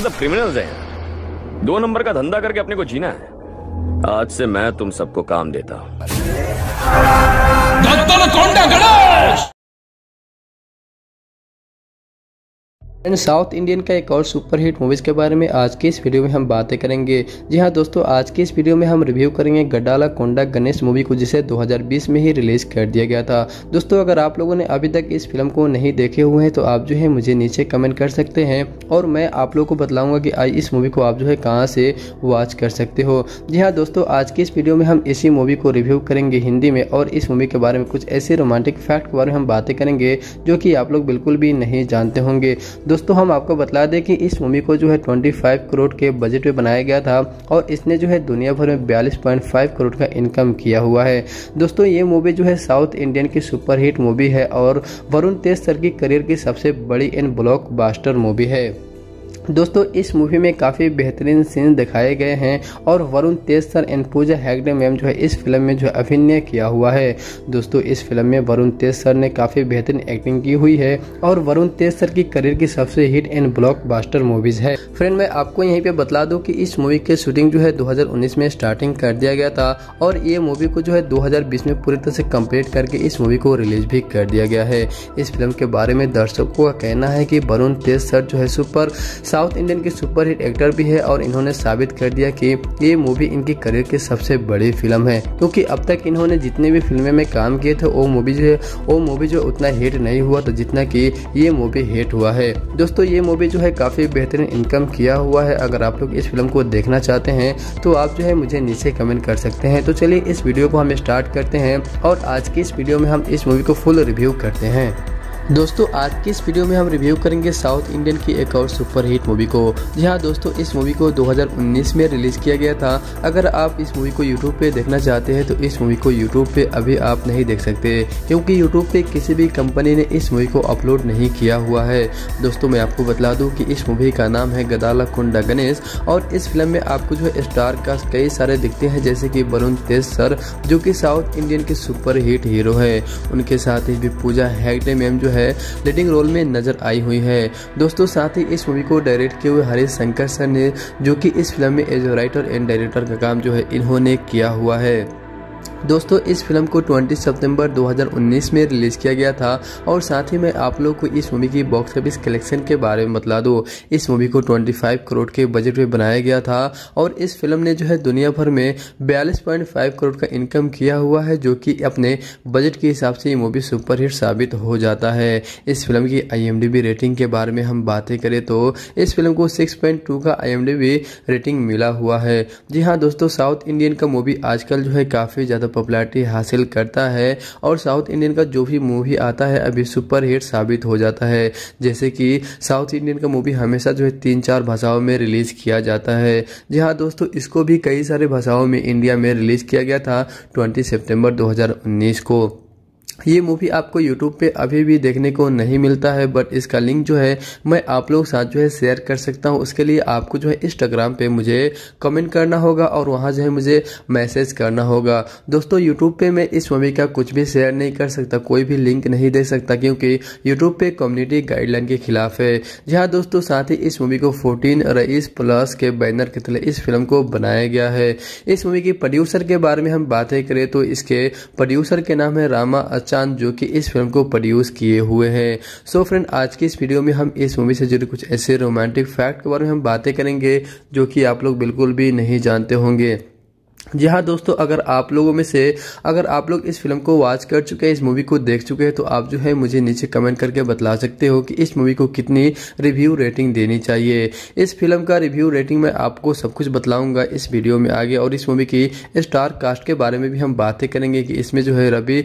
हम सब क्रिमिनल्स हैं दो नंबर का धंधा करके अपने को जीना है आज से मैं तुम सबको काम देता हूँ एंड साउथ इंडियन का एक और सुपरहिट मूवीज़ के बारे में आज के इस वीडियो में हम बातें करेंगे जी हाँ दोस्तों आज के इस वीडियो में हम रिव्यू करेंगे गडाला कोंडा गणेश मूवी को जिसे 2020 में ही रिलीज़ कर दिया गया था दोस्तों अगर आप लोगों ने अभी तक इस फिल्म को नहीं देखे हुए हैं तो आप जो है मुझे नीचे कमेंट कर सकते हैं और मैं आप लोग को बताऊंगा की आई इस मूवी को आप जो है कहाँ से वॉच कर सकते हो जी हाँ दोस्तों आज की इस वीडियो में हम इसी मूवी को रिव्यू करेंगे हिंदी में और इस मूवी के बारे में कुछ ऐसे रोमांटिक फैक्ट के बारे में हम बातें करेंगे जो की आप लोग बिल्कुल भी नहीं जानते होंगे दोस्तों हम आपको बता दें कि इस मूवी को जो है 25 करोड़ के बजट में बनाया गया था और इसने जो है दुनिया भर में 42.5 करोड़ का इनकम किया हुआ है दोस्तों ये मूवी जो है साउथ इंडियन की सुपरहिट मूवी है और वरुण तेज सर की करियर की सबसे बड़ी इन ब्लॉक मूवी है दोस्तों इस मूवी में काफ़ी बेहतरीन सीन दिखाए गए हैं और Varun Tej sir and Pooja Hegde ma'am जो है इस फिल्म में जो अभिनय किया हुआ है दोस्तों इस फिल्म में वरुण तेज सर ने काफ़ी बेहतरीन एक्टिंग की हुई है और वरुण तेज सर की करियर की सबसे हिट एंड बास्टर मूवीज़ है फ्रेंड मैं आपको यहीं पर बता दूँ कि इस मूवी की शूटिंग जो है दो में स्टार्टिंग कर दिया गया था और ये मूवी को जो है दो में पूरी तरह से कम्प्लीट करके इस मूवी को रिलीज भी कर दिया गया है इस फिल्म के बारे में दर्शकों का कहना है कि वरुण तेज सर जो है सुपर सा साउथ इंडियन के सुपरहिट एक्टर भी है और इन्होंने साबित कर दिया कि ये मूवी इनके करियर की सबसे बड़ी फिल्म है क्योंकि अब तक इन्होंने जितने भी फिल्में में काम किए थे वो मूवी जो है वो मूवी जो उतना हिट नहीं हुआ तो जितना कि ये मूवी हिट हुआ है दोस्तों ये मूवी जो है काफ़ी बेहतरीन इनकम किया हुआ है अगर आप लोग इस फिल्म को देखना चाहते हैं तो आप जो है मुझे नीचे कमेंट कर सकते हैं तो चलिए इस वीडियो को हम स्टार्ट करते हैं और आज की इस वीडियो में हम इस मूवी को फुल रिव्यू करते हैं दोस्तों आज की इस वीडियो में हम रिव्यू करेंगे साउथ इंडियन की एक और सुपरहिट मूवी को जी हाँ दोस्तों इस मूवी को 2019 में रिलीज किया गया था अगर आप इस मूवी को यूट्यूब पे देखना चाहते हैं तो इस मूवी को यूट्यूब पे अभी आप नहीं देख सकते क्योंकि यूट्यूब पे किसी भी कंपनी ने इस मूवी को अपलोड नहीं किया हुआ है दोस्तों मैं आपको बतला दूँ की इस मूवी का नाम है गदाला कुंडा गणेश और इस फिल्म में आपको जो है स्टार कास्ट कई सारे दिखते हैं जैसे की वरुण तेज सर जो की साउथ इंडियन के सुपर हीरो है उनके साथ ही पूजा हैगडे मैम जो है है लीडिंग रोल में नजर आई हुई है दोस्तों साथ ही इस मूवी को डायरेक्ट किए हुए हरीश शंकर सर ने जो कि इस फिल्म में एज राइटर एंड डायरेक्टर का काम जो है इन्होंने किया हुआ है दोस्तों इस फिल्म को 20 सितंबर 2019 में रिलीज किया गया था और साथ ही मैं आप लोग को इस मूवी की बॉक्स ऑफिस कलेक्शन के बारे में बतला दूँ इस मूवी को 25 करोड़ के बजट में बनाया गया था और इस फिल्म ने जो है दुनिया भर में बयालीस करोड़ का इनकम किया हुआ है जो कि अपने बजट के हिसाब से ये मूवी सुपरहिट साबित हो जाता है इस फिल्म की आई रेटिंग के बारे में हम बातें करें तो इस फिल्म को सिक्स का आई रेटिंग मिला हुआ है जी हाँ दोस्तों साउथ इंडियन का मूवी आजकल जो है काफ़ी ज़्यादा पॉपुलैरिटी हासिल करता है और साउथ इंडियन का जो भी मूवी आता है अभी सुपर हिट साबित हो जाता है जैसे कि साउथ इंडियन का मूवी हमेशा जो है तीन चार भाषाओं में रिलीज़ किया जाता है जी हाँ दोस्तों इसको भी कई सारे भाषाओं में इंडिया में रिलीज़ किया गया था ट्वेंटी सेप्टेम्बर दो को ये मूवी आपको यूट्यूब पे अभी भी देखने को नहीं मिलता है बट इसका लिंक जो है मैं आप लोग साथ जो है शेयर कर सकता हूँ उसके लिए आपको जो है इंस्टाग्राम पे मुझे कमेंट करना होगा और वहाँ जो है मुझे मैसेज करना होगा दोस्तों यूट्यूब पे मैं इस मूवी का कुछ भी शेयर नहीं कर सकता कोई भी लिंक नहीं दे सकता क्योंकि यूट्यूब पे कम्युनिटी गाइडलाइन के खिलाफ है जहाँ दोस्तों साथ ही इस मूवी को फोर्टीन रईस प्लस के बैनर के तले इस फिल्म को बनाया गया है इस मूवी के प्रोड्यूसर के बारे में हम बातें करें तो इसके प्रोड्यूसर के नाम है रामा चांद जो कि इस फिल्म को प्रोड्यूस किए हुए हैं सो फ्रेंड आज की इस वीडियो में हम इस मूवी से जुड़े कुछ ऐसे रोमांटिक फैक्ट के बारे में हम बातें करेंगे जो कि आप लोग बिल्कुल भी नहीं जानते होंगे जी हाँ दोस्तों अगर आप लोगों में से अगर आप लोग इस फिल्म को वॉच कर चुके हैं इस मूवी को देख चुके हैं तो आप जो है मुझे नीचे कमेंट करके बता सकते हो कि इस मूवी को कितनी रिव्यू रेटिंग देनी चाहिए इस फिल्म का रिव्यू रेटिंग मैं आपको सब कुछ बतलाऊंगा इस वीडियो में आगे और इस मूवी की स्टार कास्ट के बारे में भी हम बातें करेंगे कि इसमें जो है रवि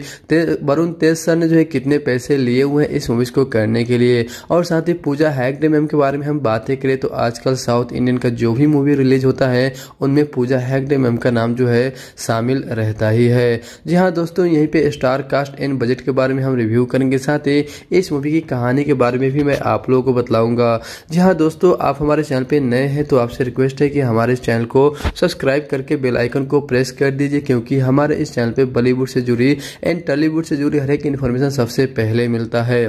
वरुण तेज सर ने जो है कितने पैसे लिए हुए हैं इस मूवीज़ को करने के लिए और साथ ही पूजा हैगडे मैम के बारे में हम बातें करें तो आजकल साउथ इंडियन का जो भी मूवी रिलीज होता है उनमें पूजा हैगडे मैम का नाम जो है शामिल रहता ही है जी हाँ दोस्तों यहीं पे स्टार कास्ट एंड बजट के बारे में हम रिव्यू करेंगे साथ ही इस मूवी की कहानी के बारे में भी मैं आप लोगों को बताऊंगा जी हाँ दोस्तों आप हमारे चैनल पर नए हैं तो आपसे रिक्वेस्ट है कि हमारे इस चैनल को सब्सक्राइब करके बेलाइकन को प्रेस कर दीजिए क्योंकि हमारे इस चैनल पर बॉलीवुड से जुड़ी एंड टॉलीवुड से जुड़ी हर एक इन्फॉर्मेशन सबसे पहले मिलता है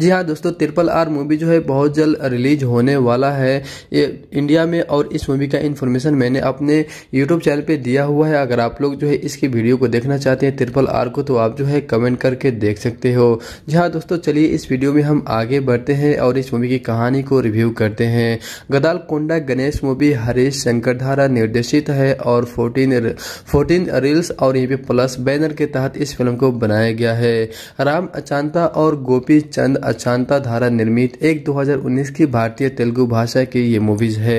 जी हाँ दोस्तों ट्रिपल आर मूवी जो है बहुत जल्द रिलीज होने वाला है ये इंडिया में और इस मूवी का इन्फॉर्मेशन मैंने अपने यूट्यूब चैनल पे दिया हुआ है अगर आप लोग जो है इसकी वीडियो को देखना चाहते हैं ट्रिपल आर को तो आप जो है कमेंट करके देख सकते हो जी हाँ दोस्तों चलिए इस वीडियो में हम आगे बढ़ते हैं और इस मूवी की कहानी को रिव्यू करते हैं गदाल कोंडा गणेश मूवी हरीश शंकर धारा निर्देशित है और फोर्टीन फोर्टीन रील्स और यहाँ पे प्लस बैनर के तहत इस फिल्म को बनाया गया है राम अचानता और गोपी चंद अचांता धारा निर्मित एक 2019 की भारतीय तेलुगु भाषा की ये मूवीज है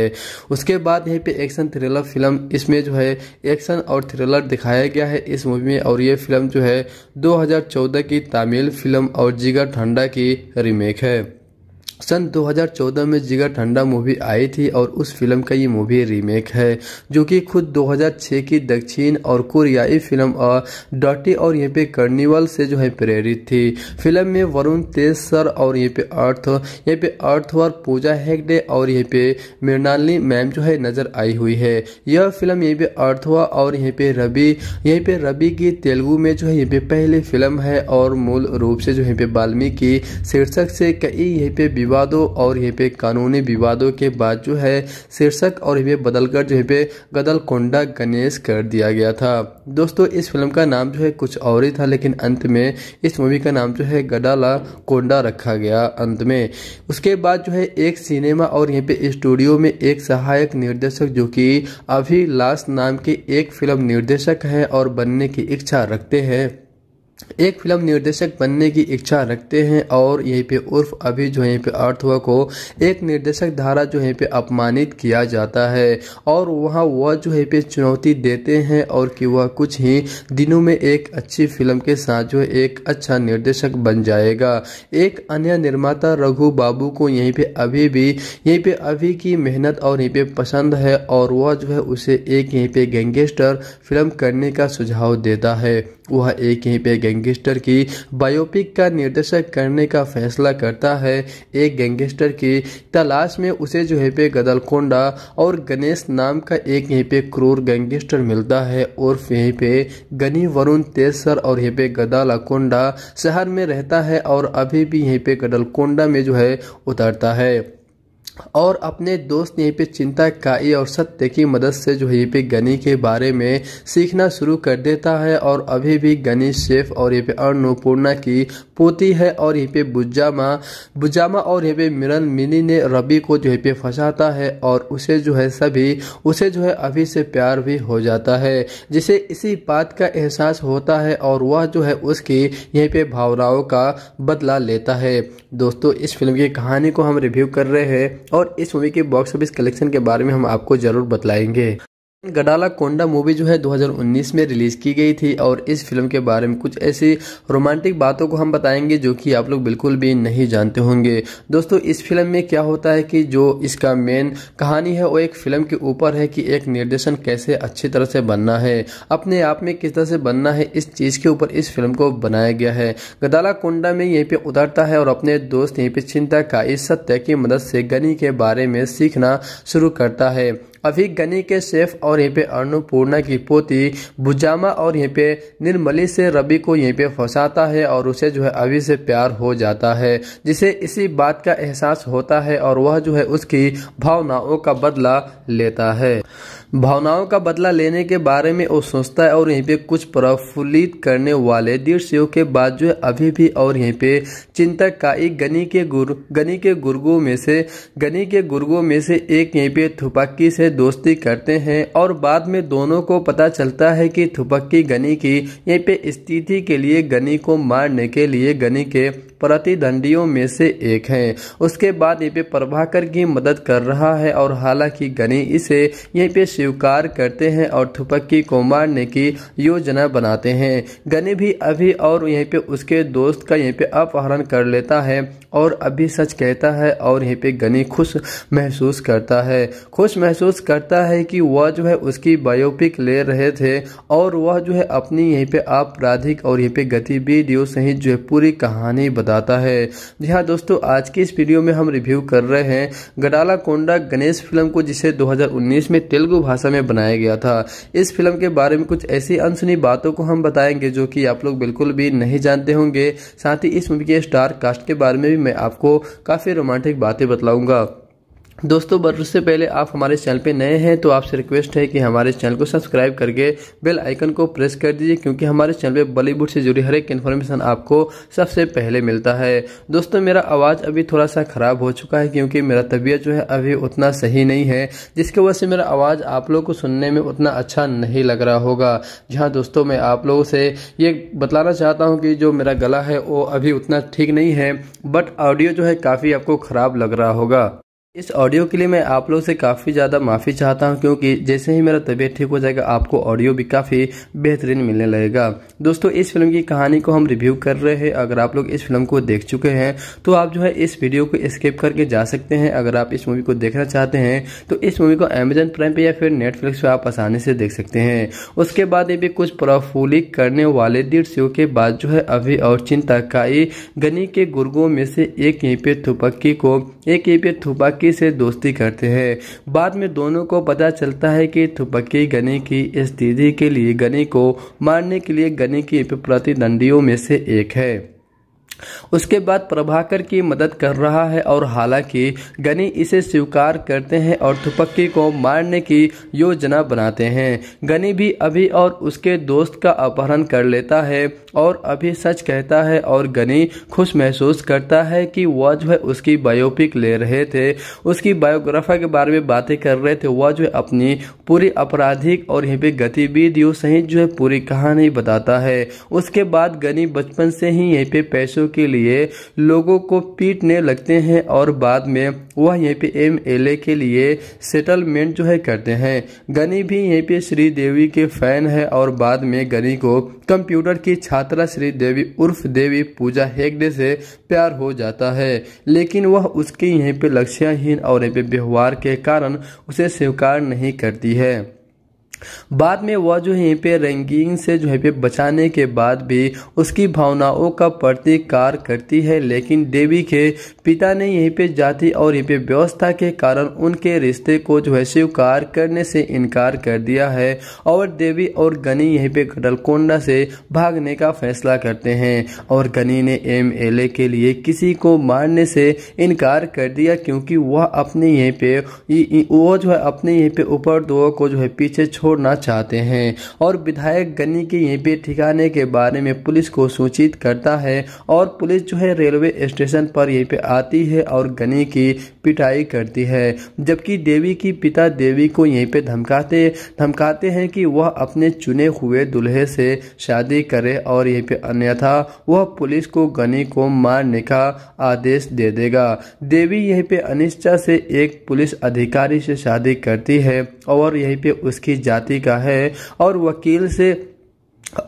उसके बाद यहीं पे एक्शन थ्रिलर फिल्म इसमें जो है एक्शन और थ्रिलर दिखाया गया है इस मूवी में और ये फिल्म जो है 2014 की तमिल फिल्म और जिगर ठंडा की रीमेक है सन 2014 में जिगर ठंडा मूवी आई थी और उस फिल्म का ये मूवी रीमेक है जो कि खुद 2006 की दक्षिण और कोरियाई फिल्म डॉटी और यहाँ पे कर्निवल से जो है प्रेरित थी फिल्म में वरुण तेज सर और यहाँ पे अर्थ यहाँ पे और पूजा हेगडे और यहाँ पे मृणाली मैम जो है नजर आई हुई है यह फिल्म यहाँ पे अर्थवा और यहाँ पे रवि यहीं पे रवि की तेलुगु में जो है यहाँ पे पहली फिल्म है और मूल रूप से जो यहाँ पे वाल्मीकि शीर्षक से कई यहीं पे विवादों और यहाँ पे कानूनी विवादों के बाद जो है शीर्षक और यहाँ पे बदलकर जो है पे कोंडा गणेश कर दिया गया था दोस्तों इस फिल्म का नाम जो है कुछ और ही था लेकिन अंत में इस मूवी का नाम जो है गडाला कोंडा रखा गया अंत में उसके बाद जो है एक सिनेमा और यहाँ पे स्टूडियो में एक सहायक निर्देशक जो कि अभी लास्ट नाम के एक फिल्म निर्देशक है और बनने की इच्छा रखते हैं एक फिल्म निर्देशक बनने की इच्छा रखते हैं और यहीं पे उर्फ अभी जो यहीं पे अर्थ हुआ को एक निर्देशक धारा जो यहीं पे अपमानित किया जाता है और वहाँ वह जो है पे चुनौती देते हैं और कि वह कुछ ही दिनों में एक अच्छी फिल्म के साथ जो एक अच्छा निर्देशक बन जाएगा एक अन्य निर्माता रघु बाबू को यहीं पर अभी भी यहीं पर अभी की मेहनत और यहीं पर पसंद है और वह जो है उसे एक यहीं पर गैंगस्टर फिल्म करने का सुझाव देता है वह एक यहीं पे गैंगस्टर की बायोपिक का निर्देशक करने का फैसला करता है एक गैंगस्टर की तलाश में उसे जो है पे गदलकोंडा और गणेश नाम का एक यहीं पे क्रूर गैंगस्टर मिलता है और यहीं पे गनी वरुण तेजसर और यहीं पे गदालाकोंडा शहर में रहता है और अभी भी यहीं पे गदलकोंडा में जो है उतरता है और अपने दोस्त यहीं पे चिंता काई और सत्य की मदद से जो यहीं पे गनी के बारे में सीखना शुरू कर देता है और अभी भी गनी शेफ और यहीं पे अन्नपूर्णा की पोती है और यहीं पे बुजामा बुजामा और यहीं पे मिरन मिनी ने रबी को जो है पे फंसाता है और उसे जो है सभी उसे जो है अभी से प्यार भी हो जाता है जिसे इसी बात का एहसास होता है और वह जो है उसकी यहीं पर भावनाओं का बदला लेता है दोस्तों इस फिल्म की कहानी को हम रिव्यू कर रहे हैं और इस मूवी के बॉक्स ऑफिस कलेक्शन के बारे में हम आपको जरूर बतलाएंगे गडाला कोंडा मूवी जो है 2019 में रिलीज की गई थी और इस फिल्म के बारे में कुछ ऐसी रोमांटिक बातों को हम बताएंगे जो कि आप लोग बिल्कुल भी नहीं जानते होंगे दोस्तों इस फिल्म में क्या होता है कि जो इसका मेन कहानी है वो एक फिल्म के ऊपर है कि एक निर्देशन कैसे अच्छी तरह से बनना है अपने आप में किस तरह से बनना है इस चीज़ के ऊपर इस फिल्म को बनाया गया है गडाला कोंडा में यहीं पर उतरता है और अपने दोस्त यहीं पर चिंता का इस सत्य की मदद से गनी के बारे में सीखना शुरू करता है अभी गनी के शेफ और यहाँ पे अन्नपूर्णा की पोती बुजामा और यहाँ पे निर्मली से रवि को यहाँ पे फंसाता है और उसे जो है अभी से प्यार हो जाता है जिसे इसी बात का एहसास होता है और वह जो है उसकी भावनाओं का बदला लेता है भावनाओं का बदला लेने के बारे में वो सोचता है और यहीं पे कुछ प्रफुल्लित करने वाले दृश्यों के बाद जो है अभी भी और यहीं पे चिंतक का एक गनी के गुर गनी के गुर्गों में से गनी के गुर्गों में से एक यहीं पे थुपक्की से दोस्ती करते हैं और बाद में दोनों को पता चलता है कि थुपक्की गनी की यहीं पे स्थिति के लिए गनी को मारने के लिए गनी के प्रतिदंडियों में से एक है उसके बाद यहाँ पे प्रभाकर की मदद कर रहा है और हालांकि गनी इसे यहीं पे स्वीकार करते हैं और थुपक्की को मारने की योजना बनाते हैं गनी भी अभी और यहीं पे उसके दोस्त का यहीं पे अपहरण कर लेता है और अभी सच कहता है और यहीं पे गनी खुश महसूस करता है खुश महसूस करता है कि वह जो है उसकी बायोपिक ले रहे थे और वह जो है अपनी यहीं पे आपराधिक और यहीं पे गतिविधियों सहित जो है पूरी कहानी बता बताता है जी हाँ दोस्तों आज के इस वीडियो में हम रिव्यू कर रहे हैं गडाला कोंडा गणेश फिल्म को जिसे 2019 में तेलुगु भाषा में बनाया गया था इस फिल्म के बारे में कुछ ऐसी अनसुनी बातों को हम बताएंगे जो कि आप लोग बिल्कुल भी नहीं जानते होंगे साथ ही इस मूवी के स्टार कास्ट के बारे में भी मैं आपको काफ़ी रोमांटिक बातें बतलाऊंगा दोस्तों बट उससे पहले आप हमारे चैनल पे नए हैं तो आपसे रिक्वेस्ट है कि हमारे चैनल को सब्सक्राइब करके बेल आइकन को प्रेस कर दीजिए क्योंकि हमारे चैनल पे बॉलीवुड से जुड़ी हर एक इन्फॉर्मेशन आपको सबसे पहले मिलता है दोस्तों मेरा आवाज़ अभी थोड़ा सा ख़राब हो चुका है क्योंकि मेरा तबीयत जो है अभी उतना सही नहीं है जिसकी वजह से मेरा आवाज़ आप लोग को सुनने में उतना अच्छा नहीं लग रहा होगा जहाँ दोस्तों मैं आप लोगों से ये बतलाना चाहता हूँ कि जो मेरा गला है वो अभी उतना ठीक नहीं है बट ऑडियो जो है काफ़ी आपको ख़राब लग रहा होगा इस ऑडियो के लिए मैं आप लोग से काफ़ी ज़्यादा माफ़ी चाहता हूं क्योंकि जैसे ही मेरा तबीयत ठीक हो जाएगा आपको ऑडियो भी काफ़ी बेहतरीन मिलने लगेगा दोस्तों इस फिल्म की कहानी को हम रिव्यू कर रहे हैं अगर आप लोग इस फिल्म को देख चुके हैं तो आप जो है इस वीडियो को स्किप करके जा सकते हैं अगर आप इस मूवी को देखना चाहते हैं तो इस मूवी को अमेजन प्राइम पर या फिर नेटफ्लिक्स पर आप आसानी से देख सकते हैं उसके बाद ये भी कुछ प्रफुल्लित करने वाले दृश्यों के बाद जो है अभी और चिंता गनी के गुर्गों में से एक यहीं पे थुपक्की को एक यहीं पे थुपक थुपक्की से दोस्ती करते हैं बाद में दोनों को पता चलता है कि थुपक्की गनी की इस दीदी के लिए गनी को मारने के लिए गनी की प्रतिद्वंदियों में से एक है उसके बाद प्रभाकर की मदद कर रहा है और हालांकि गनी इसे स्वीकार करते हैं और थुपक्की को मारने की योजना बनाते हैं गनी भी अभी और उसके दोस्त का अपहरण कर लेता है और अभी सच कहता है और गनी खुश महसूस करता है कि वह जो है उसकी बायोपिक ले रहे थे उसकी बायोग्राफर के बारे में बातें कर रहे थे वह जो है अपनी पूरी आपराधिक और यहाँ पे गतिविधियों सहित जो है पूरी कहानी बताता है उसके बाद गनी बचपन से ही यहीं पे पैसों पैसों के लिए लोगों को पीटने लगते हैं और बाद में वह यहीं पे एम के लिए सेटलमेंट जो है करते हैं गनी भी यहीं पे श्रीदेवी के फैन है और बाद में गनी को कंप्यूटर की छात्रा श्रीदेवी उर्फ देवी पूजा हेगडे से प्यार हो जाता है लेकिन वह उसके यहीं पे लक्ष्यहीन और यहीं पे व्यवहार के कारण उसे स्वीकार नहीं करती है बाद में वह जो है पे रैंकिंग से जो है पे बचाने के बाद भी उसकी भावनाओं का प्रतिकार करती है लेकिन देवी के पिता ने यहीं पे जाति और यहीं पे व्यवस्था के कारण उनके रिश्ते को जो है स्वीकार करने से इनकार कर दिया है और देवी और गनी यहीं पे गडलकोंडा से भागने का फैसला करते हैं और गनी ने एम के लिए किसी को मारने से इनकार कर दिया क्योंकि वह अपने यहीं पे वो जो है अपने यहीं पे ऊपर दो को जो है पीछे छोड़ना चाहते हैं और विधायक गनी के यहीं पे ठिकाने के बारे में पुलिस को सूचित करता है और पुलिस जो है रेलवे स्टेशन पर यहीं पे आती है और गनी की पिटाई करती है जबकि देवी की पिता देवी को यहीं पे धमकाते धमकाते हैं कि वह अपने चुने हुए दुल्हे से शादी करे और यहीं पे अन्यथा वह पुलिस को गनी को मारने का आदेश दे देगा देवी यहीं पे अनिश्चा से एक पुलिस अधिकारी से शादी करती है और यहीं पे उसकी जाति का है और वकील से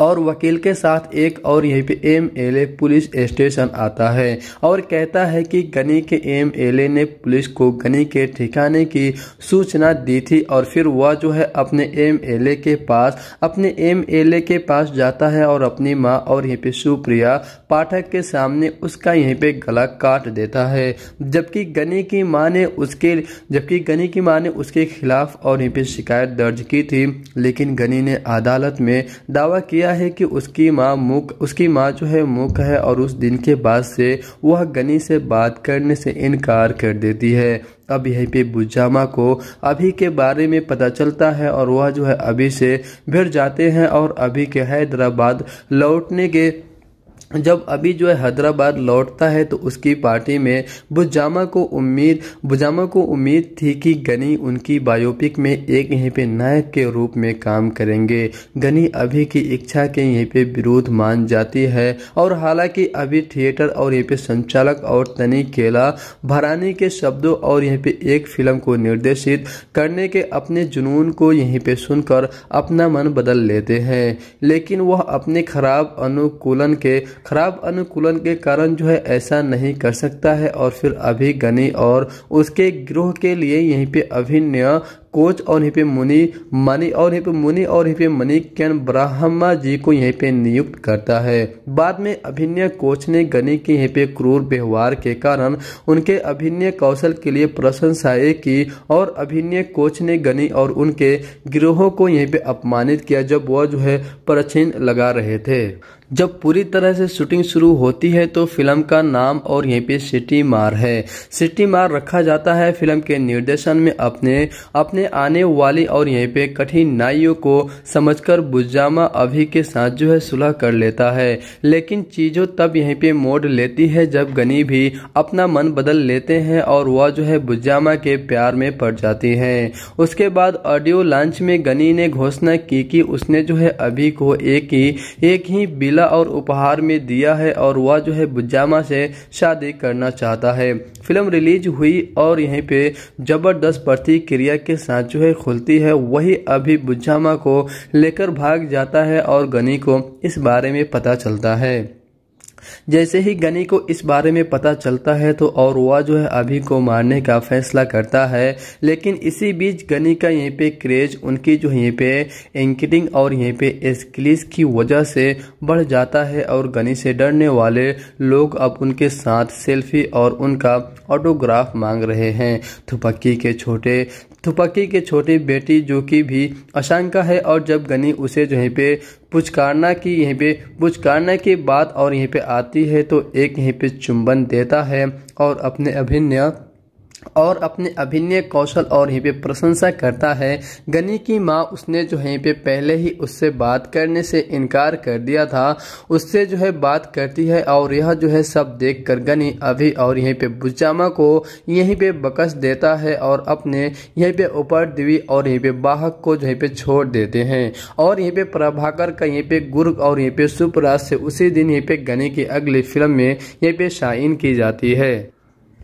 और वकील के साथ एक और यहीं पे M L A police station आता है और कहता है कि गनी के एम एल ए ने पुलिस को गनी के ठिकाने की सूचना दी थी और फिर वह जो है अपने एम एल ए के पास अपने एम एल ए के पास जाता है और अपनी माँ और यहीं पे सुप्रिया पाठक के सामने उसका यहीं पे गला काट देता है जबकि गनी की माँ ने उसके जबकि गनी की माँ ने उसके खिलाफ और यहीं पे शिकायत दर्ज की थी लेकिन गनी ने अदालत में दावा किया किया है कि उसकी माँ मुख उसकी माँ जो है मुख है और उस दिन के बाद से वह गनी से बात करने से इनकार कर देती है अब यहीं पे बुजामा को अभी के बारे में पता चलता है और वह जो है अभी से भिड़ जाते हैं और अभी के हैदराबाद लौटने के जब अभी जो है हैदराबाद लौटता है तो उसकी पार्टी में बुजामा को उम्मीद बुजामा को उम्मीद थी कि गनी उनकी बायोपिक में एक यहीं पे नायक के रूप में काम करेंगे गनी अभी की इच्छा के यहीं पे विरोध मान जाती है और हालांकि अभी थिएटर और यहीं पे संचालक और तनी केला भरानी के शब्दों और यहीं पे एक फिल्म को निर्देशित करने के अपने जुनून को यहीं पे सुनकर अपना मन बदल लेते हैं लेकिन वह अपने खराब अनुकूलन के खराब अनुकूलन के कारण जो है ऐसा नहीं कर सकता है और फिर अभी गनी और उसके ग्रोह के लिए यहीं पे अभिन्य कोच और यहीं पे मुनि मनी और यहीं पे मुनि और यहीं पे मनी कैन ब्राह्मा जी को यहीं पे नियुक्त करता है बाद में अभिनय कोच ने गनी के यहाँ पे क्रूर व्यवहार के कारण उनके अभिनय कौशल के लिए प्रशंसाएं की और अभिनय कोच ने गनी और उनके ग्रोहों को यहीं पे अपमानित किया जब वह जो है परछीन लगा रहे थे जब पूरी तरह से शूटिंग शुरू होती है तो फिल्म का नाम और यहीं पे सिटी मार है सिटी मार रखा जाता है फिल्म के निर्देशन में अपने अपने आने वाली और यहीं पे कठिनाइयों को समझकर बुजामा अभी के साथ जो है सुलह कर लेता है लेकिन चीज़ों तब यहीं पे मोड़ लेती है जब गनी भी अपना मन बदल लेते हैं और वह जो है बुजामा के प्यार में पड़ जाती है उसके बाद ऑडियो लॉन्च में गनी ने घोषणा की कि उसने जो है अभी को एक ही एक ही बिल मिला और उपहार में दिया है और वह जो है बुजामा से शादी करना चाहता है फिल्म रिलीज हुई और यहीं पे जबरदस्त प्रतिक्रिया के साथ जो है खुलती है वही अभी बुजामा को लेकर भाग जाता है और गनी को इस बारे में पता चलता है जैसे ही गनी को इस बारे में पता चलता है तो और वह जो है अभी को मारने का फैसला करता है लेकिन इसी बीच गनी का यहीं पे क्रेज उनकी जो यहीं पे एंकटिंग और यहीं पे एस्किलिस की वजह से बढ़ जाता है और गनी से डरने वाले लोग अब उनके साथ सेल्फी और उनका ऑटोग्राफ मांग रहे हैं थुपक्की के छोटे थुपकी के छोटी बेटी जो कि भी अशांका है और जब गनी उसे जो यहीं पे पुचकारना की यहीं पे पुचकारना की बात और यहीं पे आती है तो एक यहीं पे चुंबन देता है और अपने अभिनय और अपने अभिनय कौशल और यहीं पे प्रशंसा करता है गनी की माँ उसने जो है यहाँ पे पहले ही उससे बात करने से इनकार कर दिया था उससे जो है बात करती है और यह जो है सब देख कर गनी अभी और यहीं पे बुजामा को यहीं पे बकस देता है और अपने यहीं पे ऊपर दीवी और यहीं पे बाहक को जो है पे छोड़ देते हैं और यहीं पे प्रभाकर का यहीं पे गुर्ग और यहीं पे सुपराज से उसी दिन यहीं पे गनी की अगली फिल्म में यहीं पे शाइन की जाती है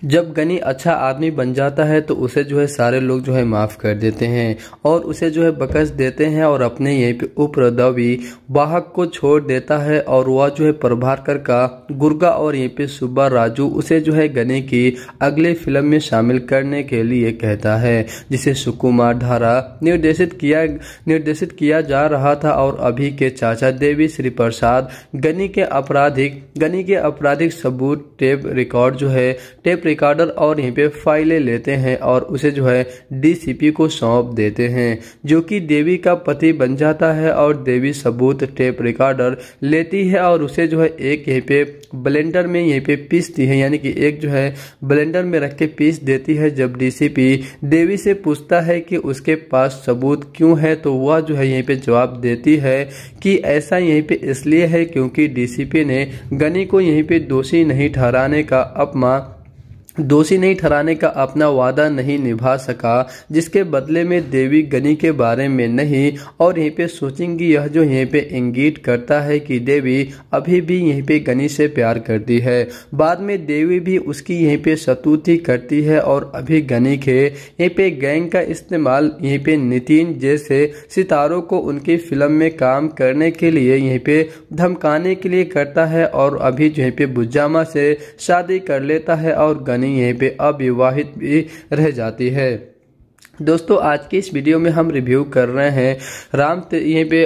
जब गनी अच्छा आदमी बन जाता है तो उसे जो है सारे लोग जो है माफ़ कर देते हैं और उसे जो है बकस देते हैं और अपने यहीं पे उपरदवी वाहक को छोड़ देता है और वह जो है प्रभाकर का गुर्गा और यहीं पे सुब्बा राजू उसे जो है गनी की अगले फिल्म में शामिल करने के लिए कहता है जिसे सुकुमार धारा निर्देशित किया निर्देशित किया जा रहा था और अभी के चाचा देवी श्री प्रसाद गनी के आपराधिक गनी के आपराधिक सबूत टेप रिकॉर्ड जो है टेप रिकॉर्डर और यहीं पे फाइलें लेते हैं और उसे जो है डीसीपी को सौंप देते हैं जो कि देवी का पति बन जाता है और देवी सबूत टेप रिकॉर्डर लेती है और उसे जो है एक यहीं पे ब्लेंडर में यहीं पे पीसती है यानी कि एक जो है ब्लेंडर में रख के पीस देती है जब डी देवी से पूछता है कि उसके पास सबूत क्यों है तो वह जो है यहीं पर जवाब देती है कि ऐसा यहीं पर इसलिए है क्योंकि डी ने गनी को यहीं पर दोषी नहीं ठहराने का अपमान दोषी नहीं ठहराने का अपना वादा नहीं निभा सका जिसके बदले में देवी गनी के बारे में नहीं और यहीं पे सोचेंगी यह जो यहीं पे इंगित करता है कि देवी अभी भी यहीं पे गनी से प्यार करती है बाद में देवी भी उसकी यहीं पे सतुति करती है और अभी गनी के यहीं पे गैंग का इस्तेमाल यहीं पे नितिन जैसे सितारों को उनकी फिल्म में काम करने के लिए यहीं पे धमकाने के लिए करता है और अभी जो यहीं पे बुजामा से शादी कर लेता है और गनी नहीं यहीं पे अविवाहित भी रह जाती है दोस्तों आज के इस वीडियो में हम रिव्यू कर रहे हैं राम यहीं पे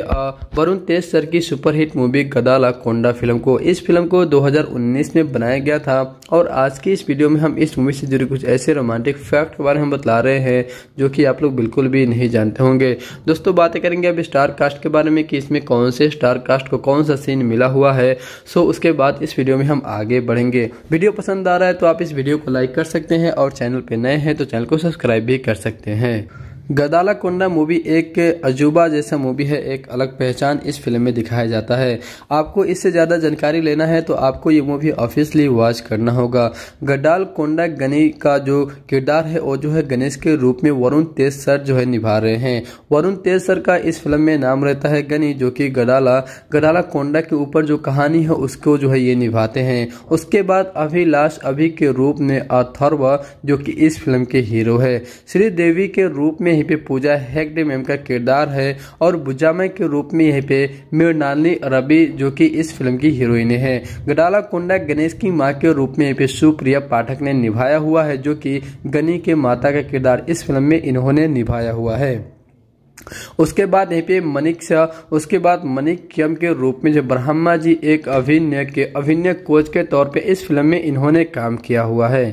वरुण तेज सर की superhit movie Gaddalakonda film को इस फिल्म को 2019 में बनाया गया था और आज की इस वीडियो में हम इस मूवी से जुड़े कुछ ऐसे रोमांटिक फैक्ट के बारे में बता रहे हैं जो कि आप लोग बिल्कुल भी नहीं जानते होंगे दोस्तों बातें करेंगे अब स्टार कास्ट के बारे में कि इसमें कौन से स्टार कास्ट को कौन सा सीन मिला हुआ है सो उसके बाद इस वीडियो में हम आगे बढ़ेंगे वीडियो पसंद आ रहा है तो आप इस वीडियो को लाइक कर सकते हैं और चैनल पर नए हैं तो चैनल को सब्सक्राइब भी कर सकते हैं है गदाला कुंडा मूवी एक अजूबा जैसा मूवी है एक अलग पहचान इस फिल्म में दिखाया जाता है आपको इससे ज़्यादा जानकारी लेना है तो आपको ये मूवी ऑफिसली वॉच करना होगा गडाल कोंडा गनी का जो किरदार है वो जो है गणेश के रूप में वरुण तेज सर जो है निभा रहे हैं वरुण तेज सर का इस फिल्म में नाम रहता है गनी जो की गडाला गडाला कोंडा के ऊपर जो कहानी है उसको जो है ये निभाते हैं उसके बाद अभी लाश अभी के रूप में अथर्व जो की इस फिल्म के हीरो है श्रीदेवी के रूप में यहीं पे पूजा हेगड़े मैम का किरदार है और बुजामा के रूप में यहीं पे मृणाली रबी जो कि इस फिल्म की हीरोइन है गडाला कुंडा गणेश की माँ के रूप में यहीं पे सुप्रिया पाठक ने निभाया हुआ है जो कि गनी के माता का किरदार इस फिल्म में इन्होंने निभाया हुआ है उसके बाद यहाँ पे मनिक शाह उसके बाद मनिक क्यम के रूप में जो ब्रह्मा जी एक अभिनय के अभिनय कोच के तौर पे इस फिल्म में इन्होंने काम किया हुआ है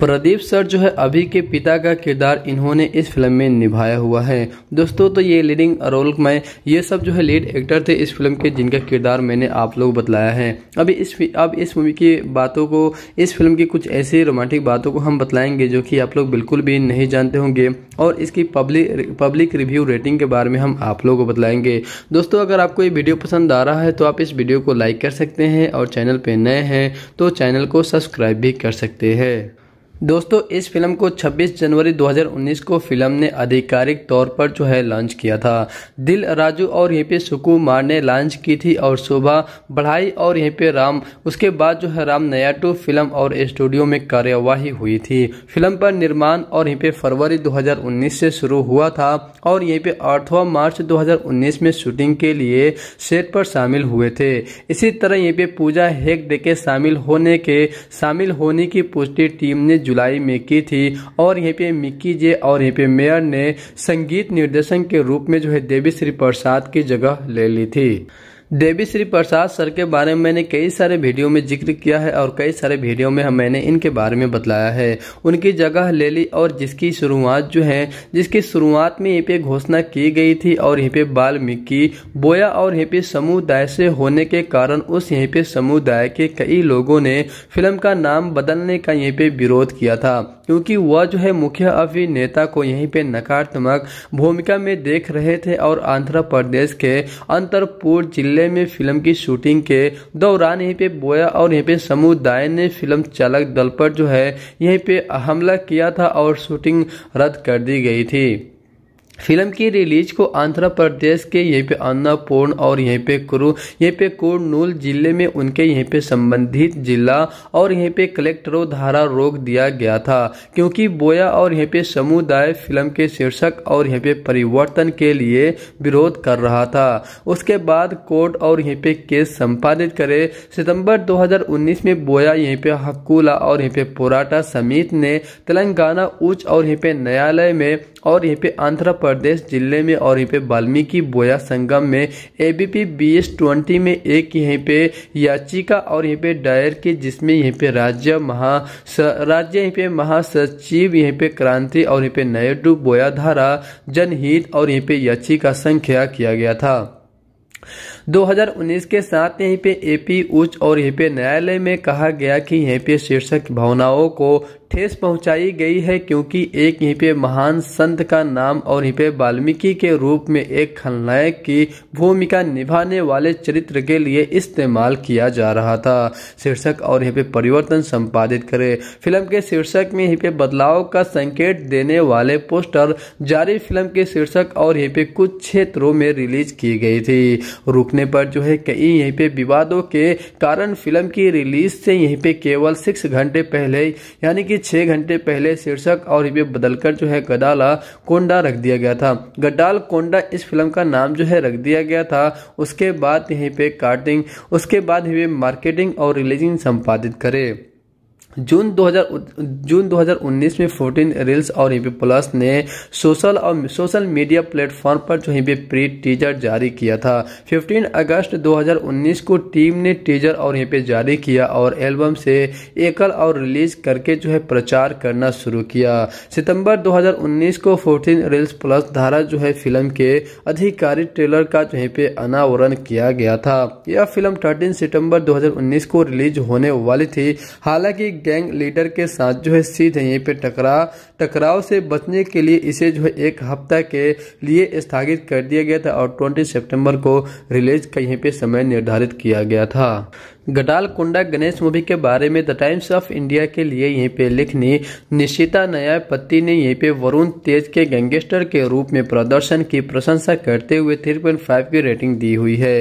प्रदीप सर जो है अभी के पिता का किरदार इन्होंने इस फिल्म में निभाया हुआ है दोस्तों तो ये लीडिंग रोल में ये सब जो है लीड एक्टर थे इस फिल्म के जिनका किरदार मैंने आप लोग बतलाया है अभी इस अब इस मूवी की बातों को इस फिल्म की कुछ ऐसी रोमांटिक बातों को हम बतलाएंगे जो कि आप लोग बिल्कुल भी नहीं जानते होंगे और इसकी पब्लिक पब्लिक रिव्यू रेटिंग के बारे में हम आप लोगों को बतलाएंगे दोस्तों अगर आपको ये वीडियो पसंद आ रहा है तो आप इस वीडियो को लाइक कर सकते हैं और चैनल पर नए हैं तो चैनल को सब्सक्राइब भी कर सकते हैं दोस्तों इस फिल्म को 26 जनवरी 2019 को फिल्म ने आधिकारिक तौर पर जो है लॉन्च किया था दिल राजू और यहीं पे सुकुमार ने लॉन्च की थी और शोभा बढ़ाई और यहीं पे राम उसके बाद जो है राम नया टू फिल्म और स्टूडियो में कार्यवाही हुई थी फिल्म पर निर्माण और यहीं पे फरवरी 2019 से शुरू हुआ था और यहीं पे आठवा मार्च दो में शूटिंग के लिए सेट पर शामिल हुए थे इसी तरह यहीं पे पूजा हेक के शामिल होने के शामिल होने की पुष्टि टीम ने जुलाई में की थी और यहीं पे मिक्की जे और यहीं पे मेयर ने संगीत निर्देशन के रूप में जो है देवी श्री प्रसाद की जगह ले ली थी देवी श्री प्रसाद सर के बारे में मैंने कई सारे वीडियो में जिक्र किया है और कई सारे वीडियो में हम मैंने इनके बारे में बतलाया है उनकी जगह ले ली और जिसकी शुरुआत जो है जिसकी शुरुआत में यहाँ पे घोषणा की गई थी और यहाँ पे बाल्मीकि बोया और यहाँ पे समुदाय से होने के कारण उस यहाँ पे समुदाय के कई लोगों ने फिल्म का नाम बदलने का यहाँ पे विरोध किया था क्योंकि वह जो है मुख्य अभिनेता को यहीं पे नकारात्मक भूमिका में देख रहे थे और आंध्र प्रदेश के अंतरपुर जिले में फिल्म की शूटिंग के दौरान यहीं पे बोया और यहीं पे समुदाय ने फिल्म चालक दल पर जो है यहीं पे हमला किया था और शूटिंग रद्द कर दी गई थी फिल्म की रिलीज को आंध्र प्रदेश के यहीं पे अन्नापूर्ण और यहीं पे कुरु यहीं पे कुरनूल जिले में उनके यहीं पे संबंधित जिला और यहीं पे कलेक्टरों धारा रोक दिया गया था क्योंकि बोया और यहीं पे समुदाय फिल्म के शीर्षक और यहीं पे परिवर्तन के लिए विरोध कर रहा था उसके बाद कोर्ट और यहीं पे केस संपादित करे सितम्बर दो में बोया यहीं पे हकूला और यहीं पे पोराटा समित ने तेलंगाना उच्च और यहीं पे न्यायालय में और यहीं पे आंध्र प्रदेश जिले में और यहीं पे वाल्मीकि बोया संगम में एबीपी बीएस ट्वेंटी में एक यहीं पे याचिका और यहीं पे डायर की जिसमें यहीं पे राज्य महा राज्य यहीं पे महासचिव यहीं पे क्रांति और यहीं पे नायडू बोया धारा जनहित और यहीं पे याचिका संख्या किया गया था 2019 के साथ यहीं पे एपी उच्च और यहीं पे न्यायालय में कहा गया कि यहीं पे शीर्षक भावनाओं को ठेस पहुंचाई गई है क्योंकि एक यहीं पे महान संत का नाम और यहीं पे वाल्मीकि के रूप में एक खलनायक की भूमिका निभाने वाले चरित्र के लिए इस्तेमाल किया जा रहा था शीर्षक और यहीं पे परिवर्तन संपादित करे फिल्म के शीर्षक में यहीं पे बदलाव का संकेत देने वाले पोस्टर जारी फिल्म के शीर्षक और यहीं पे कुछ क्षेत्रों में रिलीज की गई थी रुकने पर जो है कई यहीं पे विवादों के कारण फिल्म की रिलीज से यहीं पे केवल सिक्स घंटे पहले यानी कि छह घंटे पहले शीर्षक और ये बदलकर जो है गडाला कोंडा रख दिया गया था गडाल कोंडा इस फिल्म का नाम जो है रख दिया गया था उसके बाद यहीं पे कार्टिंग उसके बाद ये मार्केटिंग और रिलीजिंग संपादित करे जून 2000 जून 2019 में 14 रील्स और यहाँ पे प्लस ने सोशल और सोशल मीडिया प्लेटफॉर्म पर जो है प्री टीजर जारी किया था 15 अगस्त 2019 को टीम ने टीजर और यहाँ पे जारी किया और एल्बम से एकल और रिलीज करके जो है प्रचार करना शुरू किया सितंबर 2019 को 14 रील्स प्लस धारा जो है फिल्म के अधिकारी ट्रेलर का जो है पे अनावरण किया गया था यह फिल्म थर्टीन सितम्बर दो को रिलीज होने वाली थी हालांकि गैंग लीडर के साथ जो है सीधे यहीं पे टकरा टकराव से बचने के लिए इसे जो है एक हफ्ता के लिए स्थगित कर दिया गया था और 20 सितंबर को रिलीज का पे समय निर्धारित किया गया था कुंडा गणेश मूवी के बारे में द टाइम्स ऑफ इंडिया के लिए यहीं पे लिखनी निशिता नयापति ने यहीं पे वरुण तेज के गैंगस्टर के रूप में प्रदर्शन की प्रशंसा करते हुए 3.5 की रेटिंग दी हुई है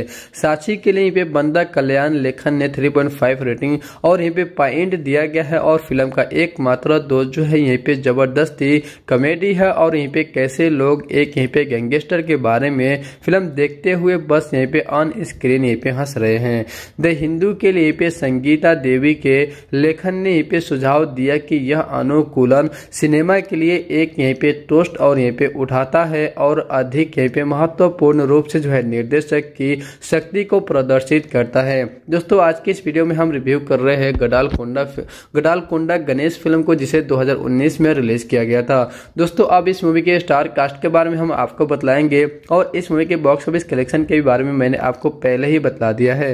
साक्षी के लिए यहीं पे बंदा कल्याण लेखन ने 3.5 रेटिंग और यहीं पे पॉइंट दिया गया है और फिल्म का एकमात्र दोस्त जो है यही पे जबर ज़बरदस्ती कॉमेडी है और यहीं पे कैसे लोग एक यहीं पे गैंगस्टर के बारे में फिल्म देखते हुए बस यहीं पे ऑन स्क्रीन यहीं पे हंस रहे हैं द हिंदू के लिए पे संगीता देवी के लेखन ने यहीं पे सुझाव दिया कि यह अनुकूलन सिनेमा के लिए एक यहीं पे टोस्ट और यहीं पे उठाता है और अधिक यहीं पे महत्वपूर्ण रूप से जो है निर्देशक की शक्ति को प्रदर्शित करता है दोस्तों आज की इस वीडियो में हम रिव्यू कर रहे हैं गडाल कुंडा गडाल कुंडा गणेश फिल्म को जिसे 2019 में रिलीज रिलीज किया गया था दोस्तों अब इस मूवी के स्टार कास्ट के बारे में हम आपको बतलाएंगे और इस मूवी के बॉक्स ऑफिस कलेक्शन के बारे में मैंने आपको पहले ही बतला दिया है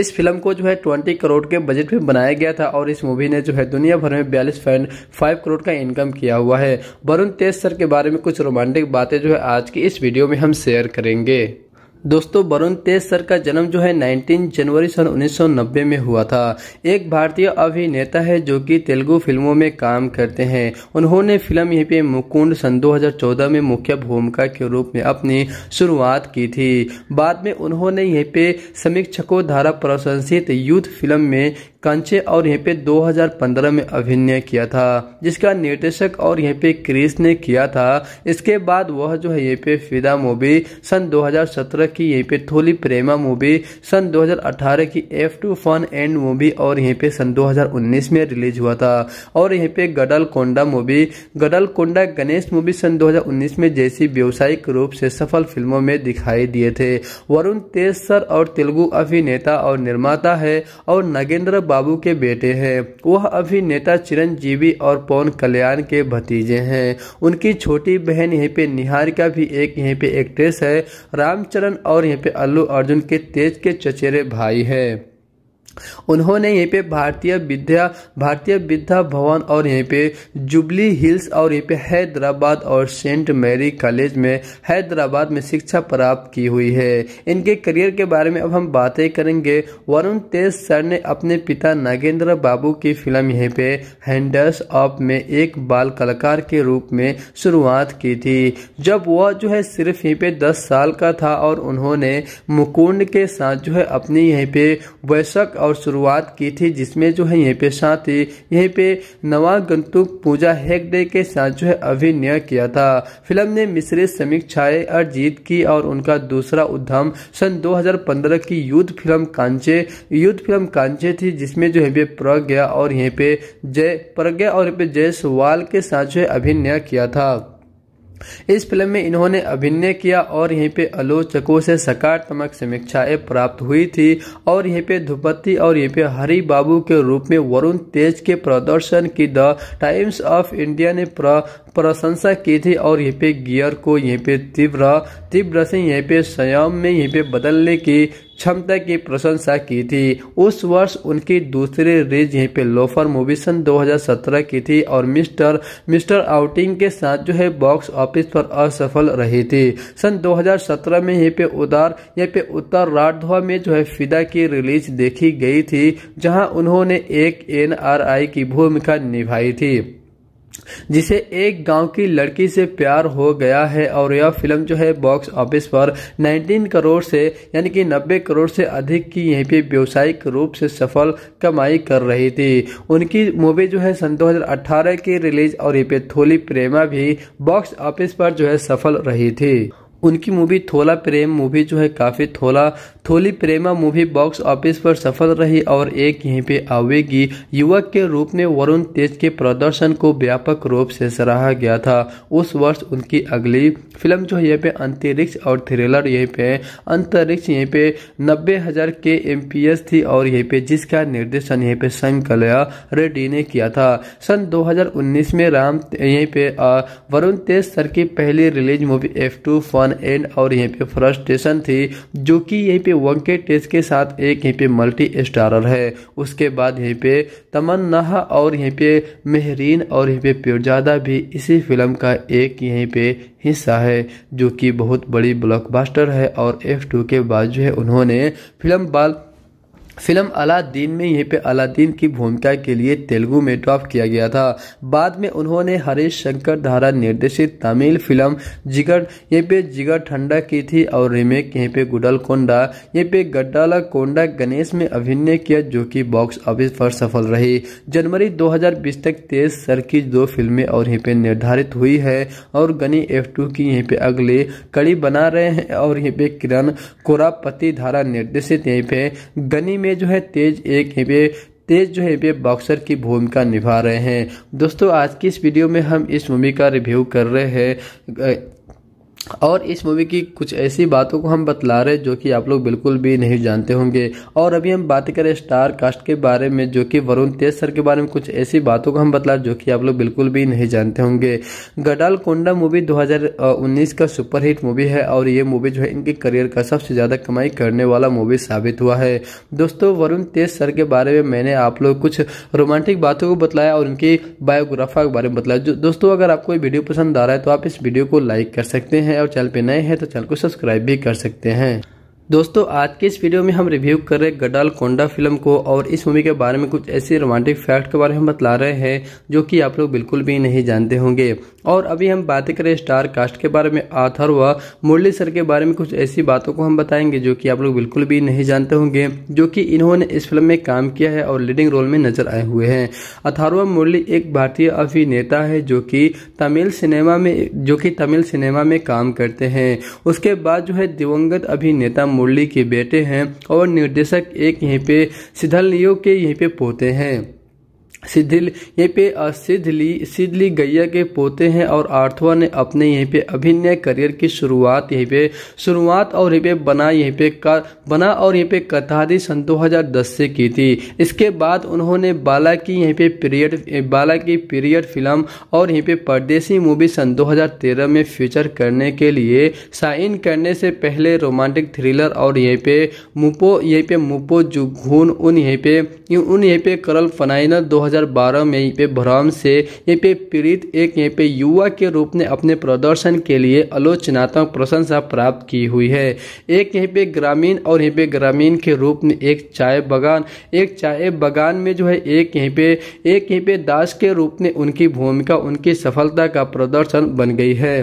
इस फिल्म को जो है 20 करोड़ के बजट में बनाया गया था और इस मूवी ने जो है दुनिया भर में बयालीस पॉइंट फाइव करोड़ का इनकम किया हुआ है वरुण तेज सर के बारे में कुछ रोमांटिक बातें जो है आज की इस वीडियो में हम शेयर करेंगे दोस्तों वरुण तेज सर का जन्म जो है 19 जनवरी सन 1990 में हुआ था एक भारतीय अभिनेता है जो कि तेलुगु फिल्मों में काम करते हैं उन्होंने फिल्म यहीं पे मुकुंड सन 2014 में मुख्य भूमिका के रूप में अपनी शुरुआत की थी बाद में उन्होंने यहीं पे समीक्षकों द्वारा प्रशंसित यूथ फिल्म में कंचे और यहीं पे 2015 में अभिनय किया था जिसका निर्देशक और यहीं पे क्रिस ने किया था इसके बाद वह जो है यहीं पे फिदा मूवी सन 2017 तक की यहीं पे थोली प्रेमा मूवी सन 2018 की F two fun and movie और यहीं पे सन 2019 में रिलीज हुआ था और यहीं पे Gaddalakonda movie Gaddalakonda Ganesh movie सन 2019 में जैसी व्यवसायिक रूप से सफल फिल्मों में दिखाई दिए थे वरुण तेज सर और तेलुगु अभिनेता और निर्माता है और नगेंद्र बाबू के बेटे है वह अभिनेता चिरंजीवी और पवन कल्याण के भतीजे हैं उनकी छोटी बहन यहीं पे निहारिका भी एक यहीं पे एक्ट्रेस है रामचरण और यहाँ पे अल्लू अर्जुन के तेज के चचेरे भाई है उन्होंने यहीं पे भारतीय विद्या भारतीय विद्या भवन और यहीं पे जुबली हिल्स और यहीं पे हैदराबाद और सेंट मैरी कॉलेज में हैदराबाद में शिक्षा प्राप्त की हुई है इनके करियर के बारे में अब हम बातें करेंगे वरुण तेज सर ने अपने पिता नागेंद्र बाबू की फिल्म यहीं पे हैंडर्स ऑफ में एक बाल कलाकार के रूप में शुरुआत की थी जब वह जो है सिर्फ यहीं पे दस साल का था और उन्होंने मुकुंड के साथ जो है अपनी यहीं पे वैशक और शुरुआत की थी जिसमें जो है यहीं पे साथ ही यहीं पे नवागंतुक पूजा हेगडे के साथ जो है अभिनय किया था फिल्म ने मिश्रित समीक्षाएं अर्जित की और उनका दूसरा उद्यम सन 2015 की युद्ध फिल्म कांचे युद्ध फिल्म कांचे थी जिसमें जो है पे प्रज्ञा और यहीं पे जय प्रज्ञा और यहाँ पे जयसवाल के साथ जो है अभिनय किया था इस फिल्म में इन्होंने अभिनय किया और यहीं पे आलोचकों से सकारात्मक समीक्षाएं प्राप्त हुई थी और यहीं पे धुपति और यहीं पे हरी बाबू के रूप में वरुण तेज के प्रदर्शन की द टाइम्स ऑफ इंडिया ने प्र, प्रशंसा की थी और यहीं पे गियर को यहीं पे तीव्र तीव्र से यहीं पे संयम में यहीं पे बदलने की क्षमता की प्रशंसा की थी उस वर्ष उनकी दूसरी रिलीज यहीं पे लोफर मूवी सन 2017 की थी और मिस्टर मिस्टर आउटिंग के साथ जो है बॉक्स ऑफिस पर असफल रही थी सन 2017 में यहीं पे उदार यहीं पे उत्तर राठवा में जो है फिदा की रिलीज देखी गई थी जहां उन्होंने एक एनआरआई की भूमिका निभाई थी जिसे एक गांव की लड़की से प्यार हो गया है और यह फिल्म जो है बॉक्स ऑफिस पर 19 करोड़ से यानी कि 90 करोड़ से अधिक की यहीं पे व्यवसायिक रूप से सफल कमाई कर रही थी उनकी मूवी जो है सन 2018 की रिलीज और ये पे थोली प्रेमा भी बॉक्स ऑफिस पर जो है सफल रही थी उनकी मूवी थोला प्रेम मूवी जो है काफ़ी थोला Tholi Prema movie box office पर सफल रही और एक यहीं पे आवेगी युवक के रूप में वरुण तेज के प्रदर्शन को व्यापक रूप से सराहा गया था उस वर्ष उनकी अगली फिल्म जो है यहाँ पे अंतरिक्ष और थ्रिलर यहीं पे अंतरिक्ष यहीं पे नब्बे हजार के एम थी और यहीं पे जिसका निर्देशन यहीं पे संकलया रेड्डी ने किया था सन दो में राम यहीं पे वरुण तेज सर की पहली release movie F two fun one and और यहीं पे फ्रस्ट्रेशन थी जो कि यहीं पे वेंकटेश के साथ एक यहीं पे मल्टी स्टारर है उसके बाद यहीं पे तमन्ना और यहीं पे मेहरीन और यहीं पे प्योरजादा भी इसी फिल्म का एक यहीं पे हिस्सा है जो कि बहुत बड़ी ब्लॉकबस्टर है और एफ टू के बाद जो है उन्होंने फिल्म बाल फिल्म अलादीन में यहीं पे अलादीन की भूमिका के लिए तेलुगु में ड्रॉप किया गया था बाद में उन्होंने हरीश शंकर धारा निर्देशित तमिल फिल्म जिगर यहीं पे जिगर ठंडा की थी और रीमेक यहीं पे गुडल कोंडा यहीं पे गड्डाला कोंडा गणेश में अभिनय किया जो कि बॉक्स ऑफिस पर सफल रही जनवरी दो तक तेज सर की दो फिल्में और यहीं पे निर्धारित हुई है और गनी एफ की यहीं पे अगले कड़ी बना रहे हैं और यहीं पे किरण कोरापति धारा निर्देशित यहीं पे गनी में में जो है तेज एक एवे तेज जो है वे बॉक्सर की भूमिका निभा रहे हैं दोस्तों आज की इस वीडियो में हम इस मूवी का रिव्यू कर रहे हैं और इस मूवी की कुछ ऐसी बातों को हम बतला रहे हैं जो कि आप लोग बिल्कुल भी नहीं जानते होंगे और अभी हम बात करें स्टार कास्ट के बारे में जो कि वरुण तेज सर के बारे में कुछ ऐसी बातों को हम बतला जो कि आप लोग बिल्कुल भी नहीं जानते होंगे गडाल कोंडा मूवी 2019 का सुपरहिट मूवी है और ये मूवी जो है इनके करियर का सबसे ज़्यादा कमाई करने वाला मूवी साबित हुआ है दोस्तों वरुण तेज सर के बारे में मैंने आप लोग कुछ रोमांटिक बातों को बतलाया और उनकी बायोग्राफा के बारे में बतलाया दोस्तों अगर आपको ये वीडियो पसंद आ रहा है तो आप इस वीडियो को लाइक कर सकते हैं हैं और चैनल पे नए हैं तो चैनल को सब्सक्राइब भी कर सकते हैं दोस्तों आज के इस वीडियो में हम रिव्यू कर रहे गडाल कोंडा फिल्म को और इस मूवी के बारे में कुछ ऐसे रोमांटिक फैक्ट के बारे में बतला रहे हैं जो कि आप लोग बिल्कुल भी नहीं जानते होंगे और अभी हम बातें करें स्टार कास्ट के बारे में आथर व मुरली सर के बारे में कुछ ऐसी बातों को हम बताएंगे जो कि आप लोग बिल्कुल भी नहीं जानते होंगे जो कि इन्होंने इस फिल्म में काम किया है और लीडिंग रोल में नजर आए हुए हैं अथारवा मुरली एक भारतीय अभिनेता है जो कि तमिल सिनेमा में जो कि तमिल सिनेमा में काम करते हैं उसके बाद जो है दिवंगत अभिनेता मुरली के बेटे हैं और निर्देशक एक यहीं पे सिद्धल के यहीं पे पोते हैं सिद्धिल यहीं पे सिद्धली सिद्धली गैया के पोते हैं और आर्थवा ने अपने यहीं पे अभिनय करियर की शुरुआत यहीं पे शुरुआत और यहीं पे बना यहीं पे का बना और यहीं पे कथादि सन 2010 से की थी इसके बाद उन्होंने बाला की यहीं पे पीरियड बाला की पीरियड फिल्म और यहीं पे परदेसी मूवी सन 2013 में फीचर करने के लिए साइन करने से पहले रोमांटिक थ्रिलर और यहीं पे मुपो यहीं पे मुपो जुघून उन यहीं पे उन यहीं पे करल फनाइनर दो 2012 में यहीं पे भ्रम से यहीं पे पीड़ित एक यहीं पे युवा के रूप में अपने प्रदर्शन के लिए आलोचनात्मक प्रशंसा प्राप्त की हुई है एक यहीं पे ग्रामीण और यहीं पे ग्रामीण के रूप में एक चाय बगान एक चाय बगान में जो है एक यहीं पे एक यहीं पे दास के रूप में उनकी भूमिका उनकी सफलता का प्रदर्शन बन गई है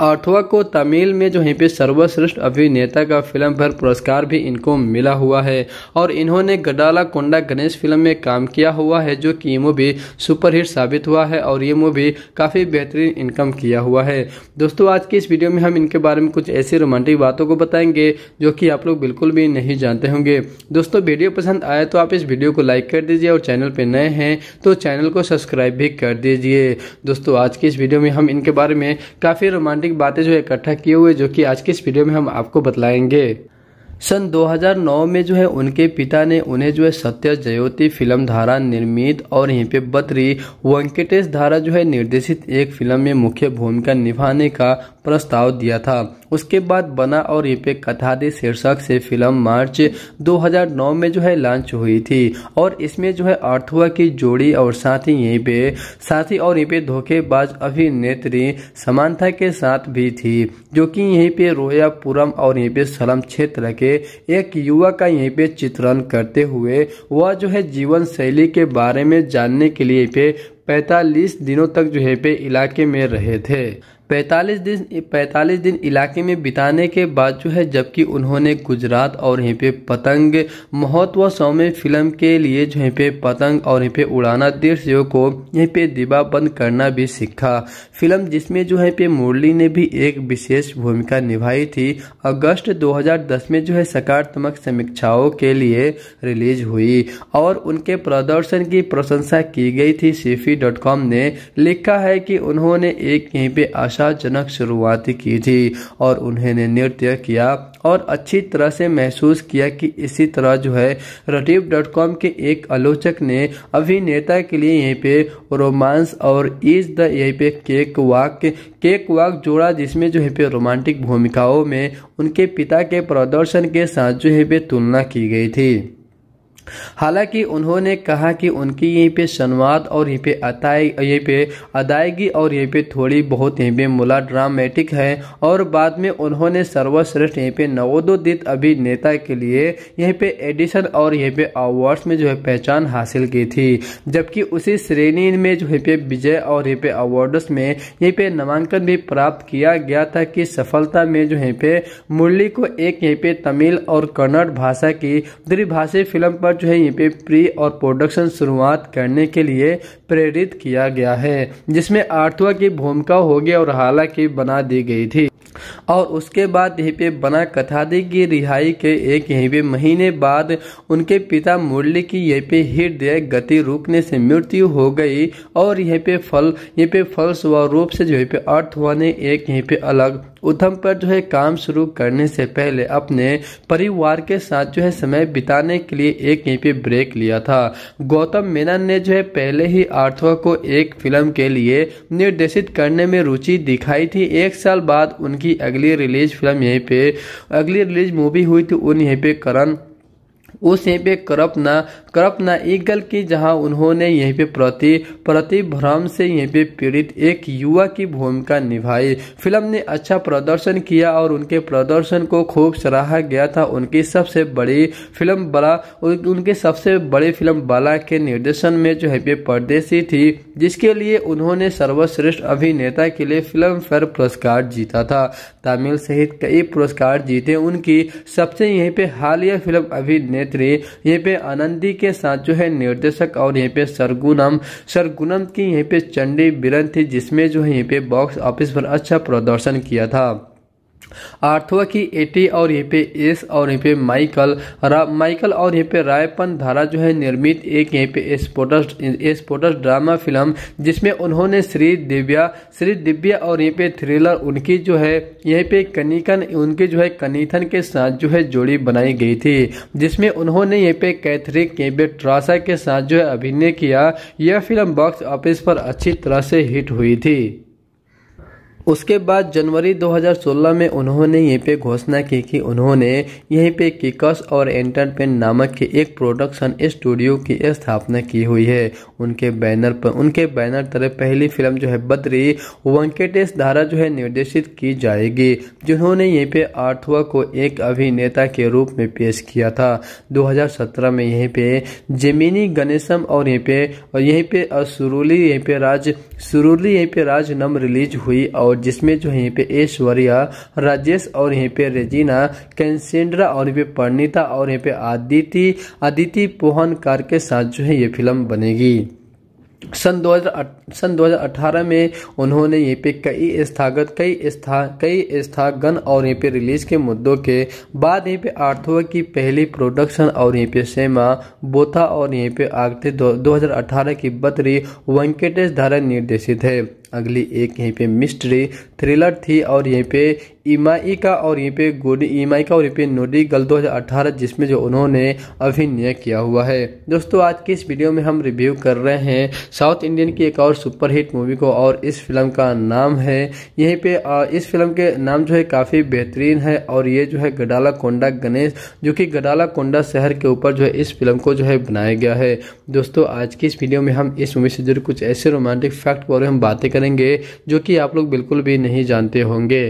आठवा को तमिल में जो है पे सर्वश्रेष्ठ अभिनेता का फिल्म भर पुरस्कार भी इनको मिला हुआ है और इन्होंने गडाला कोंडा गणेश फिल्म में काम किया हुआ है जो कि ये मूवी सुपरहिट साबित हुआ है और ये मूवी काफ़ी बेहतरीन इनकम किया हुआ है दोस्तों आज की इस वीडियो में हम इनके बारे में कुछ ऐसी रोमांटिक बातों को बताएंगे जो कि आप लोग बिल्कुल भी नहीं जानते होंगे दोस्तों वीडियो पसंद आए तो आप इस वीडियो को लाइक कर दीजिए और चैनल पर नए हैं तो चैनल को सब्सक्राइब भी कर दीजिए दोस्तों आज की इस वीडियो में हम इनके बारे में काफ़ी रोमांटिक रोमांटिक बातें जो इकट्ठा किए हुए जो कि आज के इस वीडियो में हम आपको बतलाएंगे सन 2009 में जो है उनके पिता ने उन्हें जो है सत्य जयोति फिल्म धारा निर्मित और यहीं पे बत्री वेंकटेश धारा जो है निर्देशित एक फिल्म में मुख्य भूमिका निभाने का प्रस्ताव दिया था उसके बाद बना और ये पे कथा दे शीर्षक से फिल्म मार्च 2009 में जो है लॉन्च हुई थी और इसमें जो है आर्थुआ की जोड़ी और साथ ही यहीं पे साथी और यहीं पे धोखेबाज अभिनेत्री समानता के साथ भी थी जो कि यहीं पे रोयापुरम और यहीं पे सलम क्षेत्र के एक युवा का यहीं पे चित्रण करते हुए वह जो है जीवन शैली के बारे में जानने के लिए पे 45 दिनों तक जो है पे इलाके में रहे थे 45 दिन 45 दिन इलाके में बिताने के बाद जो है जबकि उन्होंने गुजरात और यहाँ पे पतंग सौ में फिल्म के लिए जो यहीं पे पतंग और यहीं पे उड़ाना दृश्यों को यहीं पे दिबा बंद करना भी सीखा फिल्म जिसमें जो है पे मुरली ने भी एक विशेष भूमिका निभाई थी अगस्त 2010 में जो है सकारात्मक समीक्षाओं के लिए रिलीज हुई और उनके प्रदर्शन की प्रशंसा की गई थी सीफी ने लिखा है कि उन्होंने एक यहीं पे आशा आशाजनक शुरुआत की थी और उन्होंने नृत्य किया और अच्छी तरह से महसूस किया कि इसी तरह जो है रटीब डॉट कॉम के एक आलोचक ने अभिनेता के लिए यहीं पे रोमांस और इज द यहीं पे केक वाक केक वाक जोड़ा जिसमें जो है पे रोमांटिक भूमिकाओं में उनके पिता के प्रदर्शन के साथ जो है पे तुलना की गई थी हालांकि उन्होंने कहा कि उनकी यहीं पे संवाद और यहीं पे अताई यहीं पे अदायगी और यहीं पे थोड़ी बहुत यहीं पे मुला ड्रामेटिक है और बाद में उन्होंने सर्वश्रेष्ठ यहीं पे नवोदोदित अभिनेता के लिए यहीं पे एडिशन और यहीं पे अवार्ड्स में जो है पहचान हासिल की थी जबकि उसी श्रेणी में जो है पे विजय और यहीं पे अवार्ड्स में यहीं पे नामांकन भी प्राप्त किया गया था कि सफलता में जो है पे मुरली को एक यहीं पे तमिल और कन्नड़ भाषा की द्विभाषी फिल्म पर जो है ये पे प्री और प्रोडक्शन शुरुआत करने के लिए प्रेरित किया गया है जिसमें आर्थवा की भूमिका होगी और हालांकि बना दी गई थी और उसके बाद यहीं पे बना कथादी की रिहाई के एक यहीं पे महीने बाद उनके पिता मुरली की यहीं पे हृदय गति रुकने से मृत्यु हो गई और यहीं पे फल यहीं पे फल स्वरूप से जो यहीं पे अर्थ हुआ ने एक यहीं पे अलग उधम पर जो है काम शुरू करने से पहले अपने परिवार के साथ जो है समय बिताने के लिए एक यहीं पे ब्रेक लिया था गौतम मेनन ने जो है पहले ही आर्थवा को एक फिल्म के लिए निर्देशित करने में रुचि दिखाई थी एक साल बाद उनकी अगली अगली रिलीज फिल्म यहीं पे अगली रिलीज मूवी हुई थी उन यहीं पे करण उस यहीं पे ना कल्पना एक गल की जहां उन्होंने यहीं पे प्रति प्रतिभ्रम से यहीं पे पीड़ित एक युवा की भूमिका निभाई फिल्म ने अच्छा प्रदर्शन किया और उनके प्रदर्शन को खूब सराहा गया था उनकी सबसे बड़ी फिल्म बला उनके सबसे बड़ी फिल्म बला के निर्देशन में जो है पे परदेसी थी जिसके लिए उन्होंने सर्वश्रेष्ठ अभिनेता के लिए फिल्म फेयर पुरस्कार जीता था तमिल सहित कई पुरस्कार जीते उनकी सबसे यहीं पे हालिया फिल्म अभिनेत्री यहीं पे आनंदी के साथ जो है निर्देशक और यहाँ पे सरगुनम सरगुनम की यहाँ पे चंडी बिलन थी जिसमें जो है यहाँ पे बॉक्स ऑफिस पर अच्छा प्रदर्शन किया था आर्थवा की एटी और यहाँ पे एस और यहाँ पे माइकल रा, माइकल और यहाँ पे रायपन धारा जो है निर्मित एक यहाँ पे स्पोर्टस ड्रामा फिल्म जिसमें उन्होंने श्री दिव्या श्री दिव्या और यहाँ पे थ्रिलर उनकी जो है यहाँ पे कनिकन उनके जो है कनीथन के साथ जो है जोड़ी बनाई गई थी जिसमे उन्होंने यहाँ पे कैथरिक ट्रासा के साथ जो है अभिनय किया यह फिल्म बॉक्स ऑफिस पर अच्छी तरह से हिट हुई थी उसके बाद जनवरी 2016 में उन्होंने यहीं पे घोषणा की कि उन्होंने यहीं पे किकस और एंटरटेन नामक के एक प्रोडक्शन स्टूडियो की स्थापना की हुई है उनके बैनर पर उनके बैनर तले पहली फिल्म जो है बद्री वेंकटेश धारा जो है निर्देशित की जाएगी जिन्होंने यहीं पे आर्थवा को एक अभिनेता के रूप में पेश किया था दो में यहीं पे जमीनी गणेशम और यहीं पे और यहीं पे असुरुली यहीं पे राज सुरुली यहीं पे राज नम रिलीज हुई और जिसमें जो है यहाँ पे ऐश्वर्या राजेश और यहाँ पे रेजीना कैंसेंड्रा और यहाँ पे परिणीता और यहाँ पे आदिति आदिति कार के साथ जो है ये फिल्म बनेगी सन दो सन 2018 में उन्होंने ये पे कई स्थागत कई स्था कई स्थागन और यहाँ पे रिलीज के मुद्दों के बाद यहाँ पे आर्थवा की पहली प्रोडक्शन और यहाँ पे सेमा बोथा और यहाँ पे आगते अठारह की बतरी वेंकटेश धारा निर्देशित है अगली एक यहीं पे मिस्ट्री थ्रिलर थी और यहीं पे ईमाई का और यहीं पे गोडी ईमाई का और यहीं पे नोडी गल 2018 जिसमें जो उन्होंने अभिनय किया हुआ है दोस्तों आज की इस वीडियो में हम रिव्यू कर रहे हैं साउथ इंडियन की एक और सुपरहिट मूवी को और इस फिल्म का नाम है यहीं पे इस फिल्म के नाम जो है काफ़ी बेहतरीन है और ये जो है गडाला कोंडा गणेश जो कि गडाला कोंडा शहर के ऊपर जो है इस फिल्म को जो है बनाया गया है दोस्तों आज की इस वीडियो में हम इस मूवी से जुड़े कुछ ऐसे रोमांटिक फैक्ट बारे हम बातें करेंगे जो कि आप लोग बिल्कुल भी नहीं जानते होंगे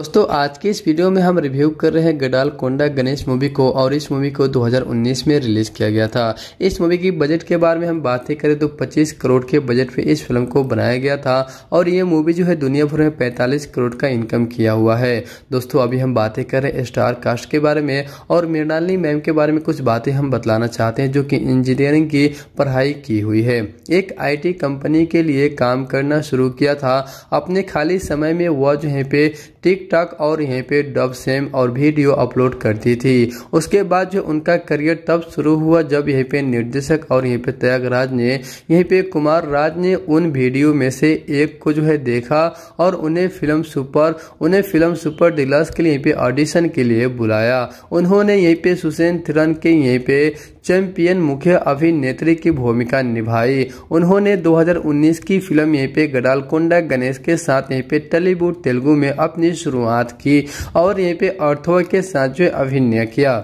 दोस्तों आज के इस वीडियो में हम रिव्यू कर रहे हैं गडाल कोंडा गणेश मूवी को और इस मूवी को 2019 में रिलीज किया गया था इस मूवी की बजट के बारे में हम बातें करें तो 25 करोड़ के बजट पे इस फिल्म को बनाया गया था और ये मूवी जो है दुनिया भर में 45 करोड़ का इनकम किया हुआ है दोस्तों अभी हम बातें कर रहे हैं स्टार कास्ट के बारे में और मृणालिनी मैम के बारे में कुछ बातें हम बतलाना चाहते हैं जो की इंजीनियरिंग की पढ़ाई की हुई है एक आई कंपनी के लिए काम करना शुरू किया था अपने खाली समय में वह जो है पे टिक टिकटॉक और यहीं पे डब सेम और वीडियो अपलोड करती थी उसके बाद जो उनका करियर तब शुरू हुआ जब यहीं पे निर्देशक और यहीं पे त्यागराज ने यहीं पे कुमार राज ने उन वीडियो में से एक को जो है देखा और उन्हें फिल्म सुपर उन्हें फिल्म सुपर डिलक्स के लिए यहीं पे ऑडिशन के लिए बुलाया उन्होंने यहीं पे सुसैन थिरन के यहीं पे चैंपियन मुख्य अभिनेत्री की भूमिका निभाई उन्होंने 2019 की फिल्म ये पे गडालकोंडा गणेश के साथ यहीं पे टॉलीवुड तेलुगु में अपनी शुरुआत की और ये पे अर्थव के साथ जो अभिनय किया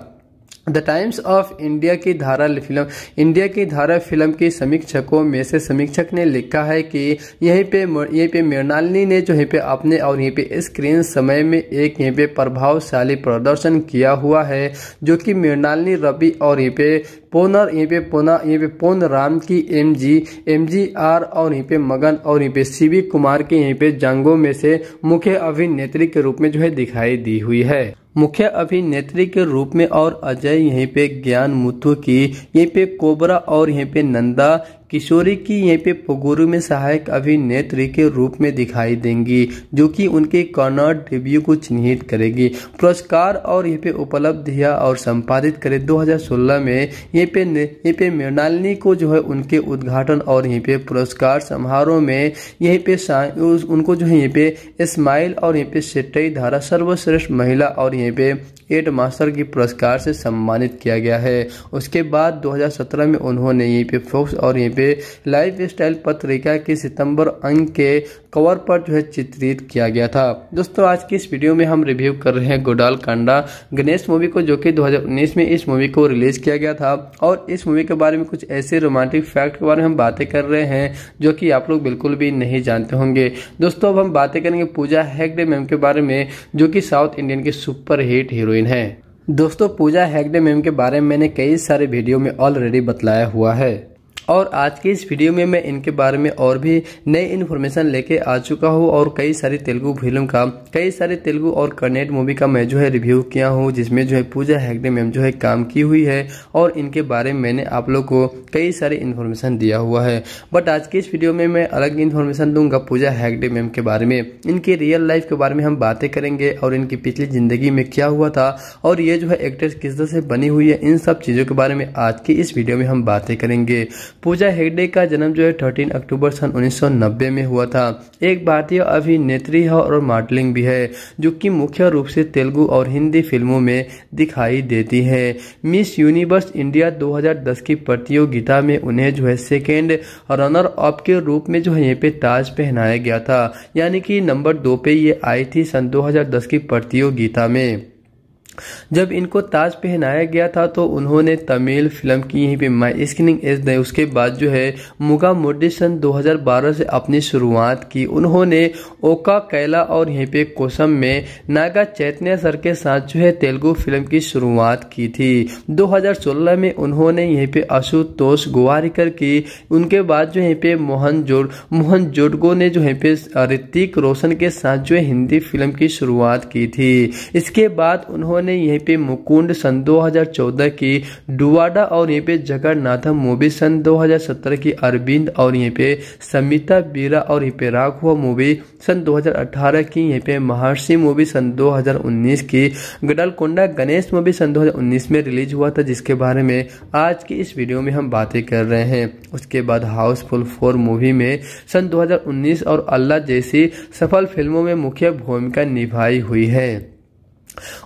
द टाइम्स ऑफ इंडिया की धारा फिल्म इंडिया की धारा फिल्म की समीक्षकों में से समीक्षक ने लिखा है कि यहीं पे यहीं पे मृणालिनी ने जो यहीं पे अपने और यहीं पे स्क्रीन समय में एक यहीं पे प्रभावशाली प्रदर्शन किया हुआ है जो कि मृणालिनी रवि और यहीं पे पोनर यहीं पे पोना यहीं पे पोन राम की M G M G R और यहीं पे मगन और यहीं पे सीवी कुमार के यहीं पे जंगों में से मुख्य अभिनेत्री के रूप में जो है दिखाई दी हुई है मुख्य अभिनेत्री के रूप में और अजय यहीं पे ज्ञान मुथु की यहीं पे कोबरा और यहीं पे नंदा किशोरी की यहीं पे पोगोरू में सहायक अभिनेत्री के रूप में दिखाई देंगी जो कि उनके कॉर्नर डेब्यू को चिन्हित करेगी पुरस्कार और यहीं पे उपलब्धियां और संपादित करे 2016 में यहीं पे यहीं पे मृणालिनी को जो है उनके उद्घाटन और यहीं पे पुरस्कार समारोह में यहीं पे उनको जो है यहीं पे स्माइल और यहीं पे सेटई धारा सर्वश्रेष्ठ महिला और यहीं पे एट मास्टर की पुरस्कार से सम्मानित किया गया है उसके बाद 2017 में उन्होंने यहीं पे फोक्स और यहीं पे पे लाइफ स्टाइल पत्रिका के सितंबर अंक के कवर पर जो है चित्रित किया गया था दोस्तों आज की इस वीडियो में हम रिव्यू कर रहे हैं गोडाल कांडा गणेश मूवी को जो कि 2019 में इस मूवी को रिलीज किया गया था और इस मूवी के बारे में कुछ ऐसे रोमांटिक फैक्ट के बारे में हम बातें कर रहे हैं जो कि आप लोग बिल्कुल भी नहीं जानते होंगे दोस्तों अब हम बातें करेंगे पूजा हैगडे मैम के बारे में जो की साउथ इंडियन की सुपर हिट हीरोइन है दोस्तों पूजा हैगडे मैम के बारे में मैंने कई सारे वीडियो में ऑलरेडी बतलाया हुआ है और आज के इस वीडियो में मैं इनके बारे में और भी नई इन्फॉर्मेशन लेके आ चुका हूँ और कई सारी तेलुगु फिल्म का कई सारे तेलुगु और कन्नड़ मूवी का मैं जो है रिव्यू किया हूँ जिसमें जो है पूजा हेगड़े मैम जो है काम की हुई है और इनके बारे में मैंने आप लोग को कई सारी इन्फॉर्मेशन दिया हुआ है बट आज के इस वीडियो में मैं अलग इन्फॉर्मेशन दूंगा पूजा हेगड़े मैम के बारे में इनके रियल लाइफ के बारे में हम बातें करेंगे और इनकी पिछली जिंदगी में क्या हुआ था और ये जो है एक्ट्रेस किस तरह से बनी हुई है इन सब चीज़ों के बारे में आज की इस वीडियो में हम बातें करेंगे पूजा हेगडे का जन्म जो है 13 अक्टूबर सन 1990 में हुआ था एक भारतीय अभिनेत्री है और मॉडलिंग भी है जो कि मुख्य रूप से तेलुगु और हिंदी फिल्मों में दिखाई देती है मिस यूनिवर्स इंडिया 2010 की प्रतियोगिता में उन्हें जो है सेकेंड रनर अप के रूप में जो है यहाँ पे ताज पहनाया गया था यानी कि नंबर दो पे ये आई थी सन दो की प्रतियोगिता में जब इनको ताज पहनाया गया था तो उन्होंने तमिल फिल्म की यहीं पे माई स्किनिंग एज दें उसके बाद जो है मुगा मोडी सन दो से अपनी शुरुआत की उन्होंने ओका कैला और यहीं पे कोसम में नागा चैतन्य सर के साथ जो है तेलुगु फिल्म की शुरुआत की थी 2016 में उन्होंने यहीं पे आशुतोष गुवारिकर की उनके बाद जो यहीं पे मोहन जोड़ मोहन जोडगो ने जो यहीं पे ऋतिक रोशन के साथ जो है हिंदी फिल्म की शुरुआत की थी इसके बाद उन्होंने लोगों ने यहीं पे मुकुंड सन 2014 की डुवाडा और यहीं पे जगन्नाथम मूवी सन 2017 की अरविंद और यहीं पे समिता बीरा और यहीं पे राघवा मूवी सन 2018 की यहीं पे महर्षि मूवी सन 2019 की गडलकोंडा गणेश मूवी सन 2019 में रिलीज हुआ था जिसके बारे में आज की इस वीडियो में हम बातें कर रहे हैं उसके बाद हाउसफुल फोर मूवी में सन दो और अल्लाह जैसी सफल फिल्मों में मुख्य भूमिका निभाई हुई है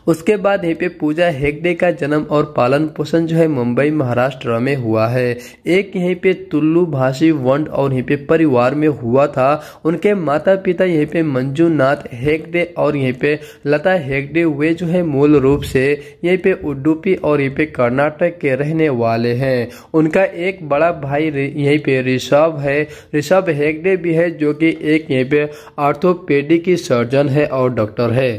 उसके बाद यहाँ पे पूजा हेगडे का जन्म और पालन पोषण जो है मुंबई महाराष्ट्र में हुआ है एक यहीं पे तुल्लू भाषी वंड और यहीं पे परिवार में हुआ था उनके माता पिता यहीं पे मंजूनाथ हेगडे और यहीं पे लता हेगडे वे जो है मूल रूप से यहीं पे उडुपी और यहीं पे कर्नाटक के रहने वाले हैं उनका एक बड़ा भाई यहीं पे ऋषभ है ऋषभ हेगडे भी है जो कि एक यहीं पे आर्थोपेडिक सर्जन है और डॉक्टर है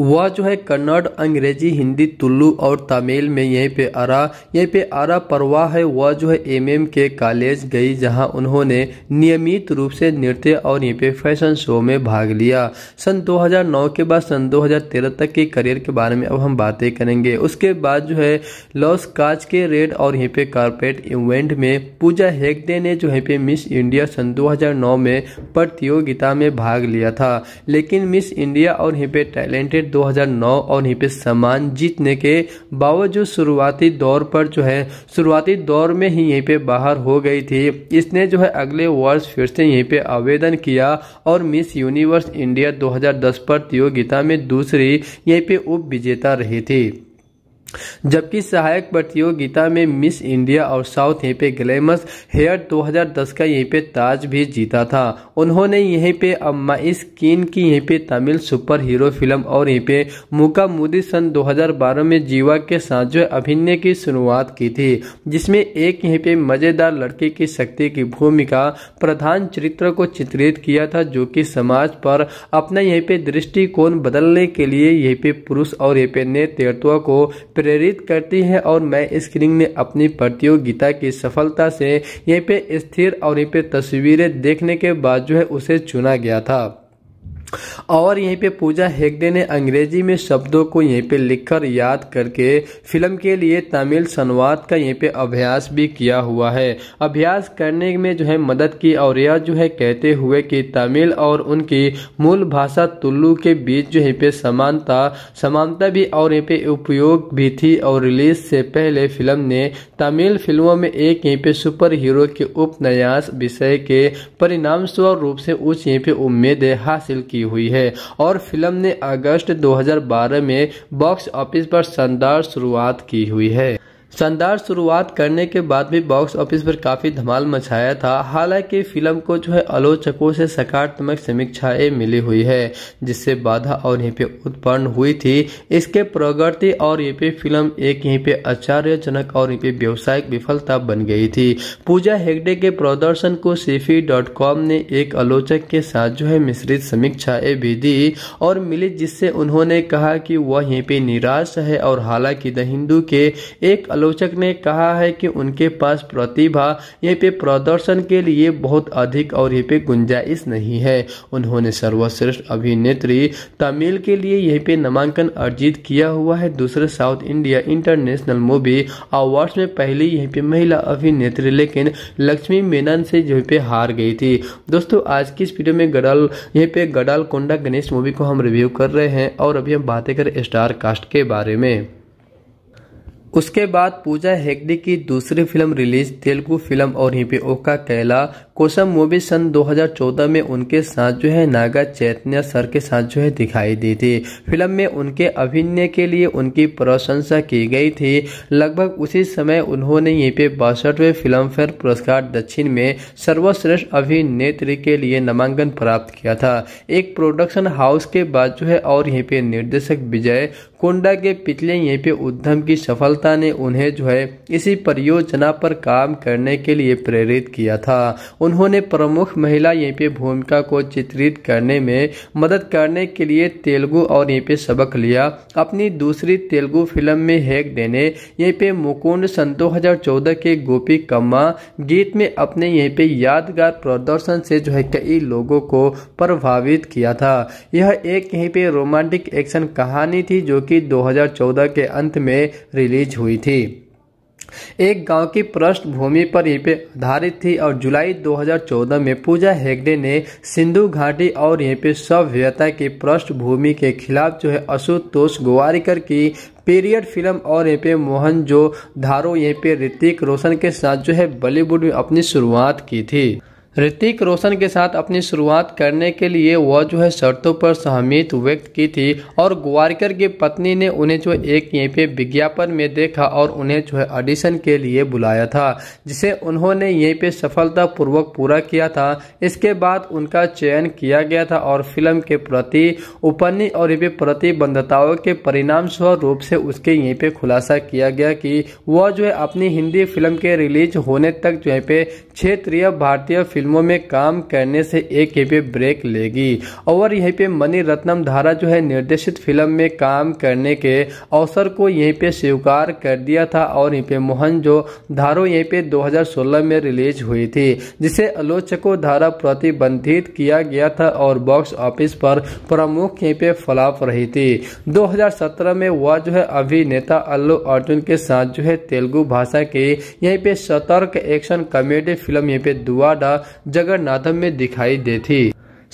वह जो है कन्नड़ अंग्रेजी हिंदी तुलू और तमिल में यहीं पे आरा यहीं पे आरा परवा है वह जो है एमएम के कॉलेज गई जहां उन्होंने नियमित रूप से नृत्य और यहीं पे फैशन शो में भाग लिया सन 2009 के बाद सन 2013 तक के करियर के बारे में अब हम बातें करेंगे उसके बाद जो है लॉस काज के रेड और यहीं पे कारपेट इवेंट में पूजा हेगडे ने जो है पे मिस इंडिया सन दो में प्रतियोगिता में भाग लिया था लेकिन मिस इंडिया और यहाँ पे टैलेंटेड 2009 और पे सम्मान जीतने के बावजूद शुरुआती दौर पर जो है शुरुआती दौर में ही यहीं पे बाहर हो गई थी इसने जो है अगले वर्ष फिर से यहीं पे आवेदन किया और मिस यूनिवर्स इंडिया 2010 पर प्रतियोगिता में दूसरी यहीं पे उप विजेता रही थी जबकि सहायक प्रतियोगिता में मिस इंडिया और साउथ यहाँ पे ग्लैमस हेयर 2010 का यहीं पे ताज भी जीता था उन्होंने यहीं पे अम्मा इस कीन की यहीं पे तमिल सुपर हीरो फिल्म और यहीं पे मुका मुदी सन 2012 में जीवा के साथ जो अभिनय की शुरुआत की थी जिसमें एक यहीं पे मजेदार लड़के की शक्ति की भूमिका प्रधान चरित्र को चित्रित किया था जो की समाज पर अपना यहीं पे दृष्टिकोण बदलने के लिए यही पे पुरुष और यही पे नेतृत्व को प्रेरित करती है और मैं स्क्रीन ने अपनी प्रतियोगिता की सफलता से यहीं पे स्थिर और यहीं पे तस्वीरें देखने के बाद जो है उसे चुना गया था और यहीं पे पूजा हेगडे ने अंग्रेजी में शब्दों को यहीं पे लिखकर याद करके फिल्म के लिए तमिल संवाद का यहीं पे अभ्यास भी किया हुआ है अभ्यास करने में जो है मदद की और यह जो है कहते हुए कि तमिल और उनकी मूल भाषा तुल्लू के बीच जो यहीं पे समानता समानता भी और यहीं पे उपयोग भी थी और रिलीज से पहले फिल्म ने तमिल फिल्मों में एक यहीं पे सुपर हीरो के उपन्यास विषय के परिणाम स्वरूप से उच्च यहीं पे उम्मीदें हासिल की की हुई है और फिल्म ने अगस्त 2012 में बॉक्स ऑफिस पर शानदार शुरुआत की हुई है शानदार शुरुआत करने के बाद भी बॉक्स ऑफिस पर काफ़ी धमाल मचाया था हालांकि फिल्म को जो है आलोचकों से सकारात्मक समीक्षाएं मिली हुई है जिससे बाधा और यहीं पे उत्पन्न हुई थी इसके प्रगति और यहीं पे फिल्म एक यहीं पे आश्चर्यजनक और यहीं पे व्यावसायिक विफलता बन गई थी पूजा हेगडे के प्रदर्शन को सीफी ने एक आलोचक के साथ जो है मिश्रित समीक्षाएं भी दी और मिली जिससे उन्होंने कहा कि वह यहीं पे निराश है और हालांकि द हिंदू के एक आलोचक ने कहा है कि उनके पास प्रतिभा यहाँ पे प्रदर्शन के लिए बहुत अधिक और यहाँ पे गुंजाइश नहीं है उन्होंने सर्वश्रेष्ठ अभिनेत्री तमिल के लिए यहीं पे नामांकन अर्जित किया हुआ है दूसरे South India international movie award में पहली यहीं पे महिला अभिनेत्री लेकिन लक्ष्मी मेनन से यहाँ पे हार गई थी दोस्तों आज की इस वीडियो में गडाल यहीं पे गडाल कोंडा गणेश मूवी को हम रिव्यू कर रहे हैं और अभी हम बातें करें स्टार कास्ट के बारे में उसके बाद पूजा हेगड़े की दूसरी फिल्म रिलीज तेलुगु फिल्म और हिपी ओका कैला कोसम मूवी सन 2014 में उनके साथ जो है नागा चैतन्य सर के साथ जो है दिखाई दी थी फिल्म में उनके अभिनय के लिए उनकी प्रशंसा की गई थी लगभग उसी समय उन्होंने यहीं पे बासठवें फिल्म फेयर पुरस्कार दक्षिण में सर्वश्रेष्ठ अभिनेत्री के लिए नामांकन प्राप्त किया था एक प्रोडक्शन हाउस के बाद जो है और यहीं पे निर्देशक विजय कुंडा के पिछले यहीं पे उद्यम की सफलता सफलता ने उन्हें जो है इसी परियोजना पर काम करने के लिए प्रेरित किया था उन्होंने प्रमुख महिला यहीं पे भूमिका को चित्रित करने में मदद करने के लिए तेलुगु और यहीं पे सबक लिया अपनी दूसरी तेलुगु फिल्म में हेक देने यहीं पे मुकुंड सन 2014 के गोपी कम्मा गीत में अपने यहीं पे यादगार प्रदर्शन से जो है कई लोगों को प्रभावित किया था यह एक यहीं पे रोमांटिक एक्शन कहानी थी जो कि 2014 के अंत में रिलीज रिलीज हुई थी एक गांव की पृष्ठभूमि पर ये पे आधारित थी और जुलाई 2014 में पूजा हेगड़े ने सिंधु घाटी और यहाँ पे सभ्यता की पृष्ठभूमि के खिलाफ जो है आशुतोष गोवारिकर की पीरियड फिल्म और यहाँ पे मोहन जो धारो यहाँ पे ऋतिक रोशन के साथ जो है बॉलीवुड में अपनी शुरुआत की थी ऋतिक रोशन के साथ अपनी शुरुआत करने के लिए वह जो है शर्तों पर सहमति व्यक्त की थी और ग्वारकर की पत्नी ने उन्हें जो एक यहीं पे विज्ञापन में देखा और उन्हें जो है ऑडिशन के लिए बुलाया था जिसे उन्होंने यहीं पे सफलता पूर्वक पूरा किया था इसके बाद उनका चयन किया गया था और फिल्म के प्रति उपन्नी और ये प्रतिबंधताओं के परिणाम स्वरूप से उसके यहीं पे खुलासा किया गया कि वह जो है अपनी हिंदी फिल्म के रिलीज होने तक जो है पे क्षेत्रीय भारतीय फिल्म फिल्मों में काम करने से एक यहाँ पे ब्रेक लेगी और यहीं पे मनी रत्नम धारा जो है निर्देशित फिल्म में काम करने के अवसर को यहीं पे स्वीकार कर दिया था और यहीं पे मोहन जो धारो यहीं पे 2016 में रिलीज हुई थी जिसे आलोचकों द्वारा प्रतिबंधित किया गया था और बॉक्स ऑफिस पर प्रमुख यहीं पे फलाप रही थी 2017 में वह जो है अभिनेता अल्लू अर्जुन के साथ जो है तेलुगु भाषा के यहीं पे सतर्क एक्शन कॉमेडी फिल्म यहीं पे दुआडा जगन्नाथम में दिखाई दी थी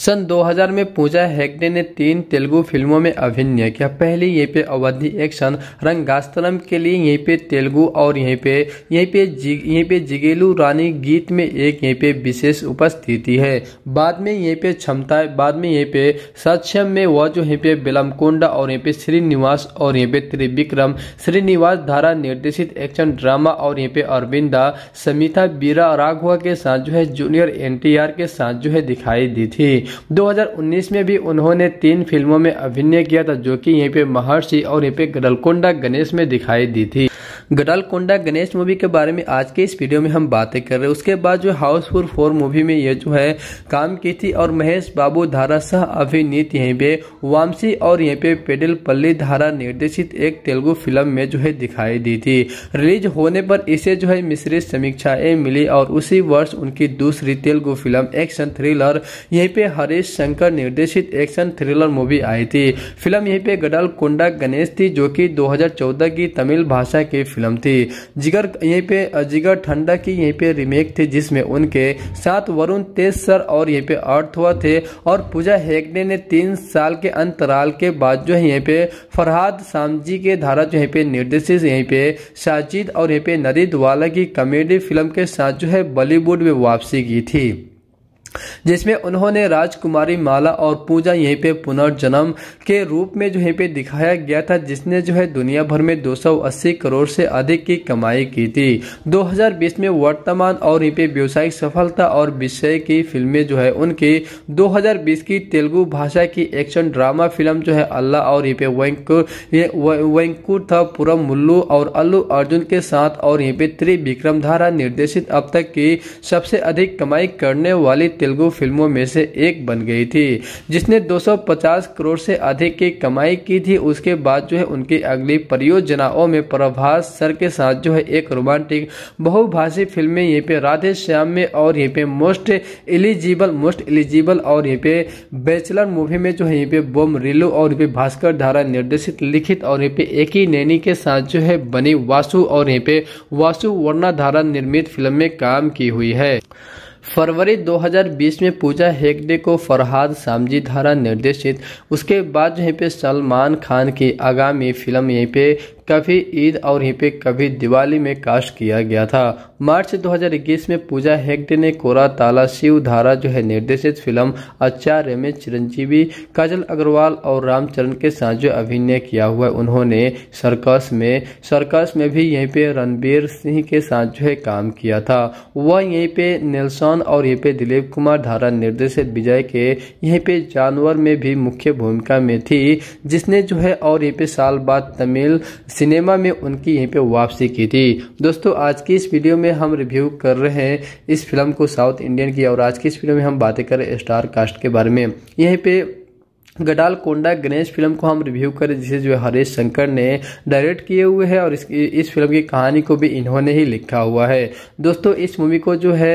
सन 2000 में पूजा हेगडे ने तीन तेलुगु फिल्मों में अभिनय किया पहले यहीं पे अवधि एक्शन रंगास्तरम के लिए यहीं पे तेलुगु और यहीं पे यहीं पे यहीं पे जिगेलू रानी गीत में एक यहीं पे विशेष उपस्थिति है बाद में यहीं पे क्षमता बाद में यहीं पे सक्षम में वह जो यहीं पे बिलमकोंडा और यहीं पे श्रीनिवास और यहीं पे त्रिविक्रम श्रीनिवास धारा निर्देशित एक्शन ड्रामा और यहीं पे अरविंदा समिता बीरा राघवा के साथ जो है जूनियर एन के साथ जो है दिखाई दी थी 2019 में भी उन्होंने तीन फिल्मों में अभिनय किया था जो कि यहीं पे महर्षि और यहीं पे गडलकोंडा गणेश में दिखाई दी थी गडालकोंडा गणेश मूवी के बारे में आज के इस वीडियो में हम बातें कर रहे हैं उसके बाद जो हाउसफुल फोर मूवी में ये जो है काम की थी और महेश बाबू धारा सह अभिनीत यहीं पे वामसी और यहीं पे पेडल पल्ली धारा निर्देशित एक तेलुगु फिल्म में जो है दिखाई दी थी रिलीज होने पर इसे जो है मिश्रित समीक्षाएं मिली और उसी वर्ष उनकी दूसरी तेलुगु फिल्म एक्शन थ्रिलर यहीं पे हरीश शंकर निर्देशित एक्शन थ्रिलर मूवी आई थी फिल्म यहीं पे गडालकोंडा गणेश थी जो कि 2014 की तमिल भाषा की फिल्म थी जिगर यहीं पे जिगर ठंडा की यहीं पे रीमेक थी जिसमें उनके साथ वरुण तेज सर और यहीं पे अर्थ हुआ थे और पूजा हेगड़े ने तीन साल के अंतराल के बाद जो है यहीं पे फरहाद सामजी के धारा जो यहीं पे निर्देशित यहीं पे साजिद और यहीं पे नरिद वाला की कॉमेडी फिल्म के साथ जो है बॉलीवुड में वापसी की थी जिसमें उन्होंने राजकुमारी माला और पूजा यहीं पे पुनर्जन्म के रूप में जो यहीं पे दिखाया गया था जिसने जो है दुनिया भर में 280 करोड़ से अधिक की कमाई की थी 2020 में वर्तमान और यहीं पे व्यवसायिक सफलता और विषय की फिल्में जो है उनकी 2020 की तेलुगु भाषा की एक्शन ड्रामा फिल्म जो है अल्लाह और यहाँ पे वेंकुथपुरम मुल्लू और अल्लू अर्जुन के साथ और यहाँ पे त्रिविक्रम धारा निर्देशित अब तक की सबसे अधिक कमाई करने वाली तेलुगु फिल्मों में से एक बन गई थी जिसने 250 करोड़ से अधिक की कमाई की थी उसके बाद जो है उनकी अगली परियोजनाओं में प्रभास सर के साथ जो है एक रोमांटिक बहुभाषी फिल्म यहीं पे राधे श्याम में और यहीं पे मोस्ट एलिजिबल मोस्ट एलिजिबल और यहीं पे बैचलर मूवी में जो है यहीं पे बोम रिलू और यहीं पे भास्कर धारा निर्देशित लिखित और यहीं पे एक ही नैनी के साथ जो है बनी वासु और यहीं पे वासु वर्णा धारा निर्मित फिल्म में काम की हुई है फरवरी 2020 में पूजा हेगडे को फरहाद सामजी धारा निर्देशित उसके बाद यहीं पे सलमान खान की आगामी फिल्म यहीं पे कभी ईद और यहीं पे कभी दिवाली में कास्ट किया गया था मार्च 2021 में पूजा हेगडे ने कोरा ताला शिव धारा जो है निर्देशित फिल्म आचार्य में चिरंजीवी काजल अग्रवाल और रामचरण के साथ जो अभिनय किया हुआ उन्होंने सर्कस में सर्कस में भी यहीं पे रणबीर सिंह के साथ जो है काम किया था वह यहीं पे नेल्सन और यहीं पे दिलीप कुमार धारा निर्देशित विजय के यहीं पे जानवर में भी मुख्य भूमिका में थी जिसने जो है और यहीं पे साल बाद तमिल सिनेमा में उनकी यहीं पे वापसी की थी दोस्तों आज की इस वीडियो में हम रिव्यू कर रहे हैं इस फिल्म को साउथ इंडियन की और आज की इस वीडियो में हम बातें हैं स्टार कास्ट के बारे में यहीं पे गडाल कोंडा गणेश फिल्म को हम रिव्यू करें जिसे जो हरेश शंकर ने डायरेक्ट किए हुए हैं और इस इस फिल्म की कहानी को भी इन्होंने ही लिखा हुआ है दोस्तों इस मूवी को जो है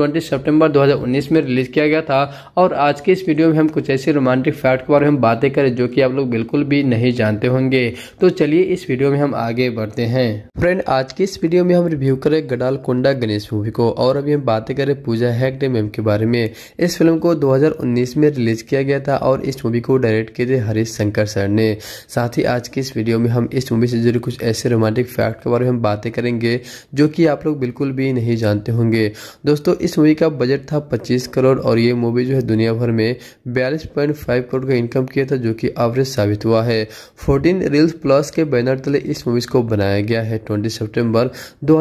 20 सितंबर 2019 में रिलीज किया गया था और आज के इस वीडियो में हम कुछ ऐसे रोमांटिक फैक्ट के बारे में बातें करें जो कि आप लोग बिल्कुल भी नहीं जानते होंगे तो चलिए इस वीडियो में हम आगे बढ़ते हैं फ्रेंड आज के इस वीडियो में हम रिव्यू करें गडाल कोंडा गणेश मूवी को और अभी हम बातें करें पूजा हैगडे मैम के बारे में इस फिल्म को दो में रिलीज किया गया था और इस मूवी को डायरेक्ट किए थे हरीश शंकर सर ने साथ ही आज की इस वीडियो में हम इस मूवी से जुड़े कुछ ऐसे रोमांटिक फैक्ट के बारे में हम बातें करेंगे जो कि आप लोग बिल्कुल भी नहीं जानते होंगे दोस्तों इस मूवी का बजट था पच्चीस करोड़ और ये मूवी जो है दुनिया भर में बयालीस करोड़ का इनकम किया था जो कि एवरेज साबित हुआ है फोर्टीन रील्स प्लस के बैनर तले इस मूवीज को बनाया गया है ट्वेंटी सेप्टेम्बर दो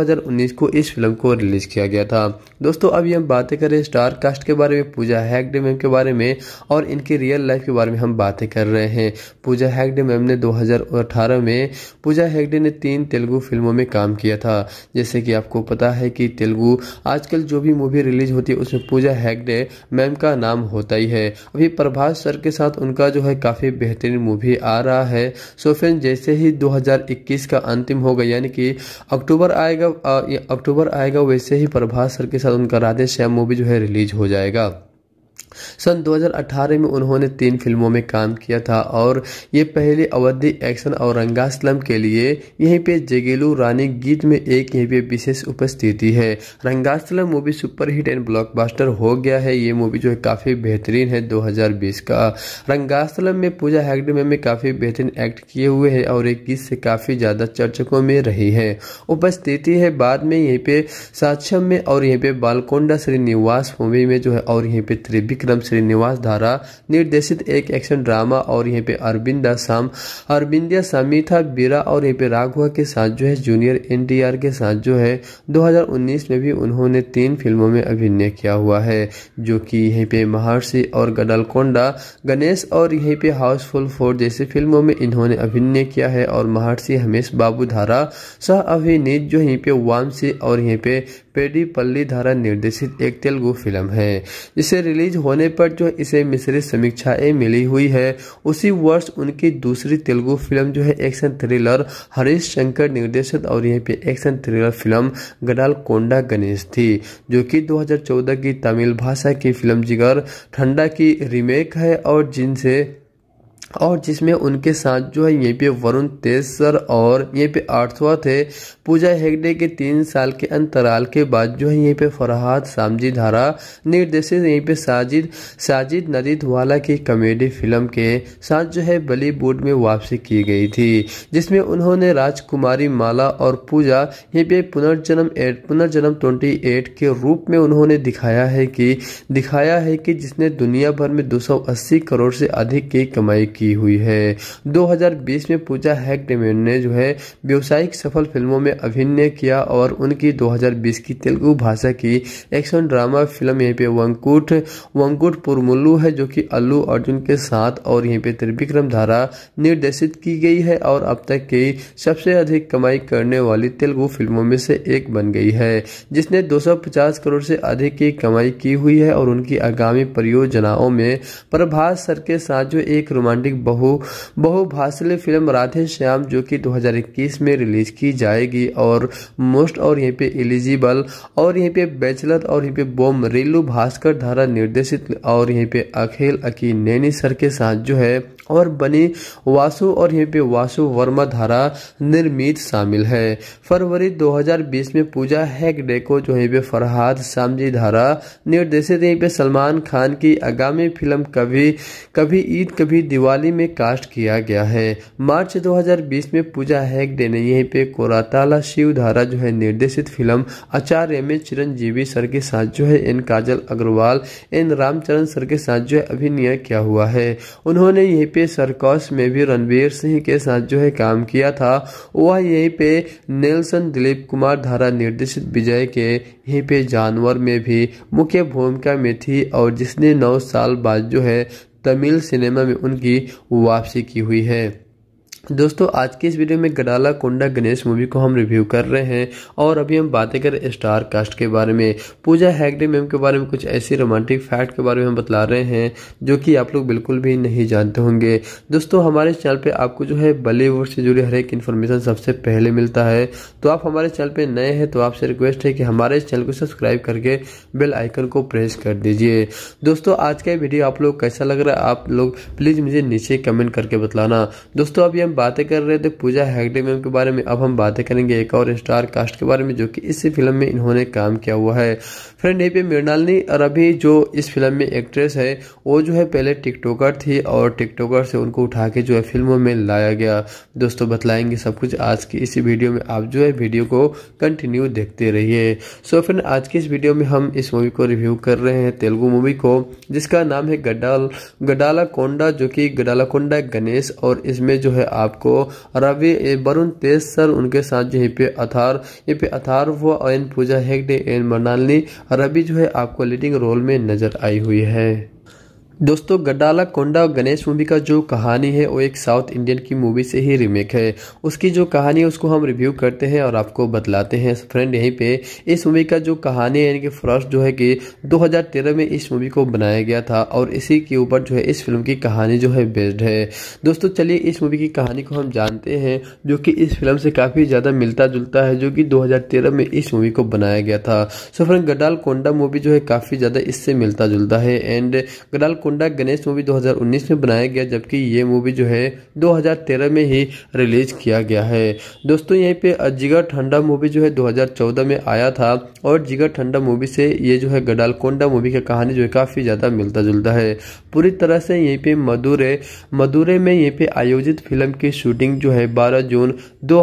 को इस फिल्म को रिलीज किया गया था दोस्तों अभी हम बातें करें स्टार कास्ट के बारे में पूजा हैगडे के बारे में और इनके रियल लाइफ के बारे में हम बातें कर रहे हैं पूजा हेगडे मैम ने 2018 में पूजा हेगडे ने तीन तेलुगु फिल्मों में काम किया था जैसे कि आपको पता है कि तेलुगु आजकल जो भी मूवी रिलीज होती है उसमें पूजा हेगडे मैम का नाम होता ही है अभी प्रभास सर के साथ उनका जो है काफ़ी बेहतरीन मूवी आ रहा है सो फ्रेंड जैसे ही 2021 का अंतिम होगा यानी कि अक्टूबर आएगा अक्टूबर आएगा वैसे ही प्रभास सर के साथ उनका राधे श्याम मूवी जो है रिलीज हो जाएगा सन 2018 में उन्होंने तीन फिल्मों में काम किया था और ये पहले अवधि एक्शन और रंगास्लम के लिए यहीं पे जगेलू रानी गीत में एक यहीं पे विशेष उपस्थिति है Rangasthalam movie superhit and blockbuster हो गया है ये मूवी जो है काफ़ी बेहतरीन है 2020 का रंगास्लम में पूजा हेगडे में काफ़ी बेहतरीन एक्ट किए हुए है और एक गीत से काफ़ी ज़्यादा चर्चकों में रही है उपस्थिति है बाद में यहीं पे साक्षम में और यहीं पे बालकोंडा श्रीनिवास मूवी में जो है और यहीं पे त्रिविक विक्रम श्रीनिवास धारा निर्देशित एक एक्शन ड्रामा और यहाँ पे अरविंद साम अरविंदिया समीथा बीरा और यहाँ पे राघवा के साथ जो है जूनियर एन के साथ जो है दो में भी उन्होंने तीन फिल्मों में अभिनय किया हुआ है जो कि यहीं पे महर्षि और गडलकोंडा गणेश और यहीं पे हाउसफुल फोर जैसी फिल्मों में इन्होंने अभिनय किया है और महर्षि हमेश बाबू धारा सह अभिनीत जो यहीं पे वामसी और यहीं पे पेडी पल्ली धारा निर्देशित एक तेलुगु फिल्म है इसे रिलीज होने पर जो इसे मिश्रित समीक्षाएं मिली हुई है उसी वर्ष उनकी दूसरी तेलुगु फिल्म जो है एक्शन थ्रिलर हरीश शंकर निर्देशित और यहीं पे action thriller film Gaddalakonda Ganesh थी जो कि 2014 की तमिल भाषा की फिल्म जिगर ठंडा की रीमेक है और जिनसे और जिसमें उनके साथ जो है यहीं पे वरुण तेज सर और यहीं पे आठवा थे पूजा हेगडे के तीन साल के अंतराल के बाद जो है यहीं पे फरहाद सामजी धारा निर्देशित यहीं पे साजिद साजिद नदीत वाला की कॉमेडी फिल्म के साथ जो है बॉलीवुड में वापसी की गई थी जिसमें उन्होंने राजकुमारी माला और पूजा यहीं पे पुनर्जन्म एट पुनर्जन्म ट्वेंटी एट के रूप में उन्होंने दिखाया है कि दिखाया है कि जिसने दुनिया भर में दो करोड़ से अधिक की कमाई की हुई है 2020 में पूजा हेगड़े ने जो है व्यवसायिक सफल फिल्मों में अभिनय किया और उनकी 2020 की तेलुगु भाषा की एक्शन ड्रामा फिल्म यहीं पे वंकुट वंकुट पुरमुल्लू है जो कि अल्लू अर्जुन के साथ और यहीं पे त्रिविक्रम धारा निर्देशित की गई है और अब तक की सबसे अधिक कमाई करने वाली तेलुगु फिल्मों में से एक बन गई है जिसने दो करोड़ से अधिक की कमाई की हुई है और उनकी आगामी परियोजनाओं में प्रभास सर के साथ जो एक रोमांटिक अधिक बहु बहुभाषिली फिल्म राधे श्याम जो कि 2021 में रिलीज की जाएगी और मोस्ट और यहीं पे एलिजिबल और यहीं पे बैचलर और यहीं पे बोम रेलू भास्कर धारा निर्देशित और यहीं पे अखिल अकी नैनी सर के साथ जो है और बने वासु और यहाँ पे वासु वर्मा धारा निर्मित शामिल है फरवरी 2020 में पूजा हैगडे को जो है पे फरहाद सामजी धारा निर्देशित यहीं पे सलमान खान की आगामी फिल्म कभी कभी ईद कभी दिवाली में कास्ट किया गया है मार्च 2020 में पूजा हैगडे ने यहीं पे कोराताला शिव धारा जो है निर्देशित फिल्म आचार्य में चिरंजीवी सर के साथ जो है and Kajal Aggarwal and Ram Charan sir के साथ जो है अभिनय किया हुआ है उन्होंने यही पे पे सरकस में भी रणवीर सिंह के साथ जो है काम किया था वह यहीं पे नेल्सन दिलीप कुमार धारा निर्देशित विजय के यहीं पे जानवर में भी मुख्य भूमिका में थी और जिसने नौ साल बाद जो है तमिल सिनेमा में उनकी वापसी की हुई है दोस्तों आज की इस वीडियो में गडाला कोंडा गणेश मूवी को हम रिव्यू कर रहे हैं और अभी हम बातें कर स्टार कास्ट के बारे में पूजा हैगडे मैम के बारे में कुछ ऐसी रोमांटिक फैक्ट के बारे में हम बतला रहे हैं जो कि आप लोग बिल्कुल भी नहीं जानते होंगे दोस्तों हमारे चैनल पे आपको जो है बॉलीवुड से जुड़ी हर एक इन्फॉर्मेशन सबसे पहले मिलता है तो आप हमारे चैनल पर नए हैं तो आपसे रिक्वेस्ट है कि हमारे इस चैनल को सब्सक्राइब करके बेल आइकन को प्रेस कर दीजिए दोस्तों आज का वीडियो आप लोग कैसा लग रहा है आप लोग प्लीज़ मुझे नीचे कमेंट करके बतलाना दोस्तों अभी हम बातें कर रहे थे पूजा हैगडे मैम के बारे में अब हम बातें करेंगे एक और स्टार कास्ट के बारे में जो कि इसी फिल्म में इन्होंने काम किया हुआ है फ्रेंड ए पी मृणालिनी और अभी जो इस फिल्म में एक्ट्रेस है वो जो है पहले टिकटॉकर थी और टिकटॉकर से उनको उठा के जो है फिल्मों में लाया गया दोस्तों बतलाएंगे सब कुछ आज की इसी वीडियो में आप जो है वीडियो को कंटिन्यू देखते रहिए सो फ्रेंड आज की इस वीडियो में हम इस मूवी को रिव्यू कर रहे हैं तेलुगु मूवी को जिसका नाम है गडाल गडाला कोंडा जो कि गडाला कोंडा गणेश और इसमें जो है आपको और अभी वरुण तेज सर उनके साथ जो है पे अथार ये पे अथार वो एन पूजा हेगडे एन मनाली और अभी जो है आपको लीडिंग रोल में नजर आई हुई है दोस्तों गडाला कोंडा और गणेश मूवी का जो कहानी है वो एक साउथ इंडियन की मूवी से ही रीमेक है उसकी जो कहानी है उसको हम रिव्यू करते हैं और आपको बतलाते हैं फ्रेंड यहीं पे इस मूवी का जो कहानी है यानी कि फर्स्ट जो है कि 2013 में इस मूवी को बनाया गया था और इसी के ऊपर जो है इस फिल्म की कहानी जो है बेस्ड है दोस्तों चलिए इस मूवी की कहानी को हम जानते हैं जो कि इस फिल्म से काफ़ी ज़्यादा मिलता जुलता है जो कि दो में इस मूवी को बनाया गया था सो फ्रेंड गडाल कोंडा मूवी जो है काफ़ी ज़्यादा इससे मिलता जुलता है and Gaddalakonda Ganesh movie 2019 में बनाया गया जबकि ये मूवी जो है 2013 में ही रिलीज किया गया है दोस्तों यहीं पे जिगर ठंडा मूवी जो है 2014 में आया था और जिगर ठंडा मूवी से ये जो है गडालकोंडा मूवी की कहानी जो है काफ़ी ज़्यादा मिलता जुलता है पूरी तरह से यहीं पे मदुरे मदुरे में यहीं पे आयोजित फिल्म की शूटिंग जो है बारह जून दो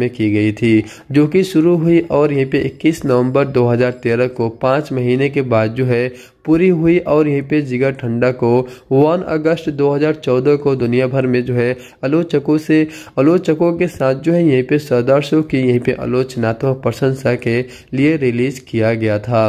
में की गई थी जो कि शुरू हुई और यहीं पे इक्कीस नवम्बर दो को पाँच महीने के बाद जो है पूरी हुई और यहीं पे जिगर ठंडा को 1 अगस्त 2014 को दुनिया भर में जो है आलोचकों से आलोचकों के साथ जो है यहीं पे सदर्शों की यहीं पे आलोचनात्मक प्रशंसा के लिए रिलीज किया गया था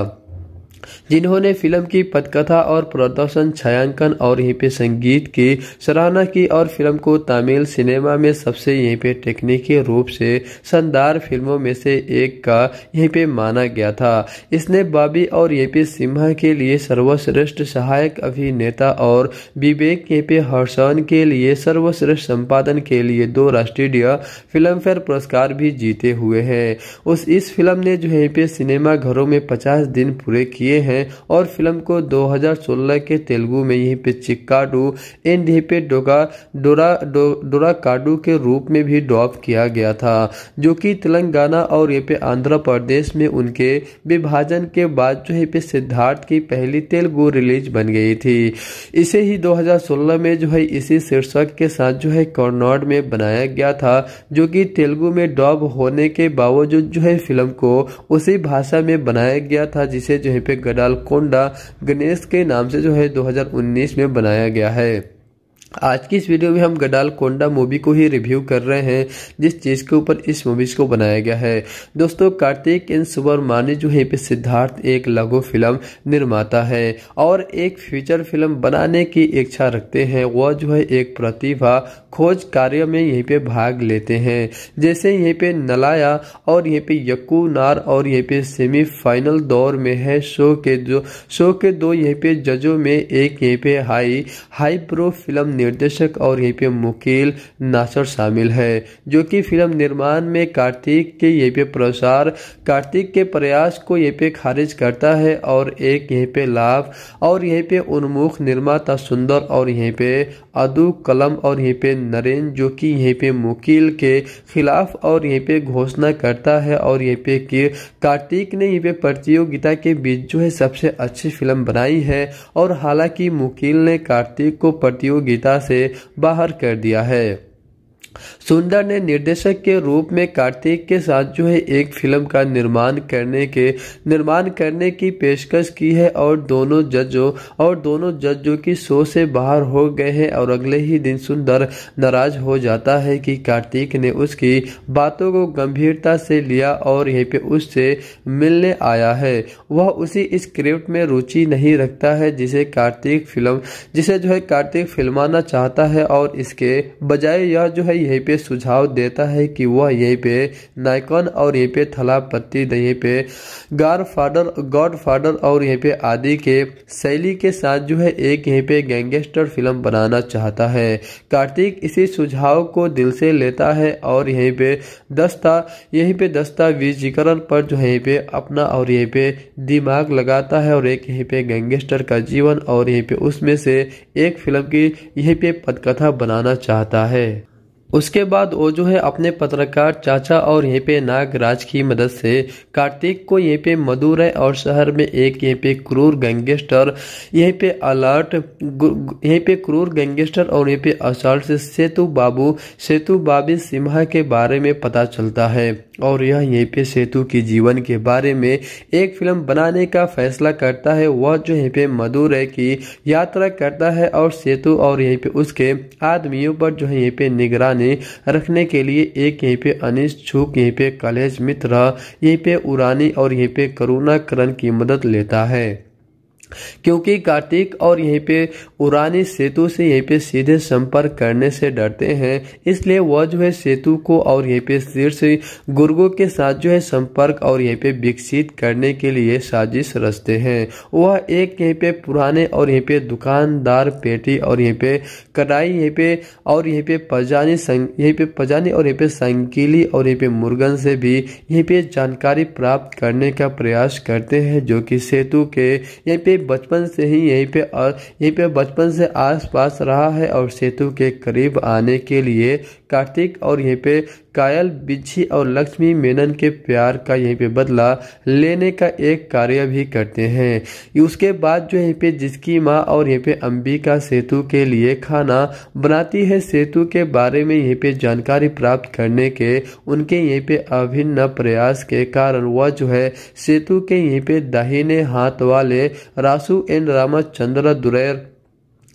जिन्होंने फिल्म की पटकथा और प्रदर्शन छायांकन और यहीं पे संगीत की सराहना की और फिल्म को तमिल सिनेमा में सबसे यहीं पे तकनीकी रूप से शानदार फिल्मों में से एक का यहीं पे माना गया था इसने बाबी और ये पी सिम्हा के लिए सर्वश्रेष्ठ सहायक अभिनेता और विवेक ये पी हर्षन के लिए सर्वश्रेष्ठ संपादन के लिए दो राष्ट्रीय फिल्म फेयर पुरस्कार भी जीते हुए है उस इस फिल्म ने जो है पे सिनेमा घरों में पचास दिन पूरे किए किए हैं और फिल्म को 2016 के तेलुगु में यहीं पे चिक्काडू एंड यहीं पे डोगा डोरा डो, डोरा काडू के रूप में भी ड्रॉप किया गया था जो कि तेलंगाना और ये पे आंध्र प्रदेश में उनके विभाजन के बाद जो है सिद्धार्थ की पहली तेलुगु रिलीज बन गई थी इसे ही 2016 में जो है इसी शीर्षक के साथ जो है कॉर्नॉड में बनाया गया था जो कि तेलुगु में डॉब होने के बावजूद जो है फिल्म को उसी भाषा में बनाया गया था जिसे जो है पे गडालकोंडा गणेश के नाम से जो है 2019 में बनाया गया है आज की इस वीडियो में हम गडाल कोंडा मूवी को ही रिव्यू कर रहे हैं जिस चीज़ के ऊपर इस मूवीज को बनाया गया है दोस्तों कार्तिक एन सुब्रमानी जो है पे सिद्धार्थ एक लघु फिल्म निर्माता है और एक फीचर फिल्म बनाने की इच्छा रखते हैं वह जो है एक प्रतिभा खोज कार्य में यहीं पे भाग लेते हैं जैसे यहीं पे नलाया और यहीं पे यक्कू नार और यहीं पे सेमीफाइनल दौर में है शो के जो शो के दो यहीं पे जजों में एक यहीं पे हाई हाई प्रो फिल्म निर्देशक और यहीं पे मुकील नासर शामिल है जो कि फिल्म निर्माण में कार्तिक के यहीं पे प्रसार कार्तिक के प्रयास को यहीं पे खारिज करता है और एक यहीं पे लाभ और यहीं पे उन्मुख निर्माता सुंदर और यहीं पे अदु कलम और यहीं पे नरेंद्र जो कि यहीं पे मुकील के खिलाफ और यहीं पे घोषणा करता है और यहीं पे कि कार्तिक ने यहीं पे प्रतियोगिता के बीच जो है सबसे अच्छी फिल्म बनाई है और हालांकि मुकील ने कार्तिक को प्रतियोगिता सहायता से बाहर कर दिया है सुंदर ने निर्देशक के रूप में कार्तिक के साथ जो है एक फिल्म का निर्माण करने के निर्माण करने की पेशकश की है और दोनों जजों और दोनों जजों की शो से बाहर हो गए हैं और अगले ही दिन सुंदर नाराज हो जाता है कि कार्तिक ने उसकी बातों को गंभीरता से लिया और यहीं पे उससे मिलने आया है वह उसी स्क्रिप्ट में रुचि नहीं रखता है जिसे कार्तिक फिल्म जिसे जो है कार्तिक फिल्माना चाहता है और इसके बजाय यह जो है यहीं पे सुझाव देता है कि वह यहीं पे नायकन और यहीं पे थलापति यहीं पे गार फादर गॉड फादर और यहीं पे आदि के शैली के साथ जो है एक यहीं पे गैंगस्टर फिल्म बनाना चाहता है कार्तिक इसी सुझाव को दिल से लेता है और यहीं पे दस्ता यहीं पे दस्तावेजीकरण पर जो यहीं पे अपना और यहीं पे दिमाग लगाता है और एक यहीं पे गैंगस्टर का जीवन और यहीं पे उसमें से एक फिल्म की यहीं पे पदकथा बनाना चाहता है उसके बाद वो जो है अपने पत्रकार चाचा और यहाँ पे नागराज की मदद से कार्तिक को यहाँ पे मदुरै और शहर में एक यहाँ पे क्रूर गैंगस्टर यहाँ पे अलर्ट यहाँ पे क्रूर गैंगस्टर और यहाँ पे असल्ट से सेतु बाबू सेतु बाबी सिम्हा के बारे में पता चलता है और यह यहीं पे सेतु के जीवन के बारे में एक फिल्म बनाने का फैसला करता है वह जो यहाँ पे मदुरई की यात्रा करता है और सेतु और यहीं पे उसके आदमियों पर जो है यहाँ पे निगरानी ठिकाने रखने के लिए एक यहीं पे अनिश छुक यहीं पे कलेज मित्र यहीं पे उरानी और यहीं पे करुणाकरण की मदद लेता है क्योंकि कार्तिक और यहीं पे उरानी सेतु से यहीं पे सीधे संपर्क करने से डरते हैं इसलिए वह जो है सेतु को और यहीं पे शीर्ष गुर्गो के साथ जो है संपर्क और यहीं पे विकसित करने के लिए साजिश रचते हैं वह एक यहीं पे पुराने और यहीं पे दुकानदार पेटी और यहीं पे कटाई यहीं पे और यहीं पे पजानी यहीं पे पजानी और यहीं पे संकीली और यहीं पे मुर्गन से भी यहीं पे जानकारी प्राप्त करने का प्रयास करते हैं जो कि सेतु के यहीं पे बचपन से ही यहीं पे यहीं पे बचपन से आसपास रहा है और सेतु के करीब आने के लिए कार्तिक और यहीं पे कायल बिच्छी और लक्ष्मी मेनन के प्यार का यहीं पे बदला लेने का एक कार्य भी करते हैं उसके बाद जो यहीं पे जिसकी माँ और यहीं पे अंबिका सेतु के लिए खाना बनाती है सेतु के बारे में यहीं पे जानकारी प्राप्त करने के उनके यहीं पे अभिन्न प्रयास के कारण वह जो है सेतु के यहीं पे दाहिने हाथ वाले रासू रामा रामचंद्र दुरैर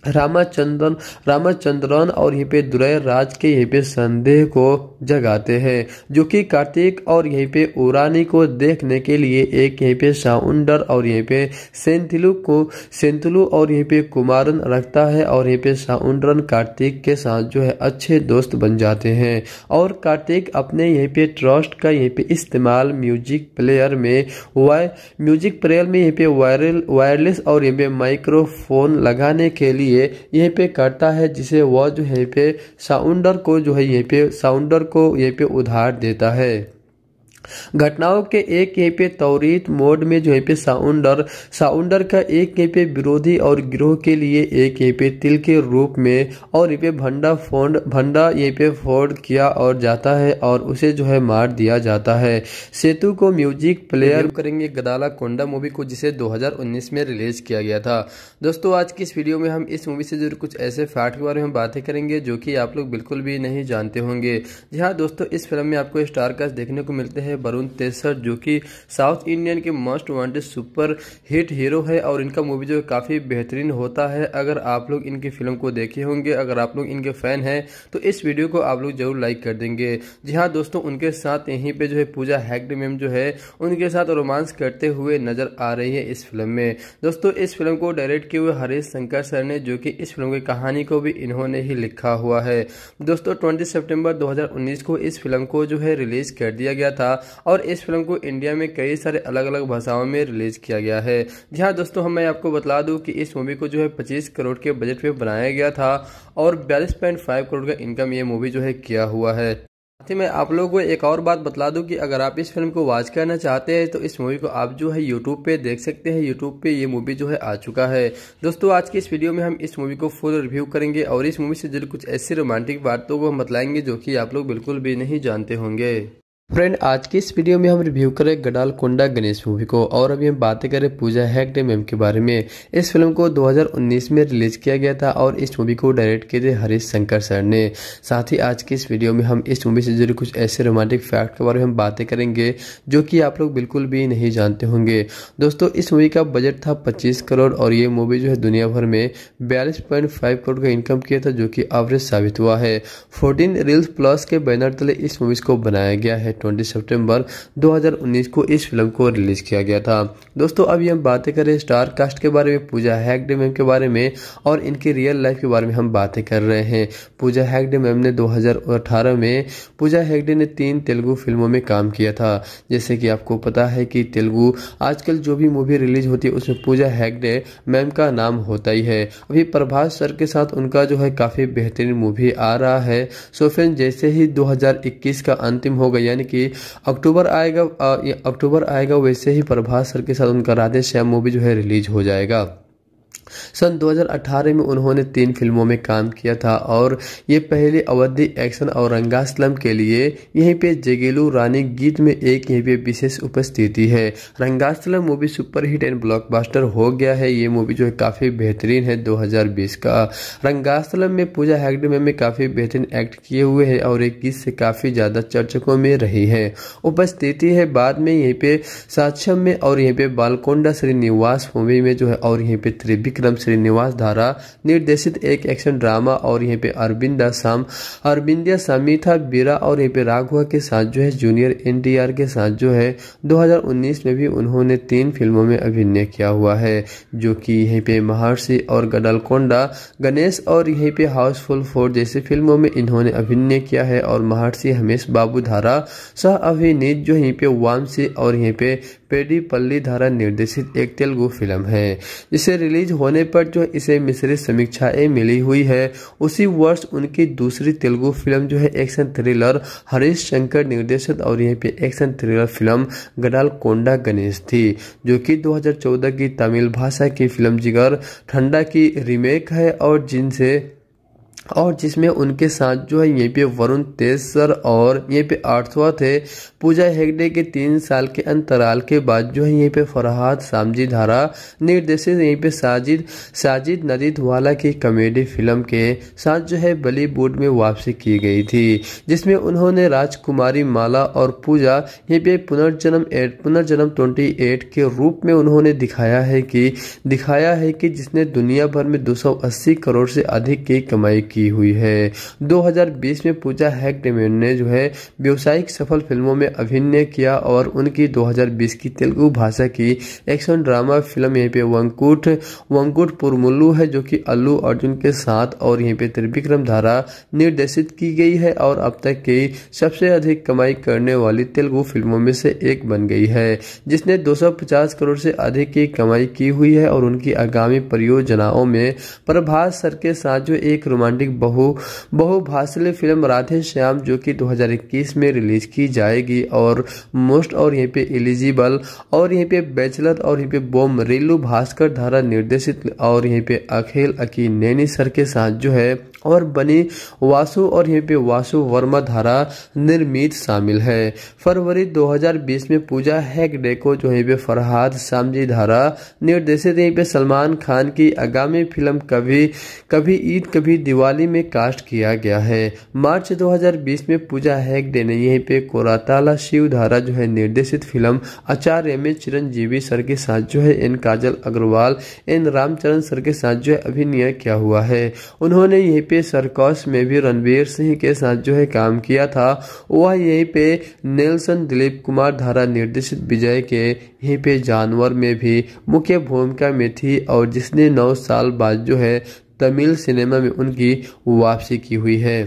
रामाचंद्रन रामाचंद्रन और यहीं पे दुरय राज के यहीं पे संदेह को जगाते हैं जो कि कार्तिक और यहीं पे उरानी को देखने के लिए एक यहीं पे साउंडर और यहीं पे सेंथिलु को सेंथिलु और यहीं पे कुमारन रखता है और यहीं पे साउंडरन कार्तिक के साथ जो है अच्छे दोस्त बन जाते हैं और कार्तिक अपने यहीं पे ट्रस्ट का यहीं पे इस्तेमाल म्यूजिक प्लेयर में म्यूजिक प्लेयर में यहीं पे वायरल वायरलेस और यहीं पे माइक्रोफोन लगाने के लिए लिए यहीं पे करता है जिसे वह जो है पे साउंडर को जो है यहीं पे साउंडर को यहीं पे उधार देता है घटनाओं के एक यहीं पे त्वरित मोड में जो है पे साउंडर साउंडर का एक यहीं पे विरोधी और गिरोह के लिए एक यहीं पे तिल के रूप में और ये पे भंडा फोड भंडा यहीं पे फोड किया और जाता है और उसे जो है मार दिया जाता है सेतु को म्यूजिक प्लेयर करेंगे गदाला कोंडा मूवी को जिसे 2019 में रिलीज किया गया था दोस्तों आज की इस वीडियो में हम इस मूवी से जुड़े कुछ ऐसे फैक्ट के बारे में बातें करेंगे जो कि आप लोग बिल्कुल भी नहीं जानते होंगे जी हाँ दोस्तों इस फिल्म में आपको स्टारकास्ट देखने को मिलते हैं है वरुण तेसर जो कि साउथ इंडियन के most wanted superhit hero है और इनका मूवी जो काफ़ी बेहतरीन होता है अगर आप लोग इनकी फिल्म को देखे होंगे अगर आप लोग इनके फ़ैन हैं तो इस वीडियो को आप लोग जरूर लाइक कर देंगे जी हाँ दोस्तों उनके साथ यहीं पर जो है पूजा हैग्ड मैम जो है उनके साथ रोमांस करते हुए नजर आ रही है इस फिल्म में दोस्तों इस फिल्म को डायरेक्ट किए हुए हरीश शंकर सर ने जो कि इस फिल्म की कहानी को भी इन्होंने ही लिखा हुआ है दोस्तों 20 सितंबर 2019 को इस फिल्म को जो है रिलीज कर दिया गया था और इस फिल्म को इंडिया में कई सारे अलग अलग भाषाओं में रिलीज किया गया है जी हाँ दोस्तों हम मैं आपको बता दूँ कि इस मूवी को जो है पच्चीस करोड़ के बजट में बनाया गया था और बयालीस पॉइंट फाइव करोड़ का इनकम ये मूवी जो है किया हुआ है साथ ही मैं आप लोगों को एक और बात बता दूं कि अगर आप इस फिल्म को वॉच करना चाहते हैं तो इस मूवी को आप जो है यूट्यूब पे देख सकते हैं यूट्यूब पे ये मूवी जो है आ चुका है दोस्तों आज की इस वीडियो में हम इस मूवी को फुल रिव्यू करेंगे और इस मूवी से जुड़ी कुछ ऐसी रोमांटिक बातों को हम बताएंगे जो कि आप लोग बिल्कुल भी नहीं जानते होंगे फ्रेंड आज की इस वीडियो में हम रिव्यू करें गडाल कोंडा गणेश मूवी को और अभी हम बातें करें पूजा हैगडे मैम के बारे में इस फिल्म को 2019 में रिलीज किया गया था और इस मूवी को डायरेक्ट किए थे हरीश शंकर सर ने साथ ही आज की इस वीडियो में हम इस मूवी से जुड़े कुछ ऐसे रोमांटिक फैक्ट के बारे में हम बातें करेंगे जो कि आप लोग बिल्कुल भी नहीं जानते होंगे दोस्तों इस मूवी का बजट था पच्चीस करोड़ और ये मूवी जो है दुनिया भर में बयालीस करोड़ का इनकम किया था जो कि एवरेज साबित हुआ है फोर्टीन रील्स प्लस के बैनर तले इस मूवीज को बनाया गया है 20 सितंबर 2019 को इस फिल्म को रिलीज किया गया था दोस्तों अभी हम बातें करें स्टार कास्ट के बारे में पूजा हैगडे मैम के बारे में और इनकी रियल लाइफ के बारे में हम बातें कर रहे हैं पूजा हैगडे मैम ने दो में पूजा हैगडे ने तीन तेलुगु फिल्मों में काम किया था जैसे कि आपको पता है कि तेलुगु आजकल जो भी मूवी रिलीज होती है उसमें पूजा हैगडे मैम का नाम होता ही है अभी प्रभास सर के साथ उनका जो है काफ़ी बेहतरीन मूवी आ रहा है सो फ्रेंड जैसे ही 2021 का अंतिम होगा यानी कि अक्टूबर आएगा अक्टूबर आएगा वैसे ही प्रभास सर के साथ उनका राधे श्याम मूवी जो है रिलीज हो जाएगा सन 2018 में उन्होंने तीन फिल्मों में काम किया था और ये पहले अवधि एक्शन और रंगास्लम के लिए यहीं पे जगेलू रानी गीत में एक यहीं पे विशेष उपस्थिति है Rangasthalam movie superhit and blockbuster हो गया है ये मूवी जो है काफ़ी बेहतरीन है 2020 का रंगास्लम में पूजा हेगडे में काफ़ी बेहतरीन एक्ट किए हुए है और एक गीत से काफ़ी ज़्यादा चर्चकों में रही है उपस्थिति है बाद में यहीं पे साक्षम में और यहीं पे बालकोंडा श्रीनिवास मूवी में जो है और यहीं पे त्रिविक विक्रम श्रीनिवास धारा निर्देशित एक एक्शन ड्रामा और यहाँ पे अरविंद साम अरविंदा सामी बीरा और यहाँ पे राघवा के साथ जो है जूनियर एन के साथ जो है दो में भी उन्होंने तीन फिल्मों में अभिनय किया हुआ है जो कि यहीं पे महर्षि और गडलकोंडा गणेश और यहीं पे हाउसफुल फोर जैसी फिल्मों में इन्होंने अभिनय किया है और महर्षि हमेश बाबू धारा सह अभिनीत जो यहीं पे वामसी और यहीं पे पेडी पल्ली धारा निर्देशित एक तेलुगु फिल्म है जिसे रिलीज हो होने पर जो इसे मिश्रित समीक्षाएं मिली हुई है उसी वर्ष उनकी दूसरी तेलुगु फिल्म जो है एक्शन थ्रिलर हरीश शंकर निर्देशित और यहीं पे action thriller film Gaddalakonda Ganesh थी जो कि 2014 की तमिल भाषा की फिल्म जिगर ठंडा की रीमेक है और जिनसे और जिसमें उनके साथ जो है यहीं पे वरुण तेज सर और यहीं पे आठवा थे पूजा हेगडे के तीन साल के अंतराल के बाद जो है यहीं पे फरहाद सामजी धारा निर्देशित यहीं पे साजिद साजिद नदीत वाला की कॉमेडी फिल्म के साथ जो है बॉलीवुड में वापसी की गई थी जिसमें उन्होंने राजकुमारी माला और पूजा यहीं पे पुनर्जन्म एट पुनर्जन्म ट्वेंटी एट के रूप में उन्होंने दिखाया है कि दिखाया है कि जिसने दुनिया भर में दो करोड़ से अधिक की कमाई की हुई है 2020 में पूजा हेगडेमेन ने जो है व्यवसायिक सफल फिल्मों में अभिनय किया और उनकी 2020 की तेलुगु भाषा की एक्शन ड्रामा फिल्म यहीं पे वंकुट वंकुट पुरमुल्लू है जो कि अल्लू अर्जुन के साथ और यहीं पे त्रिविक्रम धारा निर्देशित की गई है और अब तक की सबसे अधिक कमाई करने वाली तेलुगु फिल्मों में से एक बन गई है जिसने दो करोड़ से अधिक की कमाई की हुई है और उनकी आगामी परियोजनाओं में प्रभास सर के साथ जो एक रोमांटिक रोमांटिक बहु बहुभाषल फिल्म राधे श्याम जो कि 2021 में रिलीज की जाएगी और मोस्ट और यहीं पे एलिजिबल और यहीं पे बैचलर और यहीं पे बोम रेलू भास्कर धारा निर्देशित और यहीं पे अखिल अकी नैनी सर के साथ जो है और बनी वासु और यहीं पे वासु वर्मा धारा निर्मित शामिल है फरवरी 2020 में पूजा हैगडे को जो यहीं पे फरहाद सामजी धारा निर्देशित यहीं पे सलमान खान की आगामी फिल्म कभी कभी ईद कभी दिवाली मोहाली में कास्ट किया गया है मार्च 2020 में पूजा हैगडे ने यहीं पे कोराताला शिव धारा जो है निर्देशित फिल्म आचार्य में चिरंजीवी सर के साथ जो है and Kajal Aggarwal and Ram Charan sir के साथ जो है अभिनय किया हुआ है उन्होंने यहीं पे सरकॉस में भी रणवीर सिंह के साथ जो है काम किया था वह यहीं पे नेल्सन दिलीप कुमार धारा निर्देशित विजय के यहीं पे जानवर में भी मुख्य भूमिका में थी और जिसने नौ साल बाद जो है तमिल सिनेमा में उनकी वापसी की हुई है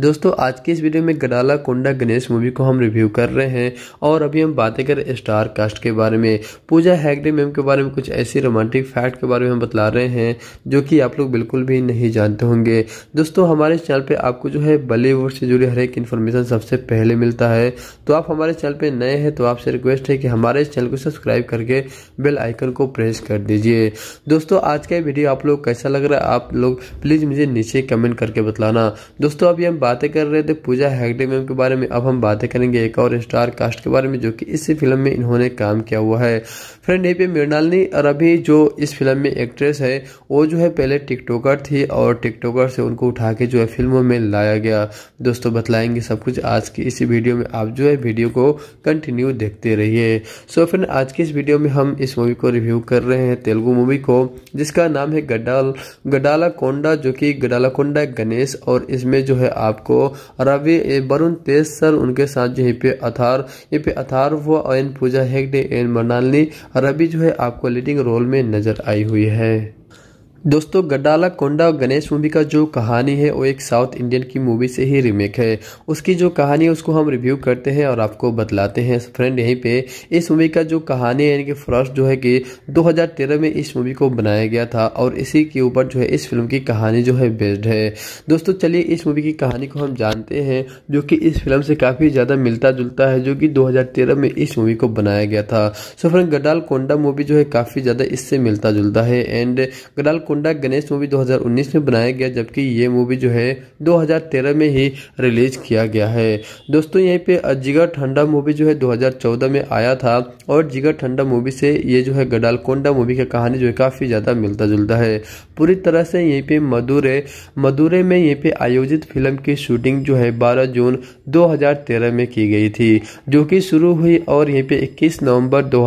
दोस्तों आज की इस वीडियो में गडाला कोंडा गणेश मूवी को हम रिव्यू कर रहे हैं और अभी हम बातें कर स्टार कास्ट के बारे में पूजा हैगडे मैम के बारे में कुछ ऐसी रोमांटिक फैक्ट के बारे में हम बतला रहे हैं जो कि आप लोग बिल्कुल भी नहीं जानते होंगे दोस्तों हमारे चैनल पे आपको जो है बॉलीवुड से जुड़ी हर एक इन्फॉर्मेशन सबसे पहले मिलता है तो आप हमारे चैनल पर नए हैं तो आपसे रिक्वेस्ट है कि हमारे इस चैनल को सब्सक्राइब करके बेल आइकन को प्रेस कर दीजिए दोस्तों आज का वीडियो आप लोग कैसा लग रहा है आप लोग प्लीज़ मुझे नीचे कमेंट करके बतलाना दोस्तों अभी हम बातें कर रहे थे पूजा हेगडे मैम के बारे में अब हम बातें करेंगे एक और स्टार कास्ट के बारे में जो कि इसी फिल्म में इन्होंने काम किया हुआ है फ्रेंड ए पी मृणालिनी और अभी जो इस फिल्म में एक्ट्रेस है वो जो है पहले टिकटॉकर थी और टिकटॉकर से उनको उठा के जो है फिल्मों में लाया गया दोस्तों बतलाएंगे सब कुछ आज की इसी वीडियो में आप जो है वीडियो को कंटिन्यू देखते रहिए सो फ्रेंड आज की इस वीडियो में हम इस मूवी को रिव्यू कर रहे हैं तेलुगु मूवी को जिसका नाम है गडाल गडाला कोंडा जो कि गडाला कोंडा गणेश और इसमें जो है आपको और अब वरुण तेज सर उनके साथ जो यहाँ पे अथार ये पे अथार वो एन पूजा हेगडे एन मनालनी और अभी जो है आपको लीडिंग रोल में नजर आई हुई है दोस्तों गडाला कोंडा और गणेश मूवी का जो कहानी है वो एक साउथ इंडियन की मूवी से ही रीमेक है उसकी जो कहानी है उसको हम रिव्यू करते हैं और आपको बतलाते हैं फ्रेंड यहीं पे इस मूवी का जो कहानी है यानी कि फर्स्ट जो है कि 2013 में इस मूवी को बनाया गया था और इसी के ऊपर जो है इस फिल्म की कहानी जो है बेस्ड है दोस्तों चलिए इस मूवी की कहानी को हम जानते हैं जो कि इस फिल्म से काफ़ी ज़्यादा मिलता जुलता है जो कि दो में इस मूवी को बनाया गया था सो फ्रेंड गडाल कोंडा मूवी जो है काफ़ी ज़्यादा इससे मिलता जुलता है and Gaddalakonda Ganesh movie 2019 में बनाया गया जबकि ये मूवी जो है 2013 में ही रिलीज किया गया है दोस्तों यहीं पे जिगर ठंडा मूवी जो है 2014 में आया था और जिगर ठंडा मूवी से ये जो है गडालकोंडा मूवी की कहानी जो है काफ़ी ज़्यादा मिलता जुलता है पूरी तरह से यहीं पे मदुरे मदुरे में यहीं पे आयोजित फिल्म की शूटिंग जो है बारह जून दो में की गई थी जो कि शुरू हुई और यहीं पे इक्कीस नवम्बर दो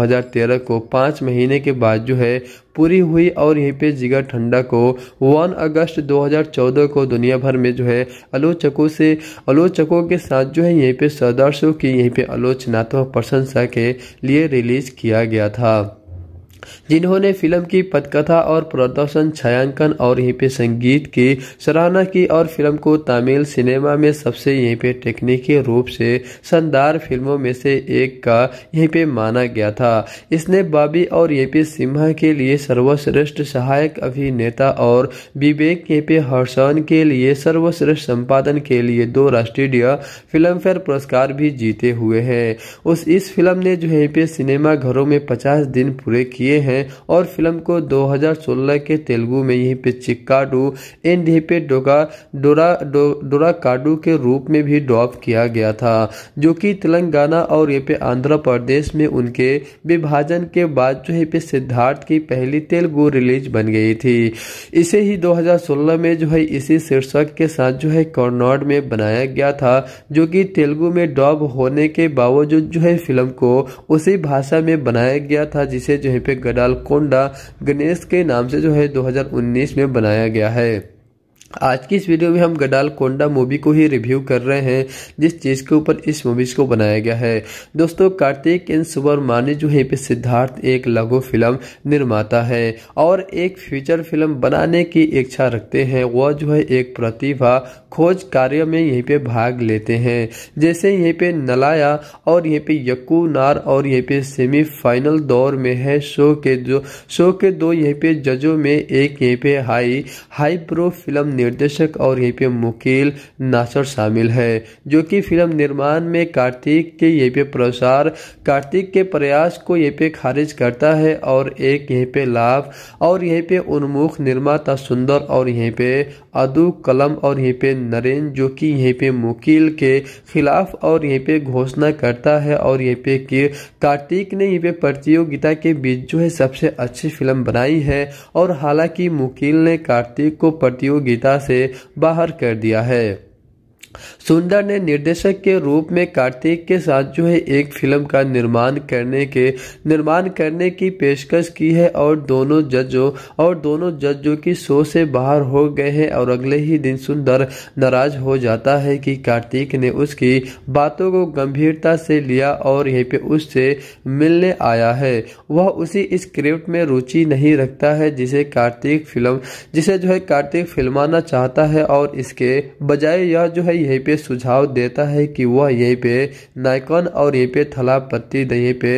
को पाँच महीने के बाद जो है पूरी हुई और यहीं पे जिगर ठंडा को 1 अगस्त 2014 को दुनिया भर में जो है आलोचकों से आलोचकों के साथ जो है यहीं पे सदर्शों की यहीं पे आलोचनात्मक प्रशंसा के लिए रिलीज किया गया था जिन्होंने फिल्म की पटकथा और प्रदर्शन छायांकन और यहीं पे संगीत की सराहना की और फिल्म को तमिल सिनेमा में सबसे यहीं पे तकनीकी रूप से शानदार फिल्मों में से एक का यहीं पे माना गया था इसने बाबी और ये पी सिम्हा के लिए सर्वश्रेष्ठ सहायक अभिनेता और विवेक ये पे हर्षन के लिए सर्वश्रेष्ठ संपादन के लिए दो राष्ट्रीय फिल्म फेयर पुरस्कार भी जीते हुए है उस इस फिल्म ने जो है पे सिनेमा घरों में पचास दिन पूरे किए किए हैं और फिल्म को 2016 के तेलुगु में यहीं पे चिक्काडू एंड यहीं पे डोगा डोरा डो, डोरा काडू के रूप में भी ड्रॉप किया गया था जो कि तेलंगाना और ये पे आंध्र प्रदेश में उनके विभाजन के बाद जो है पे सिद्धार्थ की पहली तेलुगु रिलीज बन गई थी इसे ही दो में जो है इसी शीर्षक के साथ जो है कॉर्नॉड में बनाया गया था जो कि तेलुगु में डॉब होने के बावजूद जो है फिल्म को उसी भाषा में बनाया गया था जिसे जो है पे गडालकोंडा गणेश के नाम से जो है 2019 में बनाया गया है आज की इस वीडियो में हम गडाल कोंडा मूवी को ही रिव्यू कर रहे हैं जिस चीज़ के ऊपर इस मूवीज को बनाया गया है दोस्तों कार्तिक एन सुब्रमानी जो है पे सिद्धार्थ एक लघु फिल्म निर्माता है और एक फीचर फिल्म बनाने की इच्छा रखते हैं वह जो है एक प्रतिभा खोज कार्य में यहीं पे भाग लेते हैं जैसे यहीं पे नलाया और यहीं पे यकू नार और यहीं पे सेमीफाइनल दौर में है शो के जो शो के दो यहीं पे जजों में एक यहीं पे हाई हाई प्रो फिल्म निर्देशक और यहीं पे मुकील नासर शामिल है जो कि फिल्म निर्माण में कार्तिक के यहीं पे प्रसार कार्तिक के प्रयास को ये पे खारिज करता है और एक यहीं पे लाभ और यहीं पे उन्मुख निर्माता सुंदर और यहीं पे अदु कलम और यहीं पे नरेंद्र जो कि यहीं पे मुकील के खिलाफ और यहीं पे घोषणा करता है और यहीं पे कि कार्तिक ने यहीं पे प्रतियोगिता के बीच जो है सबसे अच्छी फिल्म बनाई है और हालांकि मुकील ने कार्तिक को प्रतियोगिता से बाहर कर दिया है सुंदर ने निर्देशक के रूप में कार्तिक के साथ जो है एक फिल्म का निर्माण करने के निर्माण करने की पेशकश की है और दोनों जजों और दोनों जजों की शो से बाहर हो गए हैं और अगले ही दिन सुंदर नाराज हो जाता है कि कार्तिक ने उसकी बातों को गंभीरता से लिया और यहीं पे उससे मिलने आया है वह उसी स्क्रिप्ट में रुचि नहीं रखता है जिसे कार्तिक फिल्म जिसे जो है कार्तिक फिल्माना चाहता है और इसके बजाय यह जो है यहीं पे सुझाव देता है कि वह यहीं पे नायकन और यहीं पे थलापति यहीं पे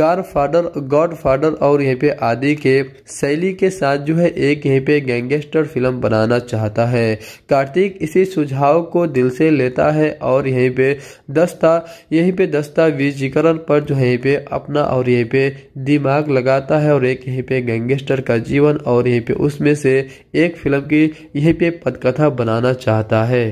गार फादर गॉड फादर और यहीं पे आदि के शैली के साथ जो है एक यहीं पे गैंगस्टर फिल्म बनाना चाहता है कार्तिक इसी सुझाव को दिल से लेता है और यहीं पे दस्ता यहीं पे दस्तावेजीकरण पर जो यहीं पे अपना और यहीं पे दिमाग लगाता है और एक यहीं पे गैंगस्टर का जीवन और यहीं पे उसमें से एक फिल्म की यहीं पे पदकथा बनाना चाहता है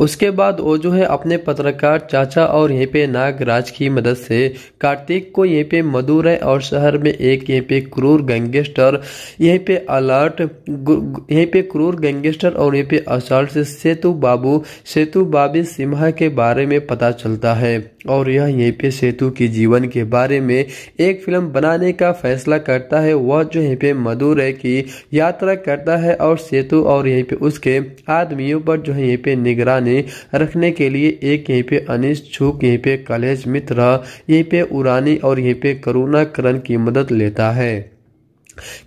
उसके बाद वो जो है अपने पत्रकार चाचा और यहाँ पे नागराज की मदद से कार्तिक को यहाँ पे मदुरै और शहर में एक यहाँ पे क्रूर गैंगस्टर यहाँ पे अलर्ट यहाँ पे क्रूर गैंगस्टर और यहाँ पे असल्ट से सेतु बाबू सेतु बाबी सिम्हा के बारे में पता चलता है और यह यहाँ पे सेतु के जीवन के बारे में एक फिल्म बनाने का फैसला करता है वह जो यहाँ पे मदुरई की यात्रा करता है और सेतु और यहीं पे उसके आदमियों पर जो है यहाँ पे निगरान ठिकाने रखने के लिए एक यहीं पे अनिश छूक यहीं पे कलेज मित्र यहीं पे उरानी और यहीं पे करुणाकरण की मदद लेता है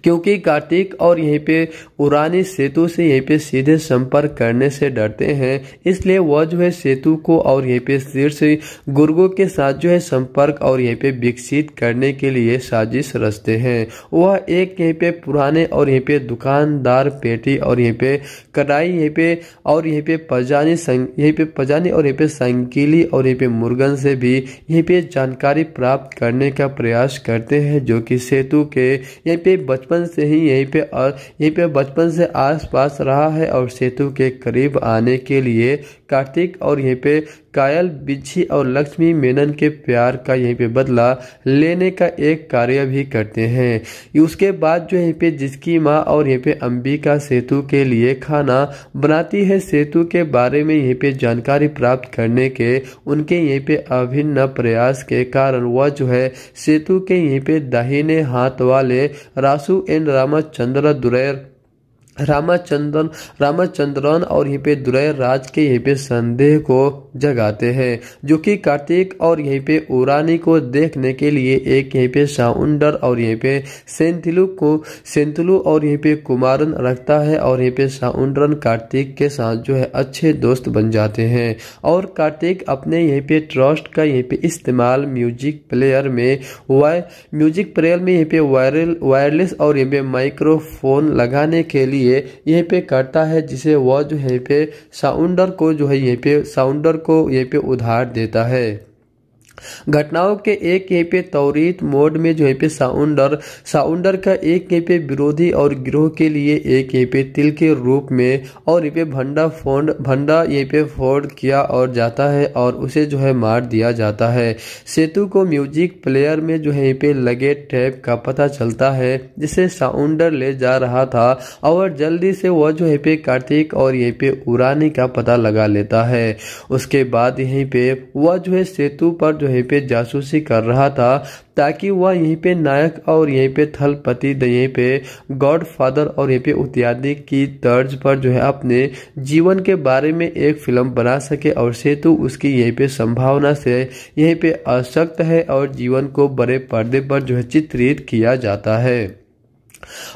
क्योंकि कार्तिक और यहीं पे उरानी सेतु से यहीं पे सीधे संपर्क करने से डरते हैं इसलिए वह जो है सेतु को और यहीं पे शीर्ष गुर्गो के साथ जो है संपर्क और यहीं पे विकसित करने के लिए साजिश रचते हैं वह एक यहीं पे पुराने और यहीं पे दुकानदार पेटी और यहीं पे कटाई यहीं पे और यहीं पे पजानी यहीं पे पजानी और यहीं पे संकीली और यहीं पे मुर्गन से भी यहीं पे जानकारी प्राप्त करने का प्रयास करते हैं जो कि सेतु के यहीं पे बचपन से ही यहीं पे यहीं पे बचपन से आसपास रहा है और सेतु के करीब आने के लिए कार्तिक और यहीं पे कायल बिच्छी और लक्ष्मी मेनन के प्यार का यहीं पे बदला लेने का एक कार्य भी करते हैं उसके बाद जो यहीं पे जिसकी माँ और यहीं पे अंबिका सेतु के लिए खाना बनाती है सेतु के बारे में यहीं पे जानकारी प्राप्त करने के उनके यहीं पे अभिन्न प्रयास के कारण वह जो है सेतु के यहीं पे दाहिने हाथ वाले रासू एंड रामचंद्र दुरैर रामाचंद्रन रामाचंद्रन और यहीं पे दुरय राज के यहीं पे संदेह को जगाते हैं जो कि कार्तिक और यहीं पे उरानी को देखने के लिए एक यहीं पे साउंडर और यहीं पे सेंथिलु को सेंथिलु और यहीं पे कुमारन रखता है और यहीं पे साउंडरन कार्तिक के साथ जो है अच्छे दोस्त बन जाते हैं और कार्तिक अपने यहीं पे ट्रस्ट का यहीं पे इस्तेमाल म्यूजिक प्लेयर में म्यूजिक प्लेयर में यहीं पे वायरल वायरलेस और यहीं पे माइक्रोफोन लगाने के लिए लिए यहीं पे करता है जिसे वह जो है पे साउंडर को जो है यहीं पे साउंडर को यहीं पे उधार देता है घटनाओं के एक यहीं पे त्वरित मोड में जो है पे साउंडर साउंडर का एक यहीं पे विरोधी और गिरोह के लिए एक यहीं पे तिल के रूप में और ये पे भंडा फोड भंडा यहीं पे फोड किया और जाता है और उसे जो है मार दिया जाता है सेतु को म्यूजिक प्लेयर में जो है पे लगे टैप का पता चलता है जिसे साउंडर ले जा रहा था और जल्दी से वह जो है पे कार्तिक और यहीं पे उड़ाने का पता लगा लेता है उसके बाद यहीं पे वह जो है सेतु पर जो है यहीं पे जासूसी कर रहा था ताकि वह यहीं पे नायक और यहीं पे थल पति यहीं पे गॉड फादर और यहीं पे उत्यादि की तर्ज पर जो है अपने जीवन के बारे में एक फिल्म बना सके और सेतु उसकी यहीं पे संभावना से यहीं पे अशक्त है और जीवन को बड़े पर्दे पर जो है चित्रित किया जाता है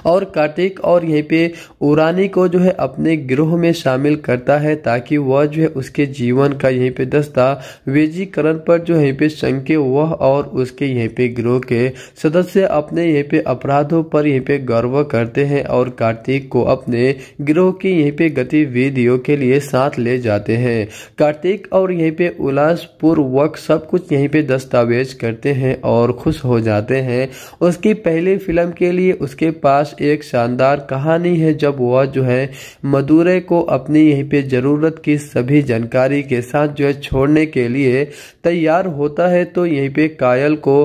और कार्तिक और यहीं पे उरानी को जो है अपने गिरोह में शामिल करता है ताकि वह जो है उसके जीवन का यहीं पे दस्तावेजीकरण पर जो यहीं पे शंके वह और उसके यहीं पे गिरोह के सदस्य अपने यहीं पे अपराधों पर यहीं पे गर्व करते हैं और कार्तिक को अपने गिरोह की यहीं पे गतिविधियों के लिए साथ ले जाते हैं कार्तिक और यहीं पे पूर्वक सब कुछ यहीं पे दस्तावेज करते हैं और खुश हो जाते हैं उसकी पहली फिल्म के लिए उसके पास एक शानदार कहानी है जब वह जो है मदुरे को अपनी यहीं पे ज़रूरत की सभी जानकारी के साथ जो है छोड़ने के लिए तैयार होता है तो यहीं पे कायल को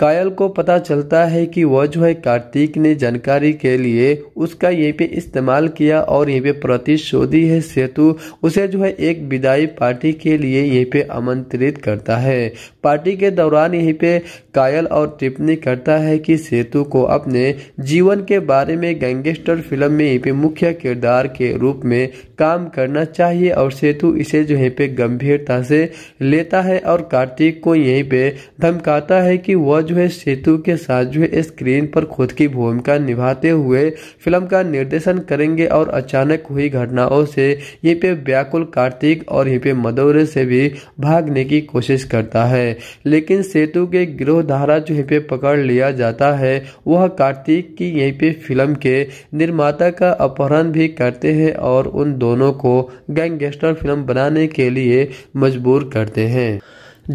कायल को पता चलता है कि वह जो है कार्तिक ने जानकारी के लिए उसका यहीं पे इस्तेमाल किया और यहीं पे प्रतिशोधी है सेतु उसे जो है एक विदाई पार्टी के लिए यहीं पे आमंत्रित करता है पार्टी के दौरान यहीं पे कायल और टिप्पणी करता है कि सेतु को अपने जीवन के बारे में गैंगस्टर फिल्म में यहीं पे मुख्य किरदार के रूप में काम करना चाहिए और सेतु इसे जो है पे गंभीरता से लेता है और कार्तिक को यहीं पे धमकाता है कि वह जो है सेतु के साथ जो है स्क्रीन पर खुद की भूमिका निभाते हुए फिल्म का निर्देशन करेंगे और अचानक हुई घटनाओं से यहीं पे व्याकुल कार्तिक और यहीं पे मदौरे से भी भागने की कोशिश करता है लेकिन सेतु के गिरोह धारा जो यहीं पे पकड़ लिया जाता है वह कार्तिक की यहीं पे फिल्म के निर्माता का अपहरण भी करते हैं और उन दो दोनों को गैंगस्टर फिल्म बनाने के लिए मजबूर करते हैं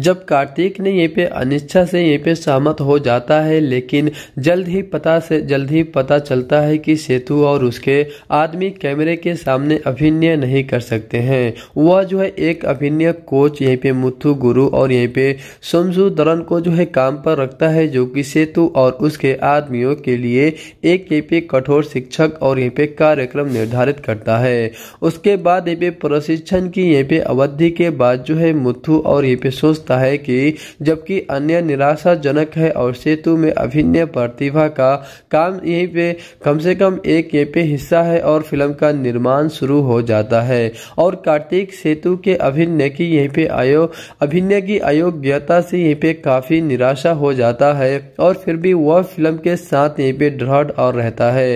जब कार्तिक ने यहीं पे अनिच्छा से यहीं पे सहमत हो जाता है लेकिन जल्द ही पता से जल्द ही पता चलता है कि सेतु और उसके आदमी कैमरे के सामने अभिनय नहीं कर सकते हैं वह जो है एक अभिनय कोच यहीं पे मुथु गुरु और यहीं पे समझू दरन को जो है काम पर रखता है जो कि सेतु और उसके आदमियों के लिए एक यहीं पे कठोर शिक्षक और यहीं पे कार्यक्रम निर्धारित करता है उसके बाद यहीं पे प्रशिक्षण की यहीं पे अवधि के बाद जो है मुथु और यहीं पे सोच सकता है कि जबकि अन्य निराशाजनक है और सेतु में अभिनय प्रतिभा का काम यहीं पे कम से कम एक पे हिस्सा है और फिल्म का निर्माण शुरू हो जाता है और कार्तिक सेतु के अभिनय की यहीं पे आयो अभिनय की अयोग्यता से यहीं पे काफी निराशा हो जाता है और फिर भी वह फिल्म के साथ यहीं पे दृढ़ और रहता है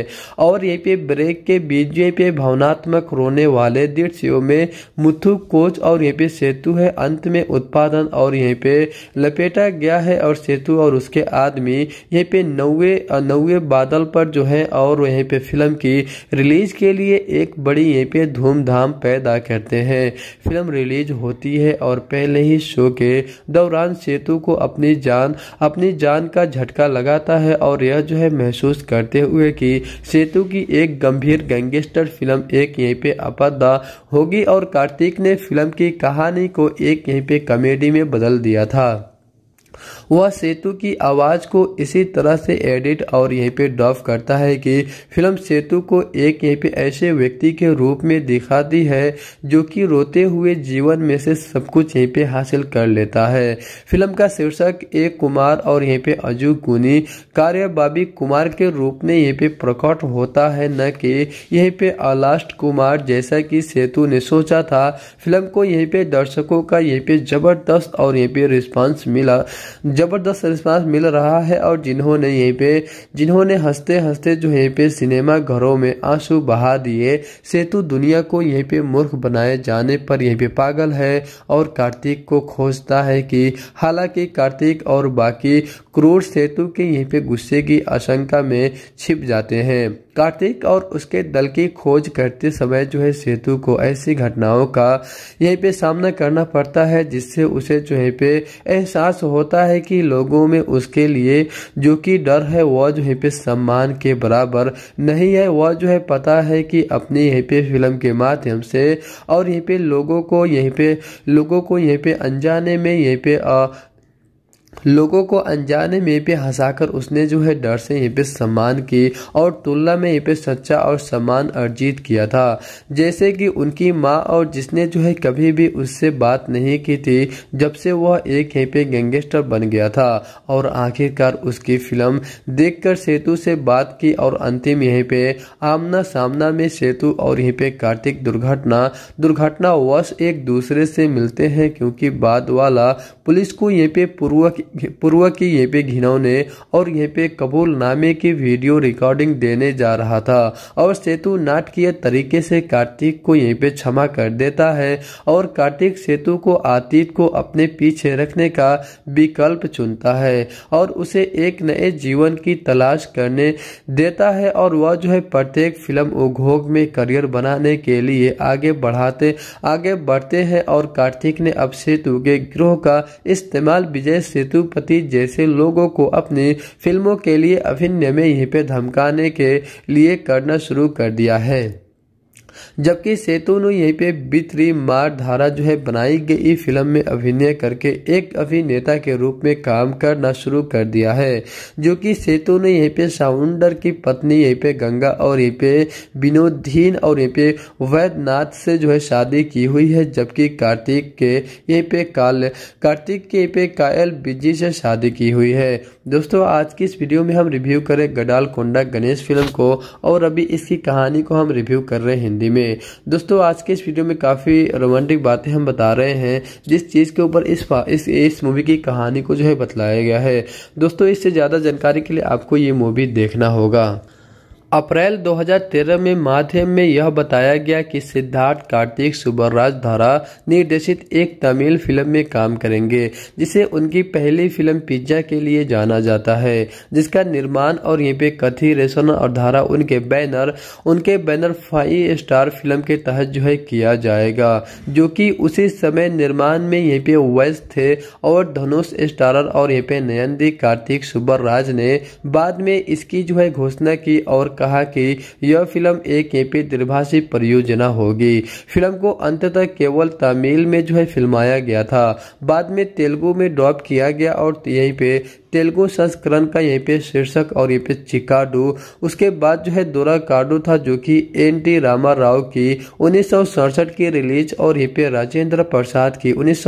और यहीं पे ब्रेक के बीच यहीं पे भावनात्मक रोने वाले दृश्यों में मुथु कोच और यहीं पे सेतु है अंत में उत्पादन और यहीं पे लपेटा गया है और सेतु और उसके आदमी यहीं पे नौवे नौवे बादल पर जो है और यहीं पे फिल्म की रिलीज के लिए एक बड़ी यहीं पे धूमधाम पैदा करते हैं फिल्म रिलीज होती है और पहले ही शो के दौरान सेतु को अपनी जान अपनी जान का झटका लगाता है और यह जो है महसूस करते हुए कि सेतु की एक गंभीर गैंगस्टर फिल्म एक यहीं पे आपदा होगी और कार्तिक ने फिल्म की कहानी को एक यहीं पे कॉमेडी में में बदल दिया था वह सेतु की आवाज़ को इसी तरह से एडिट और यहीं पे डॉप करता है कि फिल्म सेतु को एक यहीं पे ऐसे व्यक्ति के रूप में दिखाती है जो कि रोते हुए जीवन में से सब कुछ यहीं पे हासिल कर लेता है फिल्म का शीर्षक एक कुमार और यहीं पे अजू गुनी कार्य बाबी कुमार के रूप में यहीं पे प्रकट होता है न कि यहीं पे अलास्ट कुमार जैसा कि सेतु ने सोचा था फिल्म को यहीं पे दर्शकों का यहीं पे जबरदस्त और यहीं पे रिस्पांस मिला ज़बरदस्त रिस्पांस मिल रहा है और जिन्होंने यहीं पे जिन्होंने हंसते हंसते जो यहीं पे सिनेमा घरों में आंसू बहा दिए सेतु दुनिया को यहीं पे मूर्ख बनाए जाने पर यहीं पे पागल है और कार्तिक को खोजता है कि हालांकि कार्तिक और बाकी क्रूर सेतु के यहीं पे गुस्से की आशंका में छिप जाते हैं कार्तिक और उसके दल की खोज करते समय जो है सेतु को ऐसी घटनाओं का यहीं पे सामना करना पड़ता है जिससे उसे जो है पे एहसास होता है कि लोगों में उसके लिए जो कि डर है वह जो है पे सम्मान के बराबर नहीं है वह जो है पता है कि अपनी यहीं पे फिल्म के माध्यम से और यहीं पे लोगों को यहीं पे लोगों को यहीं पे अनजाने में यहीं पे लोगों को अनजाने में पे हंसाकर उसने जो है डर से यहाँ पे सम्मान की और तुलना में यहाँ पे सच्चा और सम्मान अर्जित किया था जैसे कि उनकी माँ और जिसने जो है कभी भी उससे बात नहीं की थी जब से वह एक यहाँ पे गैंगस्टर बन गया था और आखिरकार उसकी फिल्म देखकर सेतु से बात की और अंतिम यहीं पे आमना सामना में सेतु और यहीं पे कार्तिक दुर्घटना दुर्घटनावश एक दूसरे से मिलते हैं क्योंकि बाद वाला पुलिस को यहीं पे पूर्वक पूर्व की यहाँ पे घिनौने और यहाँ पे कबूल नामे की वीडियो रिकॉर्डिंग देने जा रहा था और सेतु नाटकीय तरीके से कार्तिक को यहीं पे क्षमा कर देता है और कार्तिक सेतु को आतीत को अपने पीछे रखने का विकल्प चुनता है और उसे एक नए जीवन की तलाश करने देता है और वह जो है प्रत्येक फिल्म उद्योग में करियर बनाने के लिए आगे बढ़ाते आगे बढ़ते हैं और कार्तिक ने अब सेतु के ग्रोह का इस्तेमाल विजय सेतु सेतुपति जैसे लोगों को अपनी फिल्मों के लिए अभिनय में यहीं पे धमकाने के लिए करना शुरू कर दिया है जबकि सेतु ने यहीं पे बी मार धारा जो है बनाई गई फिल्म में अभिनय करके एक अभिनेता के रूप में काम करना शुरू कर दिया है जो कि सेतु ने यहीं पे साउंडर की पत्नी यहीं पे गंगा और यहीं पे विनोदीन और यहीं पे वैद्यनाथ से जो है शादी की हुई है जबकि कार्तिक के यहीं पे काल कार्तिक के यहीं पे कायल बिजी से शादी की हुई है दोस्तों आज की इस वीडियो में हम रिव्यू करें गडाल कोंडा गणेश फिल्म को और अभी इसकी कहानी को हम रिव्यू कर रहे हैं हिंदी में हैं दोस्तों आज के इस वीडियो में काफ़ी रोमांटिक बातें हम बता रहे हैं जिस चीज़ के ऊपर इस इस इस मूवी की कहानी को जो है बतलाया गया है दोस्तों इससे ज़्यादा जानकारी के लिए आपको ये मूवी देखना होगा अप्रैल 2013 में माध्यम में यह बताया गया कि सिद्धार्थ कार्तिक सुबरराज धारा निर्देशित एक तमिल फिल्म में काम करेंगे जिसे उनकी पहली फिल्म पिज्जा के लिए जाना जाता है जिसका निर्माण और यहीं पे कथी रेशन और धारा उनके बैनर उनके बैनर फाइव स्टार फिल्म के तहत जो है किया जाएगा जो कि उसी समय निर्माण में यहीं पे वैस थे और धनुष स्टारर और यहीं पे नयनदी कार्तिक सुबर ने बाद में इसकी जो है घोषणा की और कहा कि यह फिल्म एक एपी द्विभाषी परियोजना होगी फिल्म को अंत तक केवल तमिल में जो है फिल्माया गया था बाद में तेलुगु में डॉप किया गया और यहीं पे तेलुगु संस्करण का यहीं पे शीर्षक और यहीं पे चिकाडू उसके बाद जो है दोरा काडू था जो कि एन टी रामा राव की उन्नीस की रिलीज और यहीं पे राजेंद्र प्रसाद की उन्नीस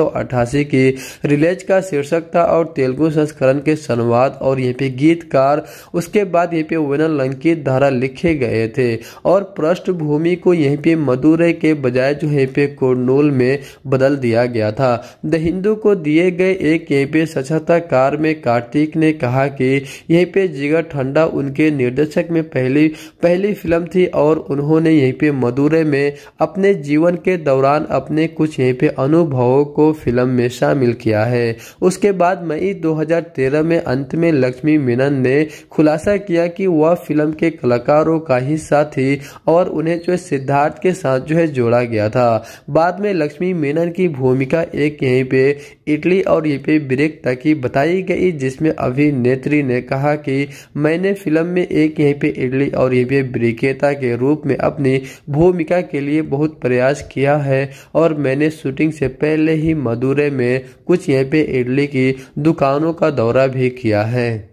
की रिलीज का शीर्षक था और तेलुगु संस्करण के संवाद और यहीं पे गीतकार उसके बाद यहीं पे वेनल लंकित धारा लिखे गए थे और पृष्ठभूमि को यहीं पे मदुरे के बजाय जो है पे कोनोल में बदल दिया गया था द हिंदू को दिए गए एक यहीं पे सचहता कार में काट कार्तिक ने कहा कि यहीं पे जिगर ठंडा उनके निर्देशक में पहली पहली फिल्म थी और उन्होंने यहीं पे मदुरै में अपने जीवन के दौरान अपने कुछ यहीं पे अनुभवों को फिल्म में शामिल किया है उसके बाद मई 2013 में अंत में लक्ष्मी मीनन ने खुलासा किया कि वह फिल्म के कलाकारों का हिस्सा थी और उन्हें जो सिद्धार्थ के साथ जो है जोड़ा गया था बाद में लक्ष्मी मेनन की भूमिका एक यहीं पे इटली और पे ब्रेक तक ही बताई गई जिसमें अभिनेत्री ने कहा कि मैंने फिल्म में एक यहीं पे इटली और पे ब्रिकेता के रूप में अपनी भूमिका के लिए बहुत प्रयास किया है और मैंने शूटिंग से पहले ही मदुरे में कुछ यहीं पे इडली की दुकानों का दौरा भी किया है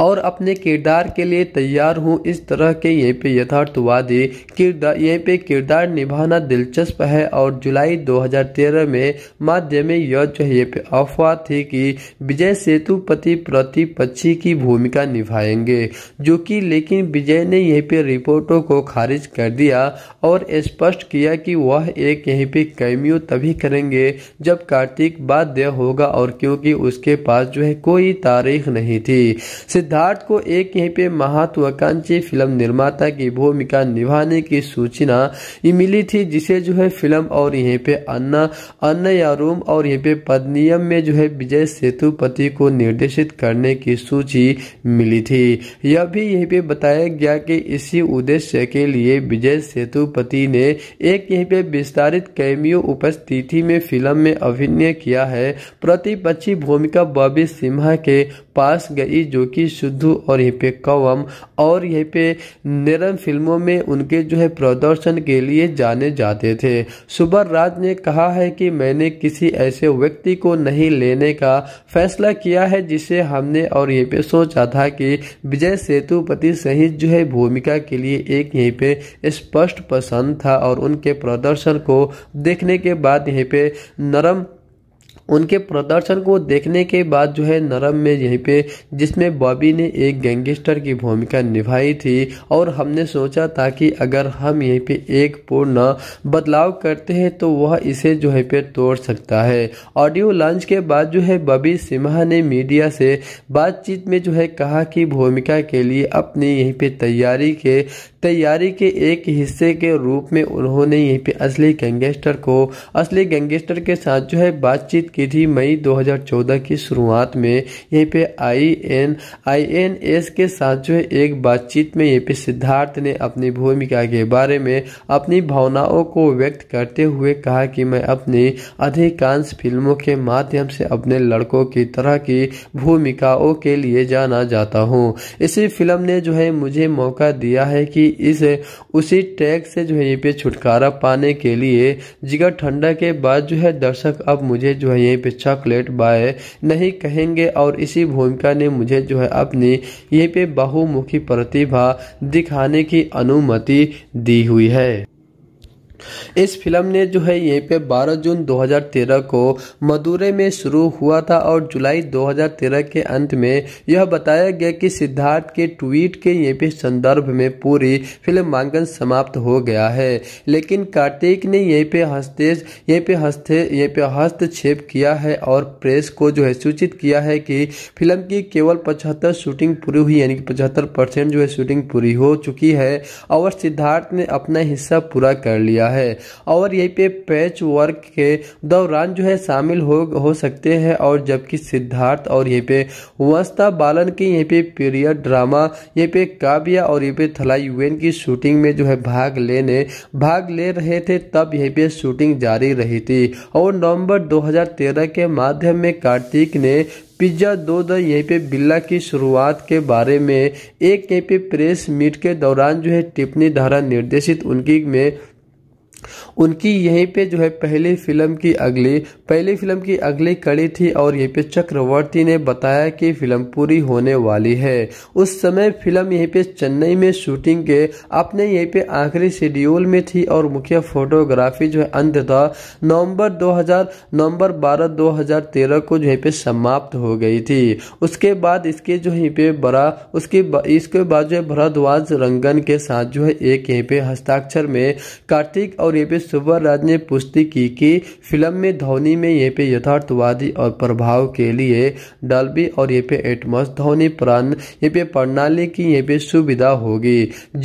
और अपने किरदार के लिए तैयार हूँ इस तरह के यहाँ पे यथार्थवादी किरदार यहीं पे किरदार निभाना दिलचस्प है और जुलाई 2013 में माध्य में यह पे अफवाह थी कि विजय सेतुपति प्रतिपक्षी की भूमिका निभाएंगे जो कि लेकिन विजय ने यहीं पे रिपोर्टों को खारिज कर दिया और स्पष्ट किया कि वह एक यहीं पे कैमियो तभी करेंगे जब कार्तिक बाध्य होगा और क्योंकि उसके पास जो है कोई तारीख नहीं थी सिद्धार्थ को एक यहीं पे महत्वाकांक्षी फिल्म निर्माता की भूमिका निभाने की सूचना मिली थी जिसे जो है फिल्म और यहीं पे अन्ना अन्ना या रूम और यहीं पे पदनियम में जो है विजय सेतुपति को निर्देशित करने की सूची मिली थी यह भी यहीं पे बताया गया कि इसी उद्देश्य के लिए विजय सेतुपति ने एक यहीं पे विस्तारित कैमियो उपस्थिति में फिल्म में अभिनय किया है प्रतिपक्षी भूमिका बॉबी सिम्हा के पास गई जो कि शुद्ध और यहाँ पे कवम और यहाँ पे निरम फिल्मों में उनके जो है प्रदर्शन के लिए जाने जाते थे सुबर राज ने कहा है कि मैंने किसी ऐसे व्यक्ति को नहीं लेने का फैसला किया है जिसे हमने और यहाँ पे सोचा था कि विजय सेतुपति सहित जो है भूमिका के लिए एक यहीं पे स्पष्ट पसंद था और उनके प्रदर्शन को देखने के बाद यहीं पे नरम उनके प्रदर्शन को देखने के बाद जो है नरम में यहीं पे जिसमें बॉबी ने एक गैंगस्टर की भूमिका निभाई थी और हमने सोचा था कि अगर हम यहीं पे एक पूर्ण बदलाव करते हैं तो वह इसे जो है पे तोड़ सकता है ऑडियो लॉन्च के बाद जो है बॉबी सिम्हा ने मीडिया से बातचीत में जो है कहा कि भूमिका के लिए अपनी यहीं पे तैयारी के तैयारी के एक हिस्से के रूप में उन्होंने यहीं पे असली गैंगस्टर को असली गैंगस्टर के साथ जो है बातचीत की थी मई 2014 की शुरुआत में यहीं पे I N I N S के साथ जो है एक बातचीत में यहीं पे सिद्धार्थ ने अपनी भूमिका के बारे में अपनी भावनाओं को व्यक्त करते हुए कहा कि मैं अपनी अधिकांश फिल्मों के माध्यम से अपने लड़कों की तरह की भूमिकाओं के लिए जाना जाता हूँ इसी फिल्म ने जो है मुझे मौका दिया है कि इस उसी टैग से जो है यहीं पे छुटकारा पाने के लिए जिगर ठंडा के बाद जो है दर्शक अब मुझे जो है यहीं पे चॉकलेट बाय नहीं कहेंगे और इसी भूमिका ने मुझे जो है अपनी यहीं पे बहुमुखी प्रतिभा दिखाने की अनुमति दी हुई है इस फिल्म ने जो है यहीं पे 12 जून 2013 को मदुरे में शुरू हुआ था और जुलाई 2013 के अंत में यह बताया गया कि सिद्धार्थ के ट्वीट के यहीं पे संदर्भ में पूरी फिल्म मांगन समाप्त हो गया है लेकिन कार्तिक ने यहीं पे हस्ते यहीं पे हस्ते यहीं पे हस्तक्षेप किया है और प्रेस को जो है सूचित किया है कि फिल्म की केवल पचहत्तर शूटिंग पूरी हुई यानी कि पचहत्तर परसेंट जो है शूटिंग पूरी हो चुकी है और सिद्धार्थ ने अपना हिस्सा पूरा कर लिया है और यही पे पैच वर्क के दौरान जो है शामिल हो हो सकते हैं और जबकि सिद्धार्थ और यही पे वस्ता बालन के यही पे पीरियड ड्रामा यहीं पे काव्या और यहीं पे थलाई वेन की शूटिंग में जो है भाग लेने भाग ले रहे थे तब यही पे शूटिंग जारी रही थी और नवंबर 2013 के माध्यम में कार्तिक ने पिज्जा दो द यहीं पे बिल्ला की शुरुआत के बारे में एक यहीं पे प्रेस मीट के दौरान जो है टिप्पणी धारा निर्देशित उनकी में उनकी यहीं पे जो है पहली फिल्म की अगली पहली फिल्म की अगली कड़ी थी और यहीं पे चक्रवर्ती ने बताया कि फिल्म पूरी होने वाली है उस समय फिल्म यहीं पे चेन्नई में शूटिंग के अपने यहीं पे आखिरी शेड्यूल में थी और मुख्य फोटोग्राफी जो है अंततः नवंबर 2000 नवंबर 12 2013 को जो है पे समाप्त हो गई थी उसके बाद इसके जो यहीं पे बड़ा उसके बा, इसके बाद जो है भरद्वाज रंगन के साथ जो है एक यहीं पे हस्ताक्षर में कार्तिक और और ये पे सुबर राज ने पुष्टि की कि फिल्म में धोनी में ये पे यथार्थवादी और प्रभाव के लिए डल्बी और ये पे एटमस धोनी प्राण ये पे प्रणाली की ये पे सुविधा होगी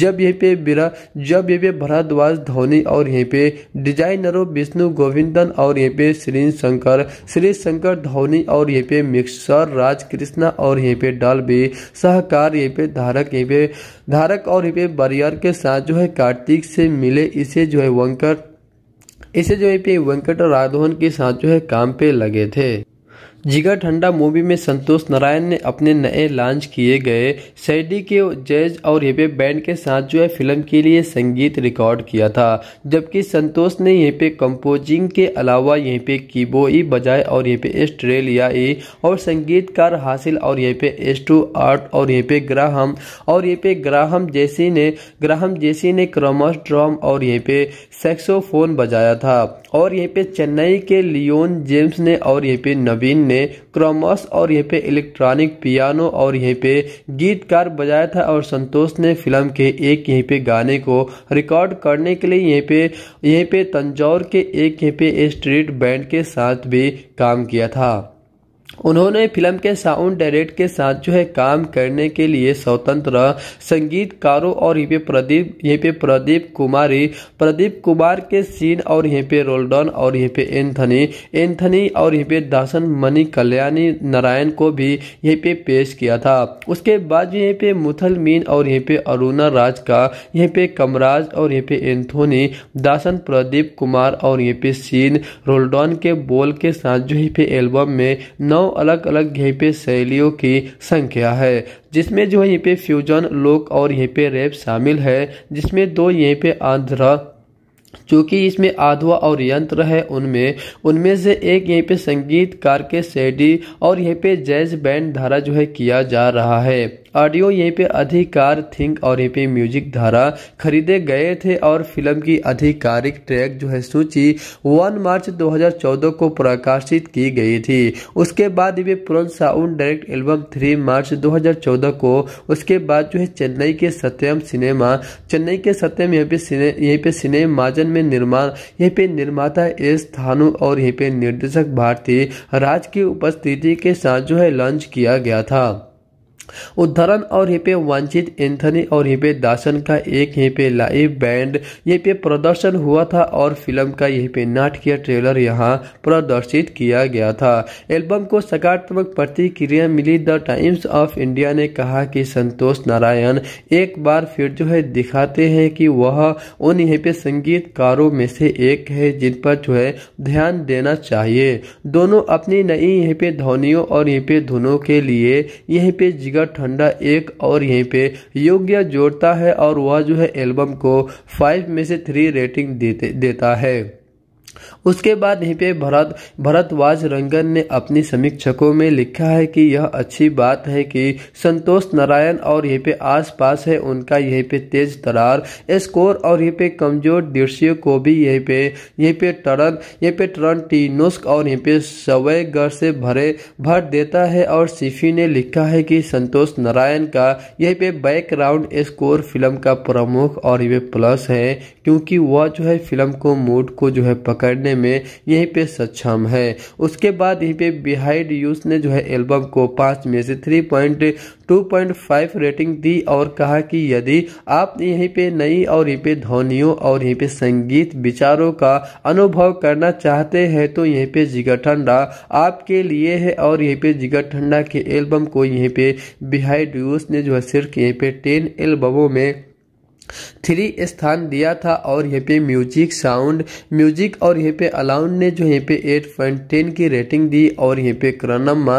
जब ये पे बिरा जब ये पे भरद्वाज धोनी और ये पे डिजाइनरों विष्णु गोविंदन और ये पे श्री शंकर श्री शंकर धोनी और ये पे मिक्सर राज कृष्णा और ये पे डल्बी सहकार ये पे धारक ये पे धारक और ये पे बरियर के साथ जो है कार्तिक से मिले इसे जो है वंग वेंकट इसे जो है पी वेंकट और राघवन के साथ जो है काम पे लगे थे जिगर ठंडा मूवी में संतोष नारायण ने अपने नए लॉन्च किए गए सैडी के जैज और हिपे बैंड के साथ जो है फिल्म के लिए संगीत रिकॉर्ड किया था जबकि संतोष ने यहीं पे कंपोजिंग के अलावा यहीं पे ई बजाय और यहीं पे ई और संगीतकार हासिल और यहीं पे एस्टू आर्ट और यहीं पे ग्राहम और यहीं पे ग्राहम जैसी ने ग्राहम जैसी ने क्रमस ड्रम और यहीं पे सेक्सोफोन बजाया था और यहीं पे चेन्नई के लियोन जेम्स ने और यहीं पे नवीन ने ने क्रोमस और यहीं पे इलेक्ट्रॉनिक पियानो और यहीं पे गीतकार बजाया था और संतोष ने फिल्म के एक यहीं पे गाने को रिकॉर्ड करने के लिए यहीं पे यहीं पे तंजौर के एक यहीं पे स्ट्रीट बैंड के साथ भी काम किया था उन्होंने फिल्म के साउंड डायरेक्ट के साथ जो है काम करने के लिए स्वतंत्र संगीतकारों और यहाँ पे प्रदीप यहाँ पे प्रदीप कुमारी प्रदीप कुमार के सीन और यहाँ पे रोल्डन और यहाँ पे एंथनी एंथनी और यहाँ पे दासन मणि कल्याणी नारायण को भी यहाँ पे पेश किया था उसके बाद यहाँ पे मुथल मीन और यहाँ पे अरुणा राज का यहाँ पे कमराज और यहाँ पे एंथोनी दासन प्रदीप कुमार और यहाँ पे सीन रोल्डन के बोल के साथ जो यहाँ पे एल्बम में नौ नौ अलग अलग यहाँ पे शैलियों की संख्या है जिसमें जो है यहाँ पे फ्यूजन लोक और यहाँ पे रैप शामिल है जिसमें दो यहाँ पे आंध्रा चूंकि इसमें आधवा और यंत्र है उनमें उनमें से एक यहीं पे संगीतकार के शेडी और यहीं पे जैज बैंड धारा जो है किया जा रहा है ऑडियो यहीं पे अधिकार थिंक और यहीं पे म्यूजिक धारा खरीदे गए थे और फिल्म की आधिकारिक ट्रैक जो है सूची 1 मार्च 2014 को प्रकाशित की गई थी उसके बाद ये पुरन साउंड डायरेक्ट एल्बम 3 मार्च 2014 को उसके बाद जो है चेन्नई के सत्यम सिनेमा चेन्नई के सत्यम यहाँ पे यहीं पे सिनेमाजन में निर्माण यहीं पे निर्माता एस थानु और यहीं पे निर्देशक भारती राज की उपस्थिति के साथ जो है लॉन्च किया गया था उद्धरण और यहाँ पे वांछित एंथनी और यहाँ पे दासन का एक यहाँ पे लाइव बैंड यहाँ पे प्रदर्शन हुआ था और फिल्म का यहाँ पे नाटकीय ट्रेलर यहाँ प्रदर्शित किया गया था एल्बम को सकारात्मक प्रतिक्रिया मिली द टाइम्स ऑफ इंडिया ने कहा कि संतोष नारायण एक बार फिर जो है दिखाते हैं कि वह उन यहाँ पे संगीतकारों में से एक है जिन पर जो है ध्यान देना चाहिए दोनों अपनी नई यहाँ पे ध्वनियों और यहाँ पे धुनों के लिए यहाँ पे जिग जिगर ठंडा एक और यहीं पे योग्य जोड़ता है और वह जो है एल्बम को फाइव में से थ्री रेटिंग देते देता है उसके बाद यहीं पे भरत भरतवाज रंगन ने अपनी समीक्षकों में लिखा है कि यह अच्छी बात है कि संतोष नारायण और यहीं पे आसपास है उनका यहीं पे तेज तरार स्कोर और यहीं पे कमजोर दृश्य को भी यहीं पे यहीं पे टरन यहीं पे टरन टीनुस्क और यहीं पे सवय से भरे भर देता है और सिफी ने लिखा है कि संतोष नारायण का यहीं पे बैकग्राउंड स्कोर फिल्म का प्रमुख और ये प्लस है क्योंकि वह जो है फिल्म को मूड को जो है पकड़ करने में यहीं पे सक्षम है उसके बाद यहीं पे बिहाइड यूज ने जो है एल्बम को पाँच में से three point two point five rating दी और कहा कि यदि आप यहीं पे नई और यहीं पे ध्वनियों और यहीं पे संगीत विचारों का अनुभव करना चाहते हैं तो यहीं पे जिगर ठंडा आपके लिए है और यहीं पे जिगर ठंडा के एल्बम को यहीं पे बिहाइड यूज ने जो है सिर्फ यहीं पे टेन एल्बमों में थ्री स्थान दिया था और यहाँ पे म्यूजिक साउंड म्यूजिक और यहाँ पे अलाउंड ने जो यहाँ पे एट पॉइंट टेन की रेटिंग दी और यहाँ पे क्रनम्मा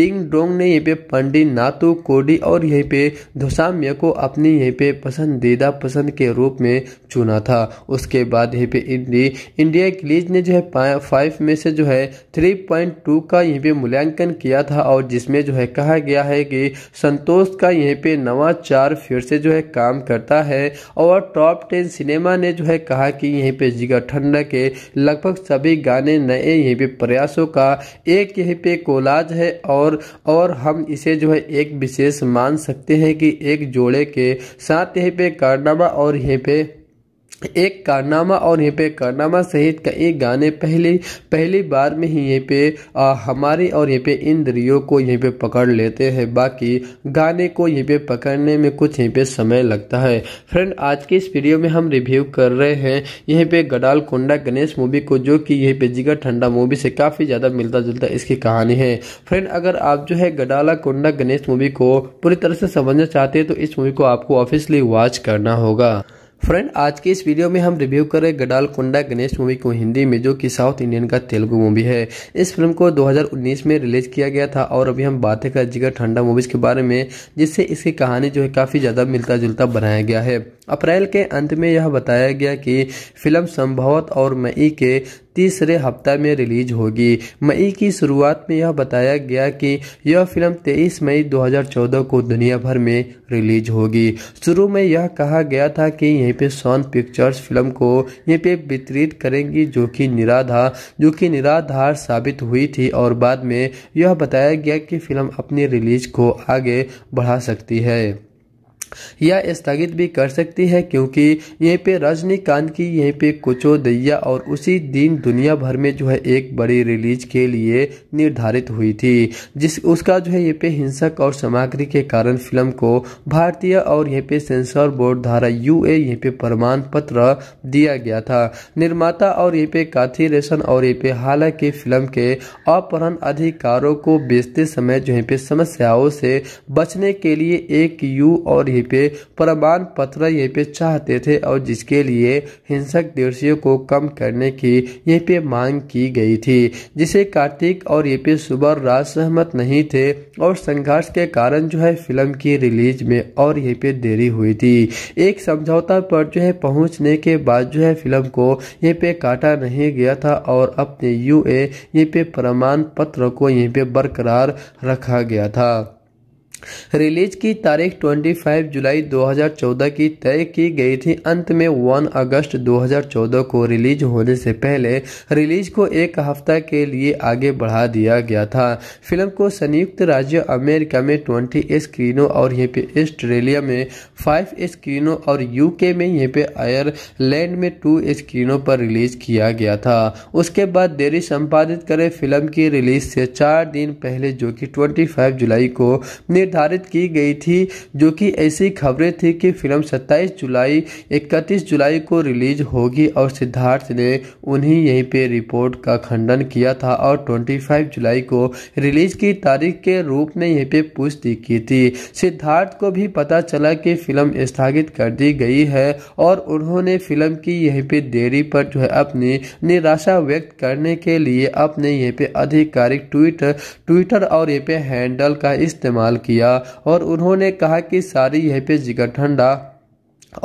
डिंग डोंग ने यहाँ पे पंडित नातू कोडी और यहाँ पे धोसाम्य को अपनी यहाँ पे पसंदीदा पसंद के रूप में चुना था उसके बाद यहाँ पे इंडी इंडिया क्लीज ने जो है फाइव में से जो है थ्री पॉइंट टू का यहाँ पे मूल्यांकन किया था और जिसमें जो है कहा गया है कि संतोष का यहाँ पे नवा चार फिर से जो है काम करता है है और टॉप टेन सिनेमा ने जो है कहा कि यहीं पे जिगर ठंडा के लगभग सभी गाने नए यहीं पे प्रयासों का एक यहीं पे कोलाज है और और हम इसे जो है एक विशेष मान सकते हैं कि एक जोड़े के साथ यहीं पे कारनामा और यहीं पे एक कारनामा और यहाँ पे कारनामा सहित कई गाने पहले पहली बार में ही यहाँ पे आ, हमारे और यहाँ पे इंद्रियों को यहाँ पे पकड़ लेते हैं बाकी गाने को यहाँ पे पकड़ने में कुछ यहाँ पे समय लगता है फ्रेंड आज के इस वीडियो में हम रिव्यू कर रहे हैं यहाँ पे गडाल कोंडा गणेश मूवी को जो कि यहाँ पे जिगर ठंडा मूवी से काफ़ी ज़्यादा मिलता जुलता इसकी कहानी है फ्रेंड अगर आप जो है गडाला कोंडा गणेश मूवी को पूरी तरह से समझना चाहते हैं तो इस मूवी को आपको ऑफिसली वॉच करना होगा फ्रेंड आज के इस वीडियो में हम रिव्यू करें गडाल कुंडा गणेश मूवी को हिंदी में जो कि साउथ इंडियन का तेलुगु मूवी है इस फिल्म को 2019 में रिलीज किया गया था और अभी हम बातें कर जिगर ठंडा मूवीज के बारे में जिससे इसकी कहानी जो है काफ़ी ज़्यादा मिलता जुलता बनाया गया है अप्रैल के अंत में यह बताया गया कि फिल्म संभवत और मई के तीसरे हफ्ता में रिलीज होगी मई की शुरुआत में यह बताया गया कि यह फिल्म 23 मई 2014 को दुनिया भर में रिलीज होगी शुरू में यह कहा गया था कि यहीं पे सॉन पिक्चर्स फिल्म को यहीं पे वितरित करेंगी जो कि निराधार जो कि निराधार साबित हुई थी और बाद में यह बताया गया कि फिल्म अपनी रिलीज को आगे बढ़ा सकती है या स्थगित भी कर सकती है क्योंकि यहीं पे रजनीकांत की यहीं पे कुचो दैया और उसी दिन दुनिया भर में जो है एक बड़ी रिलीज के लिए निर्धारित हुई थी जिस उसका जो है ये पे हिंसक और सामग्री के कारण फिल्म को भारतीय और यहाँ पे सेंसर बोर्ड धारा यू ए यहाँ पे प्रमाण पत्र दिया गया था निर्माता और ये पे काथी रेशन और ये पे हालांकि फिल्म के अपहरण अधिकारों को बेचते समय जो यहाँ पे समस्याओं से बचने के लिए एक यू और यहाँ पे प्रमाण पत्र ये पे चाहते थे और जिसके लिए हिंसक दृश्यों को कम करने की ये पे मांग की गई थी जिसे कार्तिक और ये पे सुबर राज सहमत नहीं थे और संघर्ष के कारण जो है फिल्म की रिलीज में और ये पे देरी हुई थी एक समझौता पर जो है पहुंचने के बाद जो है फिल्म को ये पे काटा नहीं गया था और अपने यू ए ये पे प्रमाण पत्र को यहीं पे बरकरार रखा गया था रिलीज की तारीख 25 जुलाई 2014 की तय की गई थी अंत में 1 अगस्त 2014 को रिलीज होने से पहले रिलीज को एक हफ्ता के लिए आगे बढ़ा दिया गया था फिल्म को संयुक्त राज्य अमेरिका में 20 स्क्रीनों और यहाँ पे ऑस्ट्रेलिया में 5 स्क्रीनों और यूके में यहाँ पे आयरलैंड में 2 स्क्रीनों पर रिलीज किया गया था उसके बाद देरी संपादित करे फिल्म की रिलीज से चार दिन पहले जो की ट्वेंटी जुलाई को निर्देश निर्धारित की गई थी जो कि ऐसी खबरें थी कि फिल्म 27 जुलाई 31 जुलाई को रिलीज होगी और सिद्धार्थ ने उन्हीं यहीं पे रिपोर्ट का खंडन किया था और 25 जुलाई को रिलीज की तारीख के रूप में यहीं पे पुष्टि की थी सिद्धार्थ को भी पता चला कि फिल्म स्थगित कर दी गई है और उन्होंने फिल्म की यहीं पे देरी पर जो है अपनी निराशा व्यक्त करने के लिए अपने यहीं पे आधिकारिक ट्वीट ट्विटर और यहीं पे हैंडल का इस्तेमाल किया किया और उन्होंने कहा कि सारी यह पे जिगर ठंडा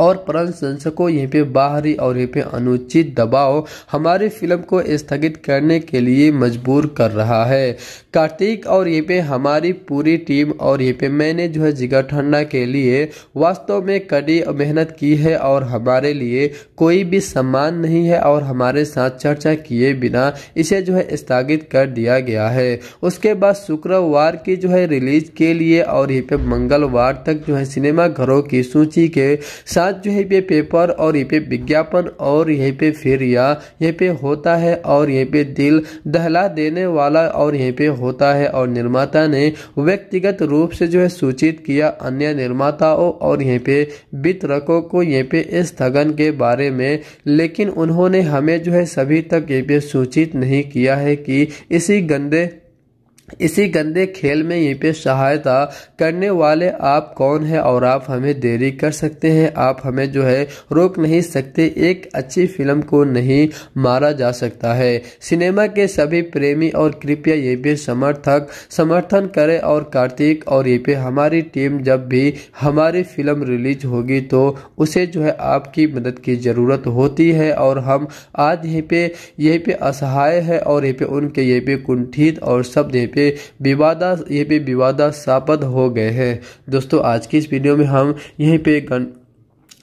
और प्रशंसकों यहीं पे बाहरी और यहीं पे अनुचित दबाव हमारी फिल्म को स्थगित करने के लिए मजबूर कर रहा है कार्तिक और यहीं पे हमारी पूरी टीम और यहीं पे मैंने जो है जिगर ठंडा के लिए वास्तव में कड़ी मेहनत की है और हमारे लिए कोई भी सम्मान नहीं है और हमारे साथ चर्चा किए बिना इसे जो है स्थगित कर दिया गया है उसके बाद शुक्रवार की जो है रिलीज के लिए और यहीं पे मंगलवार तक जो है सिनेमाघरों की सूची के साथ जो है पे पेपर और यहाँ पे विज्ञापन और यहाँ पे फिर या यहीं पे होता है और यहाँ पे दिल दहला देने वाला और यहाँ पे होता है और निर्माता ने व्यक्तिगत रूप से जो है सूचित किया अन्य निर्माताओं और यहाँ पे वितरकों को यहाँ पे स्थगन के बारे में लेकिन उन्होंने हमें जो है सभी तक यहाँ पे सूचित नहीं किया है कि इसी गंदे इसी गंदे खेल में यहीं पे सहायता करने वाले आप कौन है और आप हमें देरी कर सकते हैं आप हमें जो है रोक नहीं सकते एक अच्छी फिल्म को नहीं मारा जा सकता है सिनेमा के सभी प्रेमी और कृपया ये पे समर्थक समर्थन करें और कार्तिक और ये पे हमारी टीम जब भी हमारी फिल्म रिलीज होगी तो उसे जो है आपकी मदद की ज़रूरत होती है और हम आज यहीं पे यहीं पे असहाय है और यहीं पे उनके ये पे कुंठित और शब्द यहीं पे पे विवादा ये पे विवादा सापद हो गए हैं दोस्तों आज की इस वीडियो में हम यहीं पे गन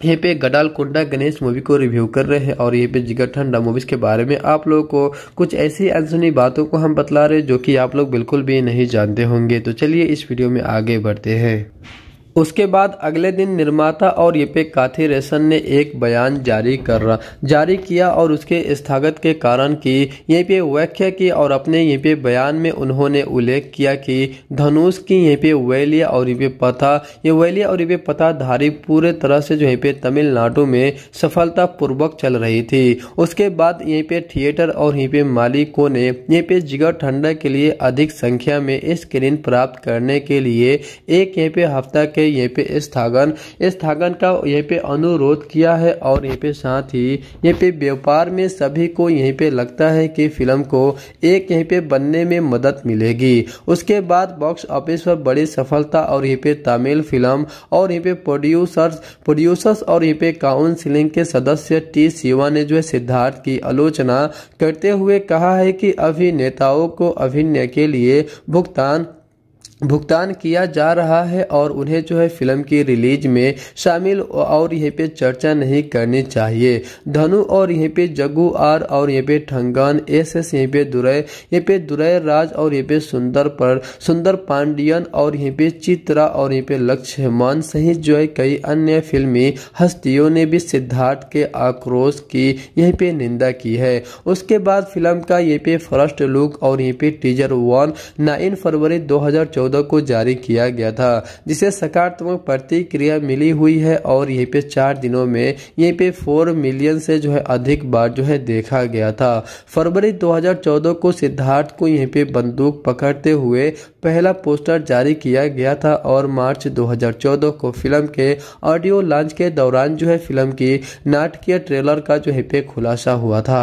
यहाँ पे गडाल कुंडा गणेश मूवी को रिव्यू कर रहे हैं और यहाँ पे जिगर ठंडा मूवीज के बारे में आप लोगों को कुछ ऐसी अनसुनी बातों को हम बतला रहे हैं जो कि आप लोग बिल्कुल भी नहीं जानते होंगे तो चलिए इस वीडियो में आगे बढ़ते हैं उसके बाद अगले दिन निर्माता और यपे काथी रेशन ने एक बयान जारी कर जारी किया और उसके स्थागत के कारण की पे व्याख्या की और अपने पे बयान में उन्होंने उल्लेख किया कि धनुष की पे वैलिया और ये पथा ये वैलिया और पता धारी पूरे तरह से जो पे तमिलनाडु में सफलतापूर्वक चल रही थी उसके बाद पे थिएटर और पे मालिकों ने पे जिगर ठंडा के लिए अधिक संख्या में स्क्रीन प्राप्त करने के लिए एक पे हफ्ता के यहीं यहाँ पे स्थागन स्थागन का यहाँ पे अनुरोध किया है और यहाँ पे साथ ही यहाँ पे व्यापार में सभी को यहीं पे लगता है कि फिल्म को एक यहीं पे बनने में मदद मिलेगी उसके बाद बॉक्स ऑफिस पर बड़ी सफलता और यहाँ पे तमिल फिल्म और यहाँ पे प्रोड्यूसर्स प्रोड्यूसर्स और यहाँ पे काउंसिलिंग के सदस्य टी शिवा ने जो है सिद्धार्थ की आलोचना करते हुए कहा है कि अभिनेताओं को अभिनय के लिए भुगतान भुगतान किया जा रहा है और उन्हें जो है फिल्म की रिलीज में शामिल और यहाँ पे चर्चा नहीं करनी चाहिए धनु और यहाँ पे जगू आर और यहीं पे ठंगन एस एस यहीं पे दुरय यहीं पे दुरय राज और यहीं पे सुंदर पर सुंदर पांडियन और यहाँ पे चित्रा और यहाँ पे लक्ष्मण सहित जो है कई अन्य फिल्मी हस्तियों ने भी सिद्धार्थ के आक्रोश की यहीं पे निंदा की है उसके बाद फिल्म का यहीं पे फर्स्ट लुक और यहाँ पे टीजर वन नाइन फरवरी दो चौदह को जारी किया गया था जिसे सकारात्मक प्रतिक्रिया मिली हुई है और यहीं पे चार दिनों में यहीं पे फोर मिलियन से जो है अधिक बार जो है देखा गया था फरवरी 2014 को सिद्धार्थ को यहीं पे बंदूक पकड़ते हुए पहला पोस्टर जारी किया गया था और मार्च चौदह को फिल्म के ऑडियो लॉन्च के दौरान जो है फिल्म की नाटकीय ट्रेलर का जो है पे खुलासा हुआ था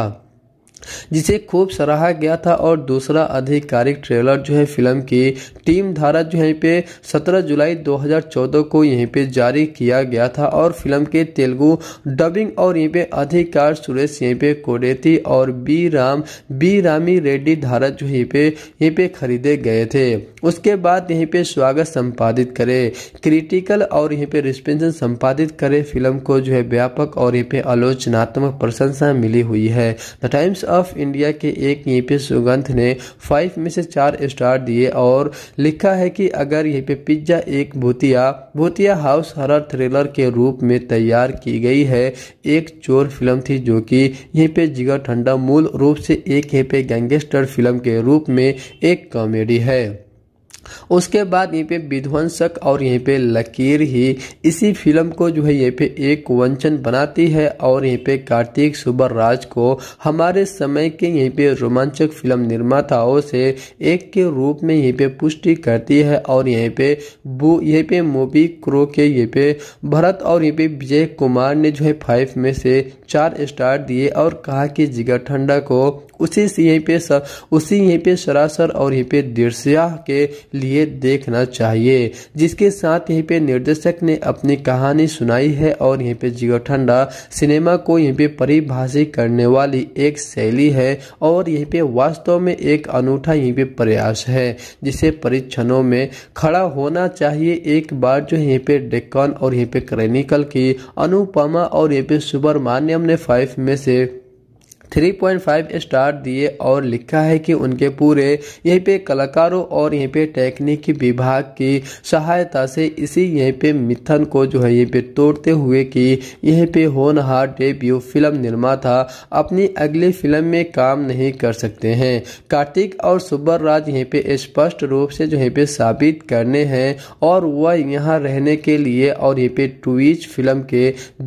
जिसे खूब सराहा गया था और दूसरा आधिकारिक ट्रेलर जो है फिल्म की टीम धारा जो यहीं पे 17 जुलाई 2014 को यहीं पे जारी किया गया था और फिल्म के तेलुगु डबिंग और यहीं पे अधिकार सुरेश यहीं पे कोडेती और बी राम बी रामी रेड्डी धारा जो यहीं पे यहीं पे खरीदे गए थे उसके बाद यहीं पे स्वागत संपादित करे क्रिटिकल और यहीं पे रिस्पेंशन संपादित करे फिल्म को जो है व्यापक और यहीं पे आलोचनात्मक प्रशंसा मिली हुई है द टाइम्स ऑफ इंडिया के एक यहीं पे सुगंध ने फाइव में से चार स्टार दिए और लिखा है कि अगर यहीं पे पिज्जा एक भूतिया भूतिया हाउस हरर थ्रिलर के रूप में तैयार की गई है एक चोर फिल्म थी जो कि यहीं पे जिगर ठंडा मूल रूप से एक यहीं पे गैंगस्टर फिल्म के रूप में एक कॉमेडी है उसके बाद यहीं पे विध्वंसक और यहीं पे लकीर ही इसी फिल्म को जो है यहीं पे एक वंचन बनाती है और यहीं पे कार्तिक राज को हमारे समय के यहीं पे रोमांचक फिल्म निर्माताओं से एक के रूप में यहीं पे पुष्टि करती है और यहीं पे यहीं पे मोबी क्रो के यहीं पे भरत और यहीं पे विजय कुमार ने जो है फाइव में से चार स्टार दिए और कहा कि जिगर ठंडा को उसी यहीं पे सर उसी यहीं पे सरासर और यहीं पे दृश्या के लिए देखना चाहिए जिसके साथ यहीं पे निर्देशक ने अपनी कहानी सुनाई है और यहीं पे जिगो ठंडा सिनेमा को यहीं पे परिभाषित करने वाली एक शैली है और यहीं पे वास्तव में एक अनूठा यहीं पे प्रयास है जिसे परीक्षणों में खड़ा होना चाहिए एक बार जो यहीं पे डेक्कन और यहीं पे क्रेनिकल की अनुपमा और यहीं पे सुब्रमान्यम ने फाइव में से 3.5 स्टार दिए और लिखा है कि उनके पूरे यहीं पे कलाकारों और यहीं पे टेक्निक विभाग की सहायता से इसी यहीं पे मिथन को जो है यहीं पे तोड़ते हुए कि यहीं पे होनहार डेब्यू फिल्म निर्माता अपनी अगली फिल्म में काम नहीं कर सकते हैं कार्तिक और सुबर राज यहीं पे स्पष्ट रूप से जो यहीं पे साबित करने हैं और वह यहाँ रहने के लिए और ये पे ट्विच फिल्म के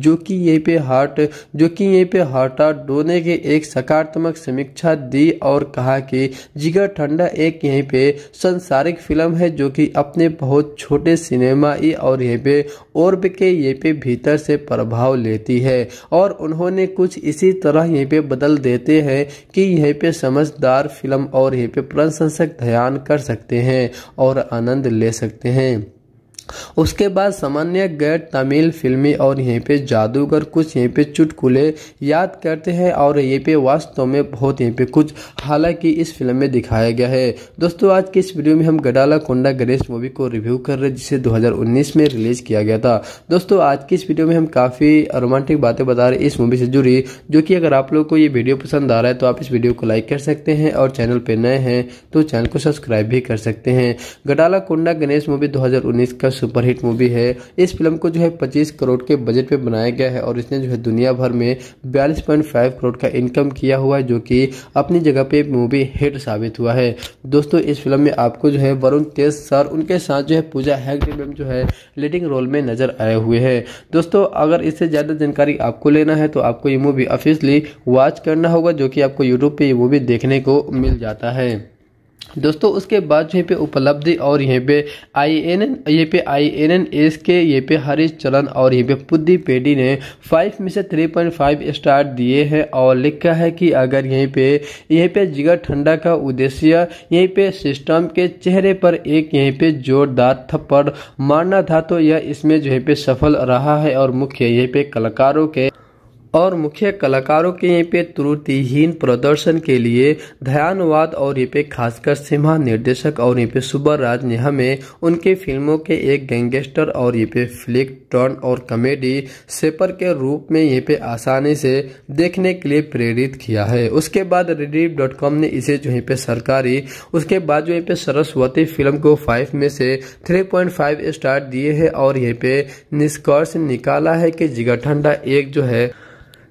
जो कि ये पे हार्ट जो कि यहीं पे हार्ट आर्ट डोने के एक एक सकारात्मक समीक्षा दी और कहा कि जिगर ठंडा एक यहीं पे संसारिक फिल्म है जो कि अपने बहुत छोटे सिनेमा और यहीं पे और के ये पे भीतर से प्रभाव लेती है और उन्होंने कुछ इसी तरह यहीं पे बदल देते हैं कि यहीं पे समझदार फिल्म और यहीं पे प्रशंसक ध्यान कर सकते हैं और आनंद ले सकते हैं उसके बाद सामान्य गैर तमिल फिल्मी और यहीं पे जादूगर कुछ यहीं पे चुटकुले याद करते हैं और यहीं पे वास्तव में बहुत यहीं पे कुछ हालांकि इस फिल्म में दिखाया गया है दोस्तों आज के इस वीडियो में हम गडाला कोंडा गणेश मूवी को रिव्यू कर रहे जिसे 2019 में रिलीज किया गया था दोस्तों आज की इस वीडियो में हम काफ़ी रोमांटिक बातें बता रहे इस मूवी से जुड़ी जो की अगर आप लोग को ये वीडियो पसंद आ रहा है तो आप इस वीडियो को लाइक कर सकते हैं और चैनल पे नए हैं तो चैनल को सब्सक्राइब भी कर सकते हैं गडाला कोंडा गणेश मूवी दो का सुपरहिट मूवी है इस फिल्म को जो है पच्चीस करोड़ के बजट पे बनाया गया है और इसने जो है दुनिया भर में बयालीस करोड़ का इनकम किया हुआ है जो कि अपनी जगह पे मूवी हिट साबित हुआ है दोस्तों इस फिल्म में आपको जो है वरुण तेज सर उनके साथ जो है पूजा हैगडे मैम जो है लीडिंग रोल में नजर आए हुए है दोस्तों अगर इससे ज़्यादा जानकारी आपको लेना है तो आपको ये मूवी ऑफिसली वॉच करना होगा जो कि आपको यूट्यूब पर ये मूवी देखने को मिल जाता है दोस्तों उसके बाद जो यहाँ पे उपलब्धि और यहाँ पे आई एन एन यहाँ पे आई एन एन एस के यहाँ पे हरीश चलन और यहाँ पे पुद्दी पेडी ने फाइव में से थ्री पॉइंट फाइव स्टार दिए हैं और लिखा है कि अगर यहीं पे यहीं पे जिगर ठंडा का उद्देश्य यहीं पे सिस्टम के चेहरे पर एक यहीं पे जोरदार थप्पड़ मारना था तो यह इसमें जो है पे सफल रहा है और मुख्य यहीं पे कलाकारों के और मुख्य कलाकारों के यहाँ पे त्रुटिहीन प्रदर्शन के लिए ध्यानवाद और यहाँ पे खासकर सिम्हा निर्देशक और यहाँ पे सुबह राज ने हमें उनके फिल्मों के एक गैंगस्टर और यहाँ पे फ्लिक टर्न और कॉमेडी सेपर के रूप में यहाँ पे आसानी से देखने के लिए प्रेरित किया है उसके बाद रिडीव डॉट कॉम ने इसे जो यहाँ पे सरकारी उसके बाद जो यहाँ पे सरस्वती फिल्म को फाइव में से थ्री पॉइंट फाइव स्टार दिए है और यहाँ पे निष्कर्ष निकाला है की जिगर ठंडा एक जो है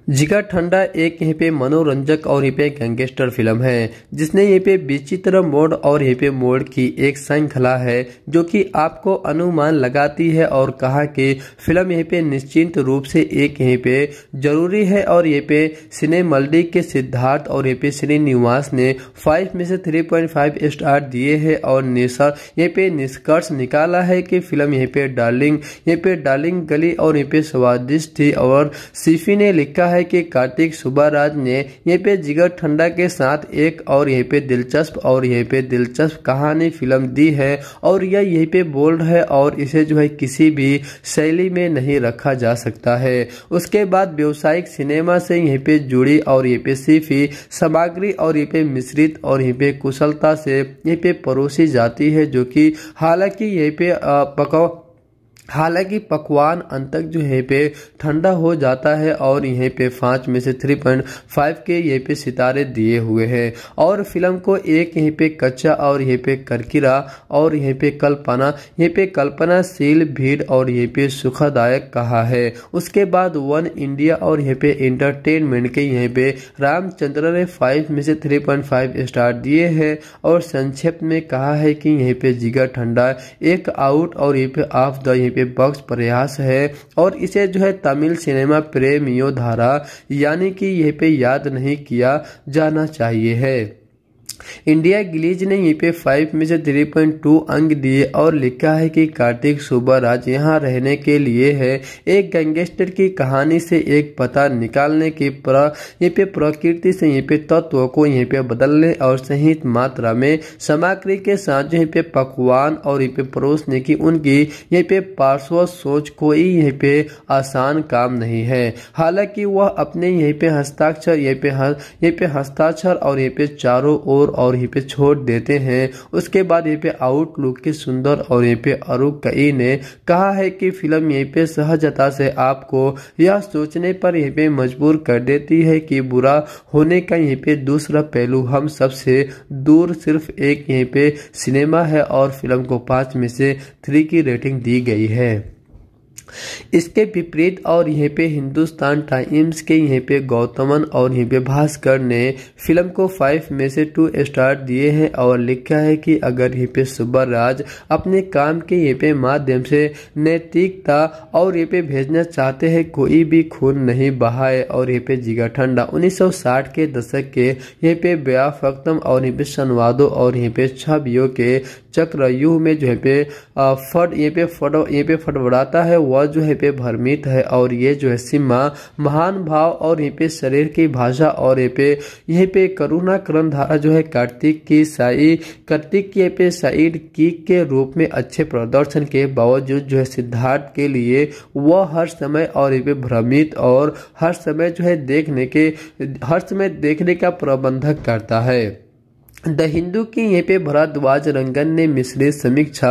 जिगा ठंडा एक यहाँ पे मनोरंजक और यहाँ पे गैंगस्टर फिल्म है जिसने यहाँ पे विचित्र मोड और यहाँ पे मोड की एक श्रृंखला है जो कि आपको अनुमान लगाती है और कहा कि फिल्म यहाँ पे निश्चित रूप से एक यहाँ पे जरूरी है और यहाँ पे सिने मल्डी के सिद्धार्थ और यहाँ पे श्रीनिवास ने फाइव में से थ्री पॉइंट फाइव स्टार दिए है और निसर यहाँ पे निष्कर्ष निकाला है की फिल्म यहाँ पे डार्लिंग यहाँ पे डार्लिंग गली और यहाँ पे स्वादिष्ट थी और सीफी ने लिखा है है कि कार्तिक सुबहराज ने यहाँ पे जिगर ठंडा के साथ एक और यहीं पे दिलचस्प और यहीं पे दिलचस्प कहानी फिल्म दी है और यह यहीं पे बोल्ड है और इसे जो है किसी भी शैली में नहीं रखा जा सकता है उसके बाद व्यवसायिक सिनेमा से यहीं पे जुड़ी और यहीं पे सिफी सामग्री और यहीं पे मिश्रित और यहीं पे कुशलता से यहीं पे परोसी जाती है जो कि हालांकि यहीं पे पकौ हालांकि पकवान अंतक जो यहीं पे ठंडा हो जाता है और यहाँ पे पाँच में से थ्री पॉइंट फाइव के यहाँ पे सितारे दिए हुए हैं और फिल्म को एक यहीं पे कच्चा और यहीं पे करकिरा और यहीं पे कल्पना यहीं पे कल्पनाशील भीड़ और यहीं पे सुखदायक कहा है उसके बाद वन इंडिया और यहाँ पे इंटरटेनमेंट के यहाँ पे रामचंद्र ने फाइव में से थ्री पॉइंट फाइव स्टार दिए है और संक्षेप में कहा है कि यहीं पे जिगर ठंडा एक आउट और यहीं पे ऑफ द यहीं विपक्ष प्रयास है और इसे जो है तमिल सिनेमा प्रेमियों धारा यानी कि यह पे याद नहीं किया जाना चाहिए है इंडिया गिलीज ने पे फाइव में से थ्री पॉइंट टू अंक दिए और लिखा है कि कार्तिक सुब्बाराज यहाँ रहने के लिए है एक गैंगस्टर की कहानी से एक पता निकालने की प्र यहाँ पे प्रकृति से यहाँ पे तत्व को यहाँ पे बदलने और सही मात्रा में सामग्री के साथ यहाँ पे पकवान और यहाँ पे परोसने की उनकी यहाँ पे पार्श्व सोच कोई यहाँ पे आसान काम नहीं है हालांकि वह अपने यहीं पे हस्ताक्षर यहीं पे यहीं पे हस्ताक्षर और यहीं पे चारों ओर स्कोर और यहीं पे छोड़ देते हैं उसके बाद यहाँ पे आउटलुक के सुंदर और यहाँ पे अरुख कई ने कहा है कि फिल्म यहीं पे सहजता से आपको यह सोचने पर यहीं पे मजबूर कर देती है कि बुरा होने का यहीं पे दूसरा पहलू हम सबसे दूर सिर्फ एक यहीं पे सिनेमा है और फिल्म को पाँच में से थ्री की रेटिंग दी गई है इसके विपरीत और यहीं पे हिंदुस्तान टाइम्स के यहीं पे गौतमन और यहीं पे भास्कर ने फिल्म को फाइव में से टू स्टार दिए हैं और लिखा है कि अगर यहीं पे सुब्बा राज अपने काम के यहीं पे माध्यम से नैतिकता और यहीं पे भेजना चाहते हैं कोई भी खून नहीं बहाए और यहीं पे जिगा ठंडा 1960 के दशक के यहीं पे ब्याह और यहीं पे संवादों और यहीं पे छवियों के चक्र यू में जो है पे फट ये पे फट ये पे फटबड़ाता है वह जो है पे भ्रमित है और ये जो है सीमा महान भाव और ये पे शरीर की भाषा और ये पे ये पे करुणा करण धारा जो है कार्तिक की साई कार्तिक के पे साइड की के रूप में अच्छे प्रदर्शन के बावजूद जो है सिद्धार्थ के लिए वह हर समय और ये पे भ्रमित और हर समय जो है देखने के हर समय देखने का प्रबंधक करता है द हिंदू की यहाँ पे भरद्वाज रंगन ने मिश्रित समीक्षा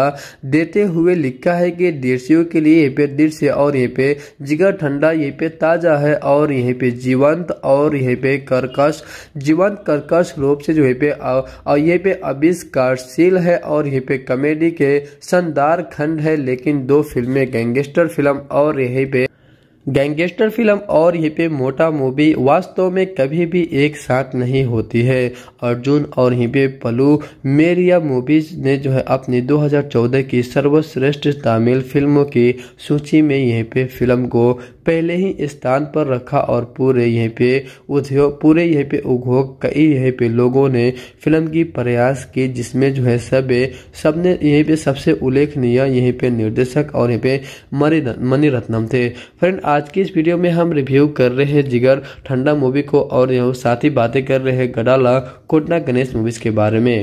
देते हुए लिखा है कि दृश्यों के लिए यहाँ पे दृश्य और यहाँ पे जिगर ठंडा यहाँ पे ताजा है और यहाँ पे जीवंत और यहाँ पे कर्कश जीवंत कर्कश रूप से जो यहाँ पे और यहाँ पे आविष्कारशील है और यहाँ पे कॉमेडी के शानदार खंड है लेकिन दो फिल्में गैंगस्टर फिल्म और यहाँ पे गैंगस्टर फिल्म और पे मोटा मूवी वास्तव में कभी भी एक साथ नहीं होती है अर्जुन और हिपे पलू मेरिया मूवीज ने जो है अपनी 2014 की सर्वश्रेष्ठ तमिल फिल्मों की सूची में यहीं पे फिल्म को पहले ही स्थान पर रखा और पूरे यहीं पे उद्योग पूरे यहीं पे उद्योग कई यहीं पे लोगों ने फिल्म की प्रयास की जिसमें जो है सब सबने यहीं पे सबसे उल्लेखनीय यहीं पे निर्देशक और यहीं पे मणिरत्नम थे फ्रेंड आज की इस वीडियो में हम रिव्यू कर रहे हैं जिगर ठंडा मूवी को और साथ ही बातें कर रहे हैं गडाला कोटना गणेश मूवीज के बारे में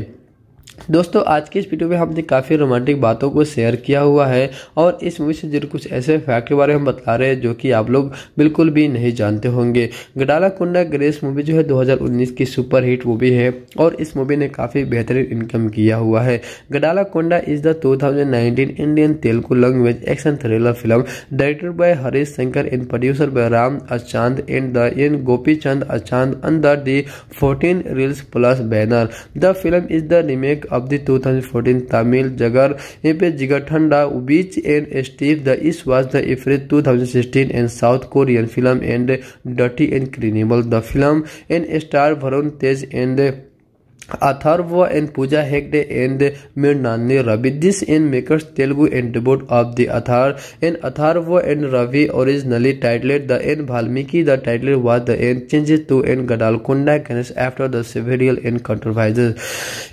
दोस्तों आज के इस वीडियो में हमने काफ़ी रोमांटिक बातों को शेयर किया हुआ है और इस मूवी से जुड़े कुछ ऐसे फैक्ट के बारे में हम बता रहे हैं जो कि आप लोग बिल्कुल भी नहीं जानते होंगे गडाला कुंडा ग्रेस मूवी जो है 2019 की सुपर हिट मूवी है और इस मूवी ने काफ़ी बेहतरीन इनकम किया हुआ है Gaddalakonda is the two Indian Telugu language action thriller film directed by Harish Shankar and producer by Ram Achanta and the in Gopichand Achanta under the fourteen Reels Plus banner the film is the remake Project of the 2014 Tamil Jagar Ipe Jigathanda, which and Steve the East was the April 2016 and South Korean film and Dirty and Criminal. The film and star Varun Tej and Atharva and Pooja Hegde and Mirnani Ravi. This in makers Telugu and debut of the Athar and Atharva and Ravi originally titled the N Valmiki. The title was the N changes to N Gadalkonda Ganesh after the several N controversies.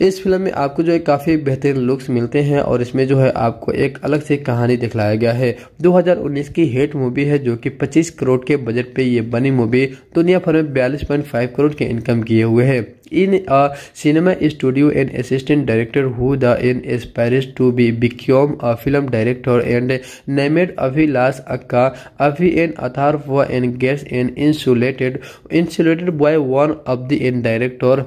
इस film में आपको जो है काफ़ी बेहतरीन looks मिलते हैं और इसमें जो है आपको एक अलग से कहानी दिखलाया गया है 2019 की हिट मूवी है जो कि 25 करोड़ के बजट पे ये बनी मूवी दुनिया भर में 42.5 करोड़ के इनकम किए हुए है in a cinema studio an assistant director who then aspires to be become a film director and named Avi Las Akka Avi an author for and gets an insulated insulated by one of the director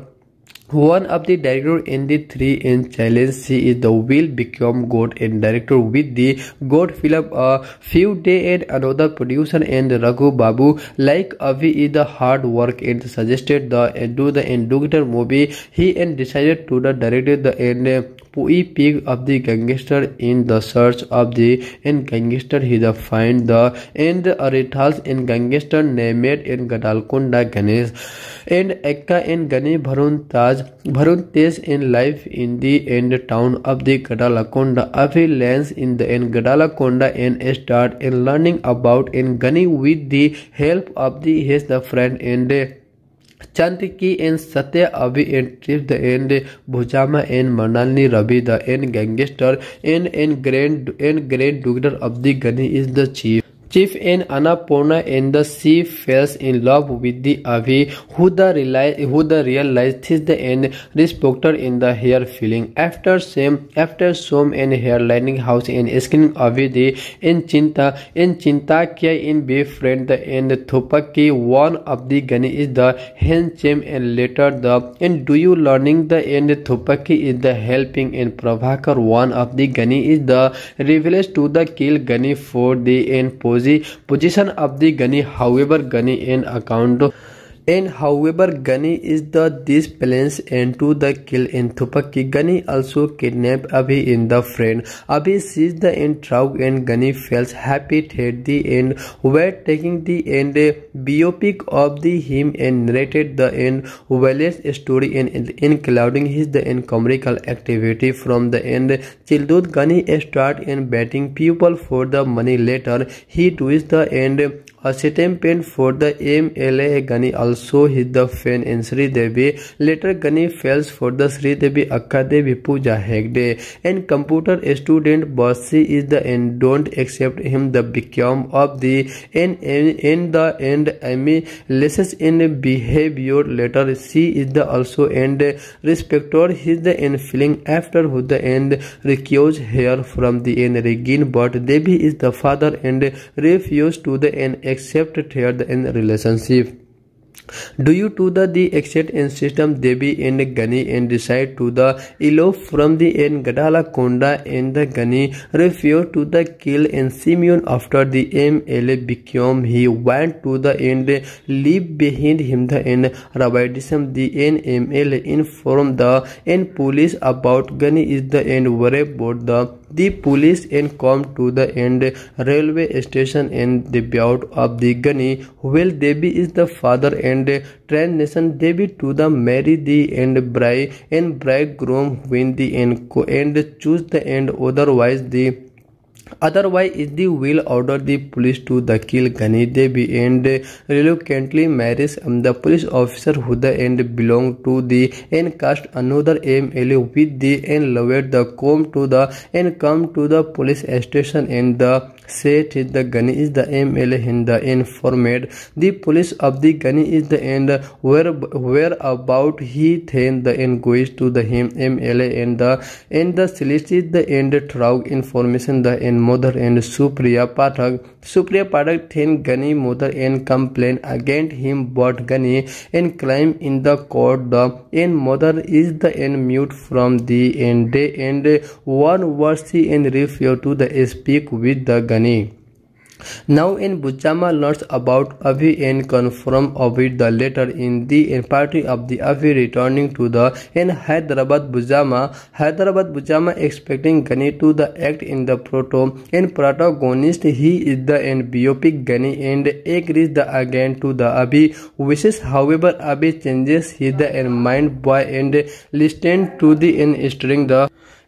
one of the director in the 3-inch challenge she is the Will Become good and director with the good film A Few Day and another producer and Raghu Babu like Avi is the hard work and suggested the do the Endugator movie he and decided to the directed the end. Poe picked up the gangster in the search of the and gangster he the find the and Arithals and gangster named in Gadalconda Ganesh and Akka and Gane Bharuntaj Bharuntes in life in the end town of the Gadalakonda of he lands in the end Gadalakonda and start in learning about and Gani with the help of the his the friend and चंद की an Satya Abhi an trip the and Bujama an Manali Ravi the an gangster an an grand an grand डुगर अब the Gani is the chief Chief and Annapurna and the sea falls in love with the Avi who the, realize, who the is the end respected in the hair feeling. After same after some and hair lining house in skin Avi the in Chinta in Chinta Kya in befriend the end Thupaki one of the Gani is the hand chim and later the and do you learning the end Thupaki is the helping in Prabhakar one of the Gani is the revealed to the kill Gani for the end pose position of the Gani how Gani in account And however Gani is the disbalance and to the kill in Thupaki, Gani also kidnapped Abhi in the friend. Abhi sees the end truck and Gani feels happy at the end where taking the end a biopic of the him and narrated the end Wallace story and in, including his the end comical activity from the end. Childud Gani start in betting people for the money later. He twists the end A sit-in for the MLA Gani also hit the fan in Sri Devi. Later Gani fails for the Sri Devi Akka Devi Puja Hegde. And computer student Bossy is the end. don't accept him the become of the and in the end Amy lessons in behavior later C is the also end. respector is the end feeling after who the end recuse her from the end regain. but Devi is the father and refuse to the end accept here in relationship. you to the, the in system, Devi and Gani and decide to the elope from the end Gadala Konda and the Gani refer to the kill and Simeon after the MLA became he went to the end leave behind him the end Rabidism the end. NML inform the end police about Gani is the end worry about the the police and come to the end railway station and the bout of the Gani. Well, Debbie is the father and translation Debbie to the marry the and bride and bridegroom win the end and choose the end otherwise the Otherwise, if will order the police to the kill Ghani Devi and reluctantly marries um, the police officer who the end belong to the and cast another MLA with the and lowered the comb to the and come to the police station and the the gun is the MLA in the The police of the gun is the end where where about he then the end goes to the him MLA and the and the solicited the end through information the end mother and Supriya Pathak. Supriya Pathak then Gani mother and complain against him but Gani and claim in the court the mother is the end mute from the end day and one was she and refused to the speak with the Gani जानी now in Bujama learn about Abhi and confirm Abhi the letter in the an party of the Abhi returning to the in Hyderabad Bujama Hyderabad Bujama expecting Gani to the act in the proto in protagonist he is the an biopic Gani and एक रिज the again to the Abhi विशेष however Abhi changes he the an mind boy and listened to the in stirring the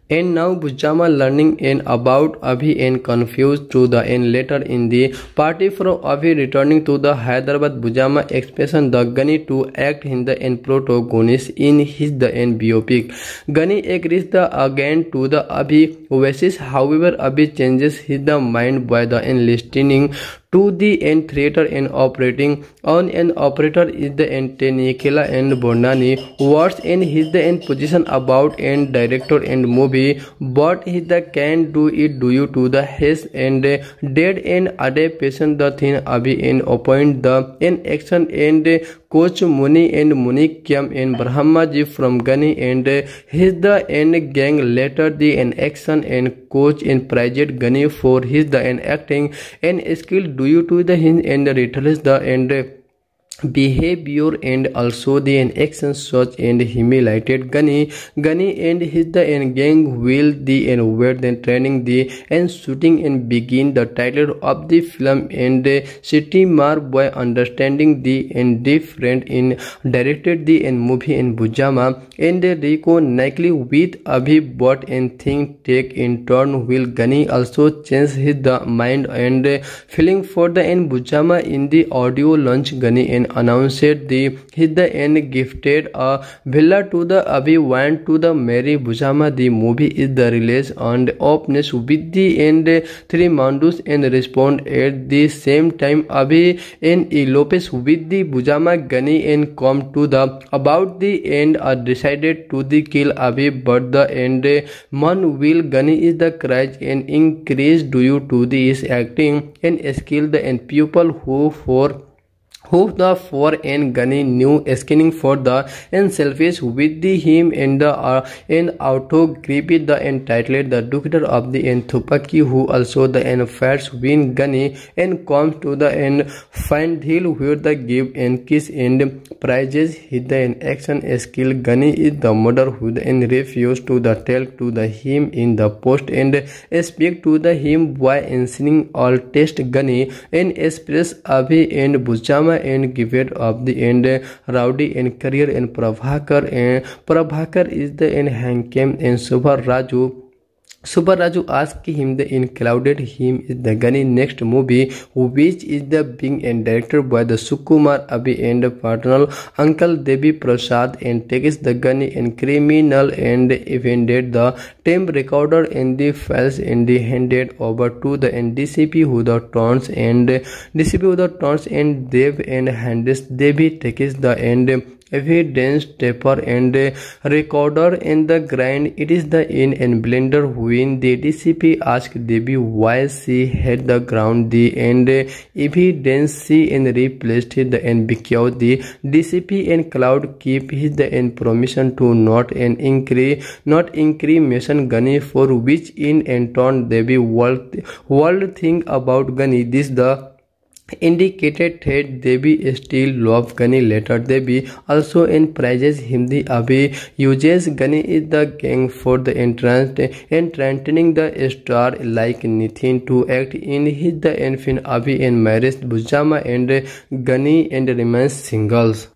and now Bujama learning in about Abhi and confused to the end later in the party from Abhi returning to the Hyderabad Bujama expression the Gani to act in the end protagonist in his the end biopic. Gani agrees the again to the Abhi oasis however Abhi changes his the mind by the end listening to the end, theater and operating on an operator is the Antenicella and Bonani. Words in his the end position about and director and movie. but he the can do it do you to the his and dead and adaptation the thing Abi and appoint the in action and Coach Muni and Munikyam and Brahmaji from Gani and Hisda and gang later the an action and coach in project Gani for Hisda and acting and skill due to the hint and the end. and behavior and also the actions such and humiliated Gani. Gani and his the and gang willed the and were then training the and shooting and begin the title of the film and city mark by understanding the and different in directed the and movie in Bujama and Rico Nakli with Abhi bought and think take in turn will Gani also change his the mind and feeling for the and Bujama in the audio launch Gani and announced the hit the and gifted a uh, villa to the Abhi went to the Mary Bujama. The movie is the release and opens with the end three Mandus and respond at the same time Abhi and Lopez with the Bujama Gani and come to the about the end are decided to the kill Abhi but the end man will Gani is the crash and increase due to this acting and skill and people who for who the four and Gani knew skinning for the and selfish with the him and the uh, and auto gripped the entitled the doctor of the and Thupaki who also the and fats win Gani and comes to the end find hill where the give and kiss and prizes hid the and action skill Gani is the mother who the and refuse to the tell to the him in the post and speak to the him by ensigning all test Gani and express Abhi and Bujama Krishna and give it of the and rowdy and career and Prabhakar and Prabhakar is the and हैंकेम and सुभर Raju Raju asked him the included him in the Gani next movie, which is the being and directed by the Sukumar Abhi and paternal uncle Devi Prasad and takes the Gani and criminal and evaded the tape recorder in the files and the handed over to the NDCP who the turns and DCP who the turns and Dev and handles Devi takes the end heavy dense taper and recorder in the grind it is the in and blender when the dcp asked debbie why she had the ground the and evidence she and replaced the and because the dcp and cloud keep his the and permission to not an increase not increment gani for which in and turn debbie world world think about gani this the indicated that Devi still love Gani later. Devi also in praises Hindi Abhi uses Gani is the gang for the entrance and threatening the star like Nithin to act in his the infant Abhi and marriage Bujama and Gani and remains singles.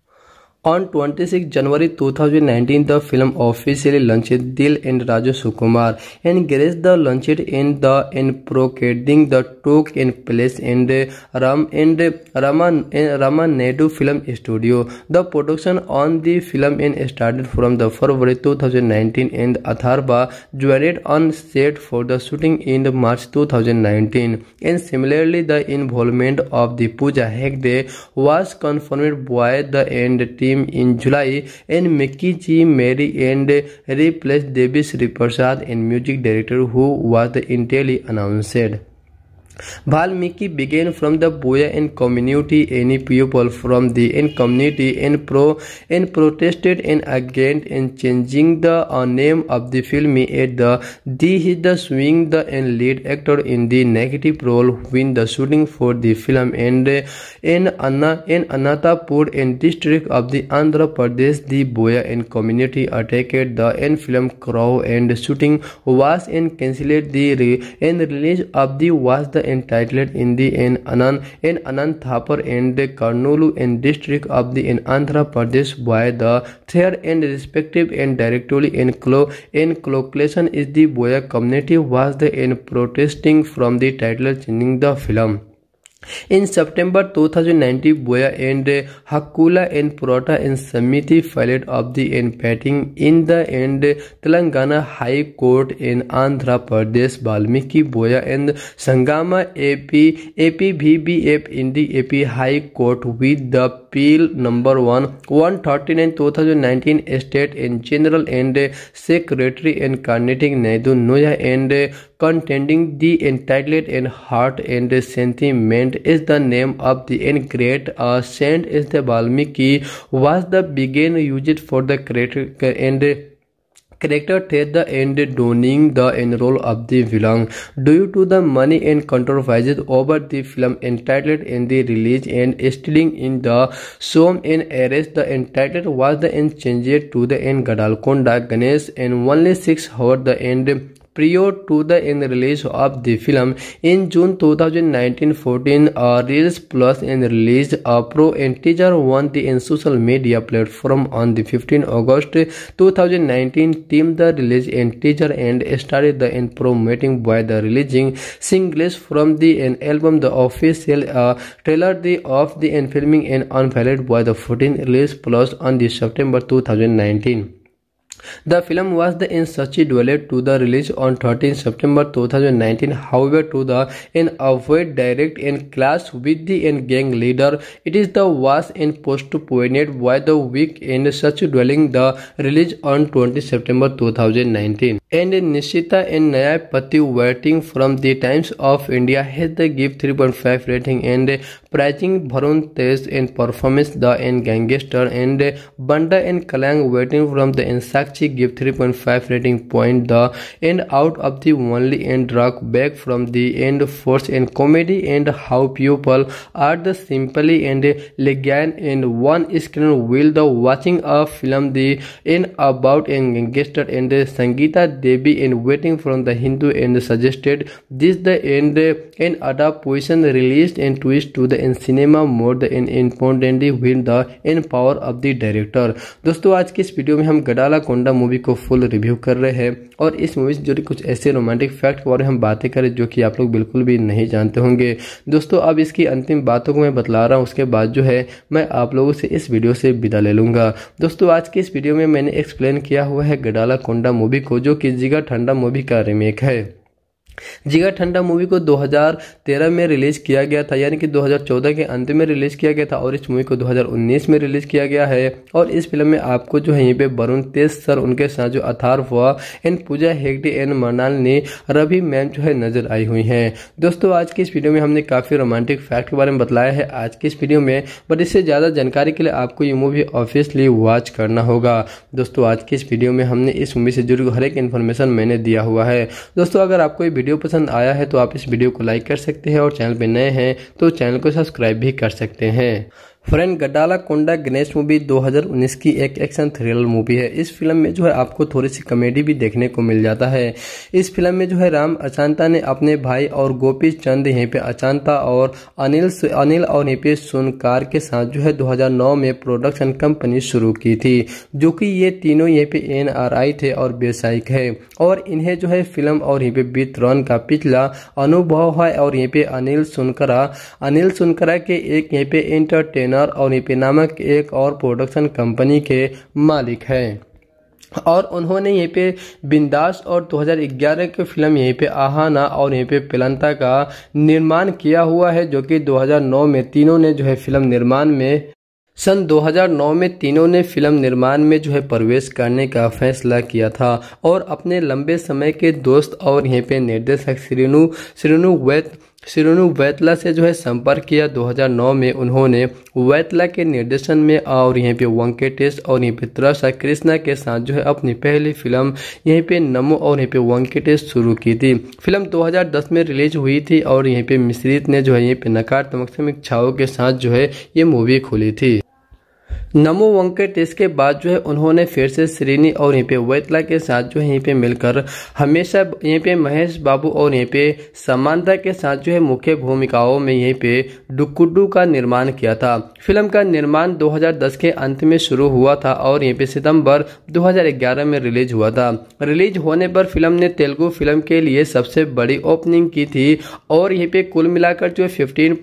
On 26 January 2019, the film officially launched Dil and Raju Sukumar engaged the launched in the in proceeding that took in place in the Ram and Rama in Rama Nadu Film Studio. The production on the film in started from the February 2019 and Atharva joined on set for the shooting in the March 2019. And similarly, the involvement of the Puja Hegde was confirmed by the end team team in July and Makichi Mary and replaced Davis Riprasad in music director who was entirely announced. Valmiki began from the Boya and community Any people from the in community and pro and protested and against in changing the uh, name of the film at the the the swing the and lead actor in the negative role Win the shooting for the film and uh, in Anna in Anantapur and district of the Andhra Pradesh the Boya and community attacked the in film crow and shooting was and cancelled the re, and release of the was the entitled in the in Anand in Anand Thapar in the Karnulu in district of the in Andhra Pradesh by the third and respective and directly in encloculation is the Boya community was the in protesting from the title changing the film. In September 2019, Boya and Hakula and Prota and Samiti filed of the and patting in the and Telangana High Court in Andhra Pradesh. Balmiki Boya and Sangama AP APVBF in the AP High Court with the appeal number one one thirty nine two thousand nineteen state and general and secretary and Carnatic Naidu नोया and contending the entitled and heart and sentiment is the name of the an great saint is the Valmiki was the began use for the crate and Character test the end donning the role of the villain due to the money and controversies over the film entitled in the release and stealing in the Som and arrest the entitled was the end changed to the end Gadalconda Ganesh and only six hours the end prior to the release of the film. In June 2019, 14 uh, Reels Plus in released a Pro Integer on the in social media platform on the 15 August 2019. Team the release Integer and started the in promoting by the releasing singles from the in album the official uh, trailer the of the in filming and unveiled by the 14 Reels Plus on the September 2019. The film was the in such a to the release on 13 September 2019. However, to the in avoid direct in clash with the in gang leader, it is the was in post pointed by the week in such dwelling the release on 20 September 2019. And Nishita and Nayapati waiting from the Times of India had the give 3.5 rating and pricing Bharun test in performance the in gangster and Banda and Kalang waiting from the insect Give gave 3.5 rating point. The end out of the only end rock back from the end force and comedy and how people are the simply and elegant and one screen will the watching a film the in about and gangster and Sangeeta Devi in waiting from the Hindu and suggested this the end and adaptation released and twist to the cinema more in importantly will the in power of the director दोस्तों आज की इस video में हम Gaddala Konda movie को full review कर रहे हैं और इस मूवी से जुड़े कुछ ऐसे रोमांटिक फैक्ट के बारे में हम बातें करें जो कि आप लोग बिल्कुल भी नहीं जानते होंगे दोस्तों अब इसकी अंतिम बातों को मैं बतला रहा हूँ उसके बाद जो है मैं आप लोगों से इस वीडियो से विदा ले लूंगा दोस्तों आज की इस वीडियो में मैंने एक्सप्लेन किया हुआ है गडाला कोंडा मूवी को जो कि जिगा ठंडा मूवी का रिमेक है जिगर ठंडा मूवी को 2013 में रिलीज किया गया था यानी कि 2014 के अंत में रिलीज किया गया था और इस मूवी को 2019 में रिलीज किया गया है और इस फिल्म में आपको जो है यहीं पे वरुण तेज सर उनके साथ जो अथार हुआ एंड पूजा हेगडी एंड मरनाल ने रवि मैम जो है नजर आई हुई हैं दोस्तों आज की इस वीडियो में हमने काफ़ी रोमांटिक फैक्ट के बारे में बताया है आज की इस वीडियो में बट इससे ज़्यादा जानकारी के लिए आपको ये मूवी ऑफिसली वॉच करना होगा दोस्तों आज की इस वीडियो में हमने इस मूवी से जुड़ी हर एक इन्फॉर्मेशन मैंने दिया हुआ है दोस्तों अगर आपको ये वीडियो पसंद आया है तो आप इस वीडियो को लाइक कर सकते हैं और चैनल पर नए हैं तो चैनल को सब्सक्राइब भी कर सकते हैं फ्रेंड गडाला कोंडा गणेश मूवी 2019 की एक एक्शन थ्रिलर मूवी है इस फिल्म में जो है आपको थोड़ी सी कॉमेडी भी देखने को मिल जाता है इस फिल्म में जो है राम अचांता ने अपने भाई और गोपी चंद यहीं पे अचांता और अनिल अनिल और निपेश सोनकार के साथ जो है 2009 में प्रोडक्शन कंपनी शुरू की थी जो कि ये तीनों यहाँ पे एन थे और व्यावसायिक है और इन्हें जो है फिल्म और यहाँ पे वितरण का पिछला अनुभव है और यहाँ पे अनिल सुनकरा अनिल सुनकरा के एक यहाँ पे इंटरटेनर डायरेक्टर और निपे नामक एक और प्रोडक्शन कंपनी के मालिक हैं और उन्होंने यहीं पे बिंदास और 2011 की फिल्म यहीं पे आहाना और यहीं पे पिलंता का निर्माण किया हुआ है जो कि 2009 में तीनों ने जो है फिल्म निर्माण में सन 2009 में तीनों ने फिल्म निर्माण में जो है प्रवेश करने का फैसला किया था और अपने लंबे समय के दोस्त और यहीं पे निर्देशक श्रीनु श्रीनु वैद श्रीनु वैतला से जो है संपर्क किया 2009 में उन्होंने वैतला के निर्देशन में और यहीं पे वंकेटेश और यहीं पे त्रसा कृष्णा के साथ जो है अपनी पहली फिल्म यहीं पे नमो और यहीं पे वंकेटेश शुरू की थी फिल्म 2010 में रिलीज हुई थी और यहीं पे मिश्रित ने जो है यहीं पे नकारात्मक समीक्षाओं के साथ जो है ये मूवी खोली थी नमो वेंकटेश के बाद जो है उन्होंने फिर से श्रीनी और यहाँ पे वैतला के साथ जो है यहाँ पे मिलकर हमेशा यहाँ पे महेश बाबू और यहाँ पे समानता के साथ जो है मुख्य भूमिकाओं में यहीं पे डुकुडू का निर्माण किया था फिल्म का निर्माण 2010 के अंत में शुरू हुआ था और यहाँ पे सितंबर 2011 में रिलीज हुआ था रिलीज होने पर फिल्म ने तेलुगु फिल्म के लिए सबसे बड़ी ओपनिंग की थी और यहाँ पे कुल मिलाकर जो फिफ्टीन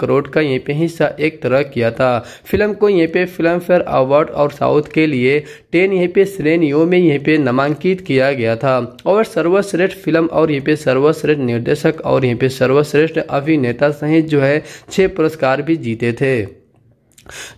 करोड़ का यहाँ पे हिस्सा एक तरह किया था फिल्म को यहाँ पे फिल्म फेयर अवार्ड और साउथ के लिए टेन यहाँ पे श्रेणियों में यहाँ पे नामांकित किया गया था और सर्वश्रेष्ठ फिल्म और यहाँ पे सर्वश्रेष्ठ निर्देशक और यहाँ पे सर्वश्रेष्ठ अभिनेता सहित जो है छह पुरस्कार भी जीते थे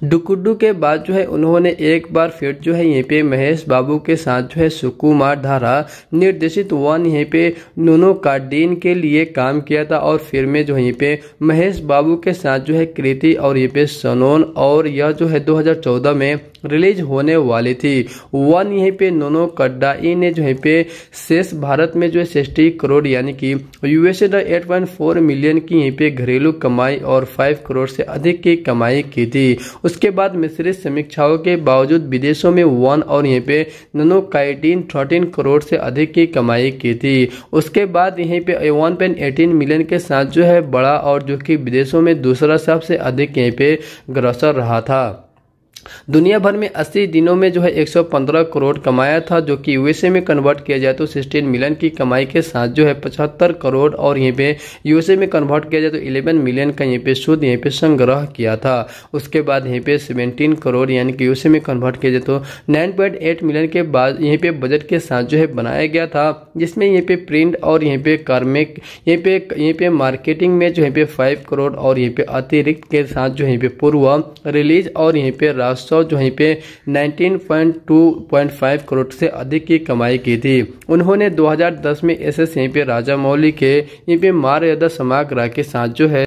डुकुडू के बाद जो है उन्होंने एक बार फिर जो है यहाँ पे महेश बाबू के साथ जो है सुकुमार धारा निर्देशित वन यहाँ पे नूनो कार्डीन के लिए काम किया था और फिर में जो यहाँ पे महेश बाबू के साथ जो है कृति और यहाँ पे सनोन और यह जो है 2014 में रिलीज होने वाली थी वन यहीं पे नोनो कड्डा ने जो है पे शेष भारत में जो है सिक्सटी करोड़ यानी कि USA dollar eight point four million की यहीं पे घरेलू कमाई और फाइव करोड़ से अधिक की कमाई की थी उसके बाद मिश्रित समीक्षाओं के बावजूद विदेशों में वन और यहीं पे नोनो काइटीन थर्टीन करोड़ से अधिक की कमाई की थी उसके बाद यहीं पे वन पॉइंट एटीन मिलियन के साथ जो है बड़ा और जो कि विदेशों में दूसरा सबसे अधिक यहीं पे ग्रसर रहा था दुनिया भर में 80 दिनों में जो है 115 करोड़ कमाया था जो कि यूएसए में कन्वर्ट किया जाए तो 16 मिलियन की कमाई के साथ जो है 75 करोड़ और यहीं पे यूएसए में कन्वर्ट किया जाए तो 11 मिलियन का यहीं पे शुद्ध यहीं पे संग्रह किया था उसके बाद यहीं पे 17 करोड़ यानी कि यूएसए में कन्वर्ट किया जाए तो नाइन मिलियन के बाद यहीं पे बजट के साथ जो है बनाया गया था जिसमें यहीं पे प्रिंट और यहीं पे कार्मिक यहीं पर यहीं पर मार्केटिंग में जो है पे फाइव करोड़ और यहीं पे अतिरिक्त के साथ जो यहीं पे पूर्व रिलीज और यहीं पे राजस्व जो वहीं पे 19.2.5 करोड़ से अधिक की कमाई की थी उन्होंने 2010 में एस एस यहीं पे राजा मौली के यहीं पे मार समाग्रह के साथ जो है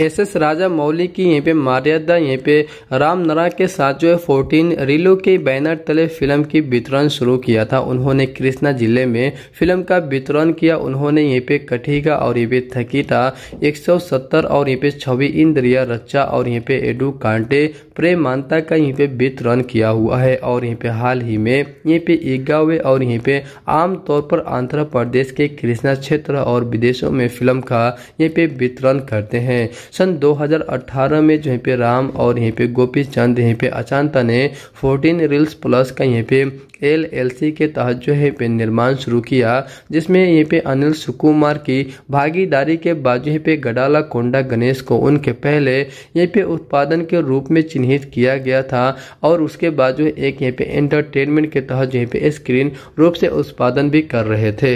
एस एस राजा मौली की यहाँ पे मर्यादा यहाँ पे राम नरा के साथ जो है फोर्टीन रिलो के बैनर तले फिल्म की वितरण शुरू किया था उन्होंने कृष्णा जिले में फिल्म का वितरण किया उन्होंने यहाँ पे कठीगा और यहाँ पे सौ 170 और यहाँ पे छवि इंद्रिया रच्चा और यहाँ पे एडू कांटे प्रेम मानता का यहाँ पे वितरण किया हुआ है और यहाँ पे हाल ही में यहाँ पे ईगावे और यहाँ पे आमतौर पर आंध्र प्रदेश के कृष्णा क्षेत्र और विदेशों में फिल्म का यहाँ पे वितरण करते हैं सन 2018 में जो यहाँ पे राम और यहाँ पे गोपी चंद यहाँ पे अचानता ने 14 रील्स प्लस का यहाँ पे एल एल सी के तहत जो है पे निर्माण शुरू किया जिसमें यहाँ पे अनिल सुकुमार की भागीदारी के बाद यहाँ पे गडाला कोंडा गणेश को उनके पहले यहाँ पे उत्पादन के रूप में चिन्हित किया गया था और उसके बाद जो एक यहाँ पे एंटरटेनमेंट के तहत यहाँ पे स्क्रीन रूप से उत्पादन भी कर रहे थे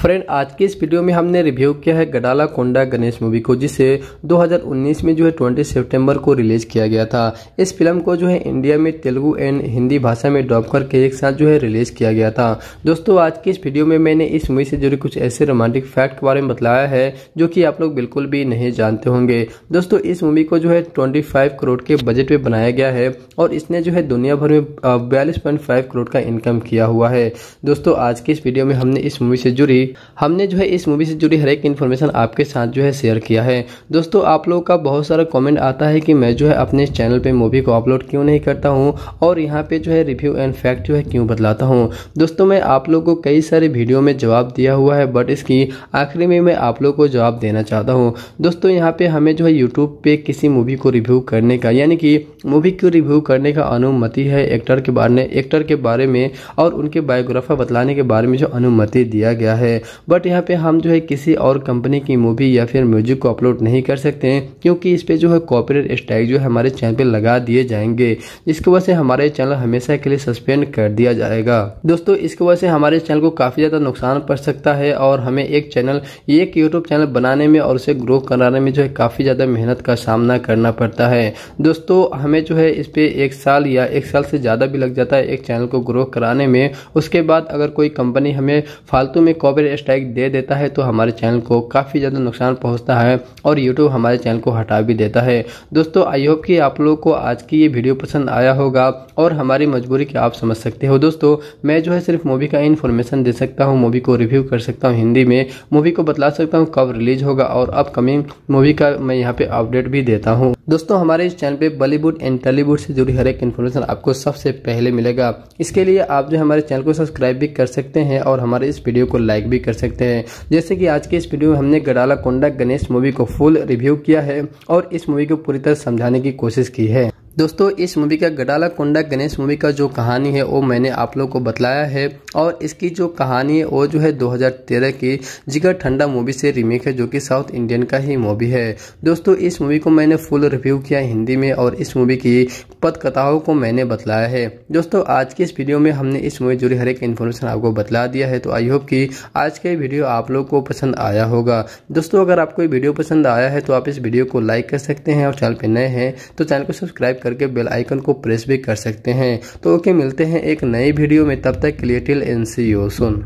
फ्रेंड आज के इस वीडियो में हमने रिव्यू किया है गडाला कोंडा गणेश मूवी को जिसे 2019 में जो है 20 सितंबर को रिलीज किया गया था इस फिल्म को जो है इंडिया में तेलुगु एंड हिंदी भाषा में डॉप करके एक साथ जो है रिलीज किया गया था दोस्तों आज की इस वीडियो में मैंने इस मूवी से जुड़े कुछ ऐसे रोमांटिक फैक्ट के बारे में बताया है जो की आप लोग बिल्कुल भी नहीं जानते होंगे दोस्तों इस मूवी को जो है ट्वेंटी करोड़ के बजट में बनाया गया है और इसने जो है दुनिया भर में बयालीस करोड़ का इनकम किया हुआ है दोस्तों आज की इस वीडियो में हमने इस मूवी से जुड़ी हमने जो है इस मूवी से जुड़ी हर एक इन्फॉर्मेशन आपके साथ जो है शेयर किया है दोस्तों आप लोगों का बहुत सारा कमेंट आता है कि मैं जो है अपने चैनल पे मूवी को अपलोड क्यों नहीं करता हूँ और यहाँ पे जो है रिव्यू एंड फैक्ट जो है क्यों बतलाता हूँ दोस्तों मैं आप लोग को कई सारे वीडियो में जवाब दिया हुआ है बट इसकी आखिरी में मैं आप लोग को जवाब देना चाहता हूँ दोस्तों यहाँ पे हमें जो है यूट्यूब पे किसी मूवी को रिव्यू करने का यानी कि मूवी को रिव्यू करने का अनुमति है एक्टर के बारे में एक्टर के बारे में और उनके बायोग्राफर बतलाने के बारे में जो अनुमति दिया गया है बट यहाँ पे हम जो है किसी और कंपनी की मूवी या फिर म्यूजिक को अपलोड नहीं कर सकते हैं क्योंकि इस पर जो है कॉपीराइट स्ट्राइक जो है हमारे चैनल पर लगा दिए जाएंगे जिसकी वजह से हमारे चैनल हमेशा के लिए सस्पेंड कर दिया जाएगा दोस्तों इसकी वजह से हमारे चैनल को काफ़ी ज़्यादा नुकसान पड़ सकता है और हमें एक चैनल एक यूट्यूब चैनल बनाने में और उसे ग्रो कराने में जो है काफ़ी ज़्यादा मेहनत का सामना करना पड़ता है दोस्तों हमें जो है इस पे एक साल या एक साल से ज़्यादा भी लग जाता है एक चैनल को ग्रो कराने में उसके बाद अगर कोई कंपनी हमें फालतू में कॉपी साइबर स्ट्राइक दे देता है तो हमारे चैनल को काफ़ी ज़्यादा नुकसान पहुँचता है और यूट्यूब हमारे चैनल को हटा भी देता है दोस्तों आई होप कि आप लोग को आज की ये वीडियो पसंद आया होगा और हमारी मजबूरी की आप समझ सकते हो दोस्तों मैं जो है सिर्फ मूवी का इन्फॉर्मेशन दे सकता हूँ मूवी को रिव्यू कर सकता हूँ हिंदी में मूवी को बता सकता हूँ कब रिलीज होगा और अपकमिंग मूवी का मैं यहाँ पे अपडेट भी देता हूँ दोस्तों हमारे इस चैनल पे बॉलीवुड एंड टॉलीवुड से जुड़ी हर एक इन्फॉर्मेशन आपको सबसे पहले मिलेगा इसके लिए आप जो हमारे चैनल को सब्सक्राइब भी कर सकते हैं और हमारे इस वीडियो को लाइक भी कर सकते हैं जैसे कि आज के इस वीडियो में हमने गडाला कोंडा गणेश मूवी को फुल रिव्यू किया है और इस मूवी को पूरी तरह समझाने की कोशिश की है दोस्तों इस मूवी का गडाला कोंडा गणेश मूवी का जो कहानी है वो मैंने आप लोग को बतलाया है और इसकी जो कहानी है वो जो है 2013 की जिगर ठंडा मूवी से रीमेक है जो कि साउथ इंडियन का ही मूवी है दोस्तों इस मूवी को मैंने फुल रिव्यू किया हिंदी में और इस मूवी की पदकथाओं को मैंने बतलाया है दोस्तों आज के इस वीडियो में हमने इस मूवी जुड़ी हर एक इन्फॉर्मेशन आपको बतला दिया है तो आई होप कि आज का वीडियो आप लोग को पसंद आया होगा दोस्तों अगर आपको वीडियो पसंद आया है तो आप इस वीडियो को लाइक कर सकते हैं और चैनल पर नए हैं तो चैनल को सब्सक्राइब कर करके बेल आइकन को प्रेस भी कर सकते हैं तो ओके मिलते हैं एक नई वीडियो में तब तक के लिए टिल एन सी सुन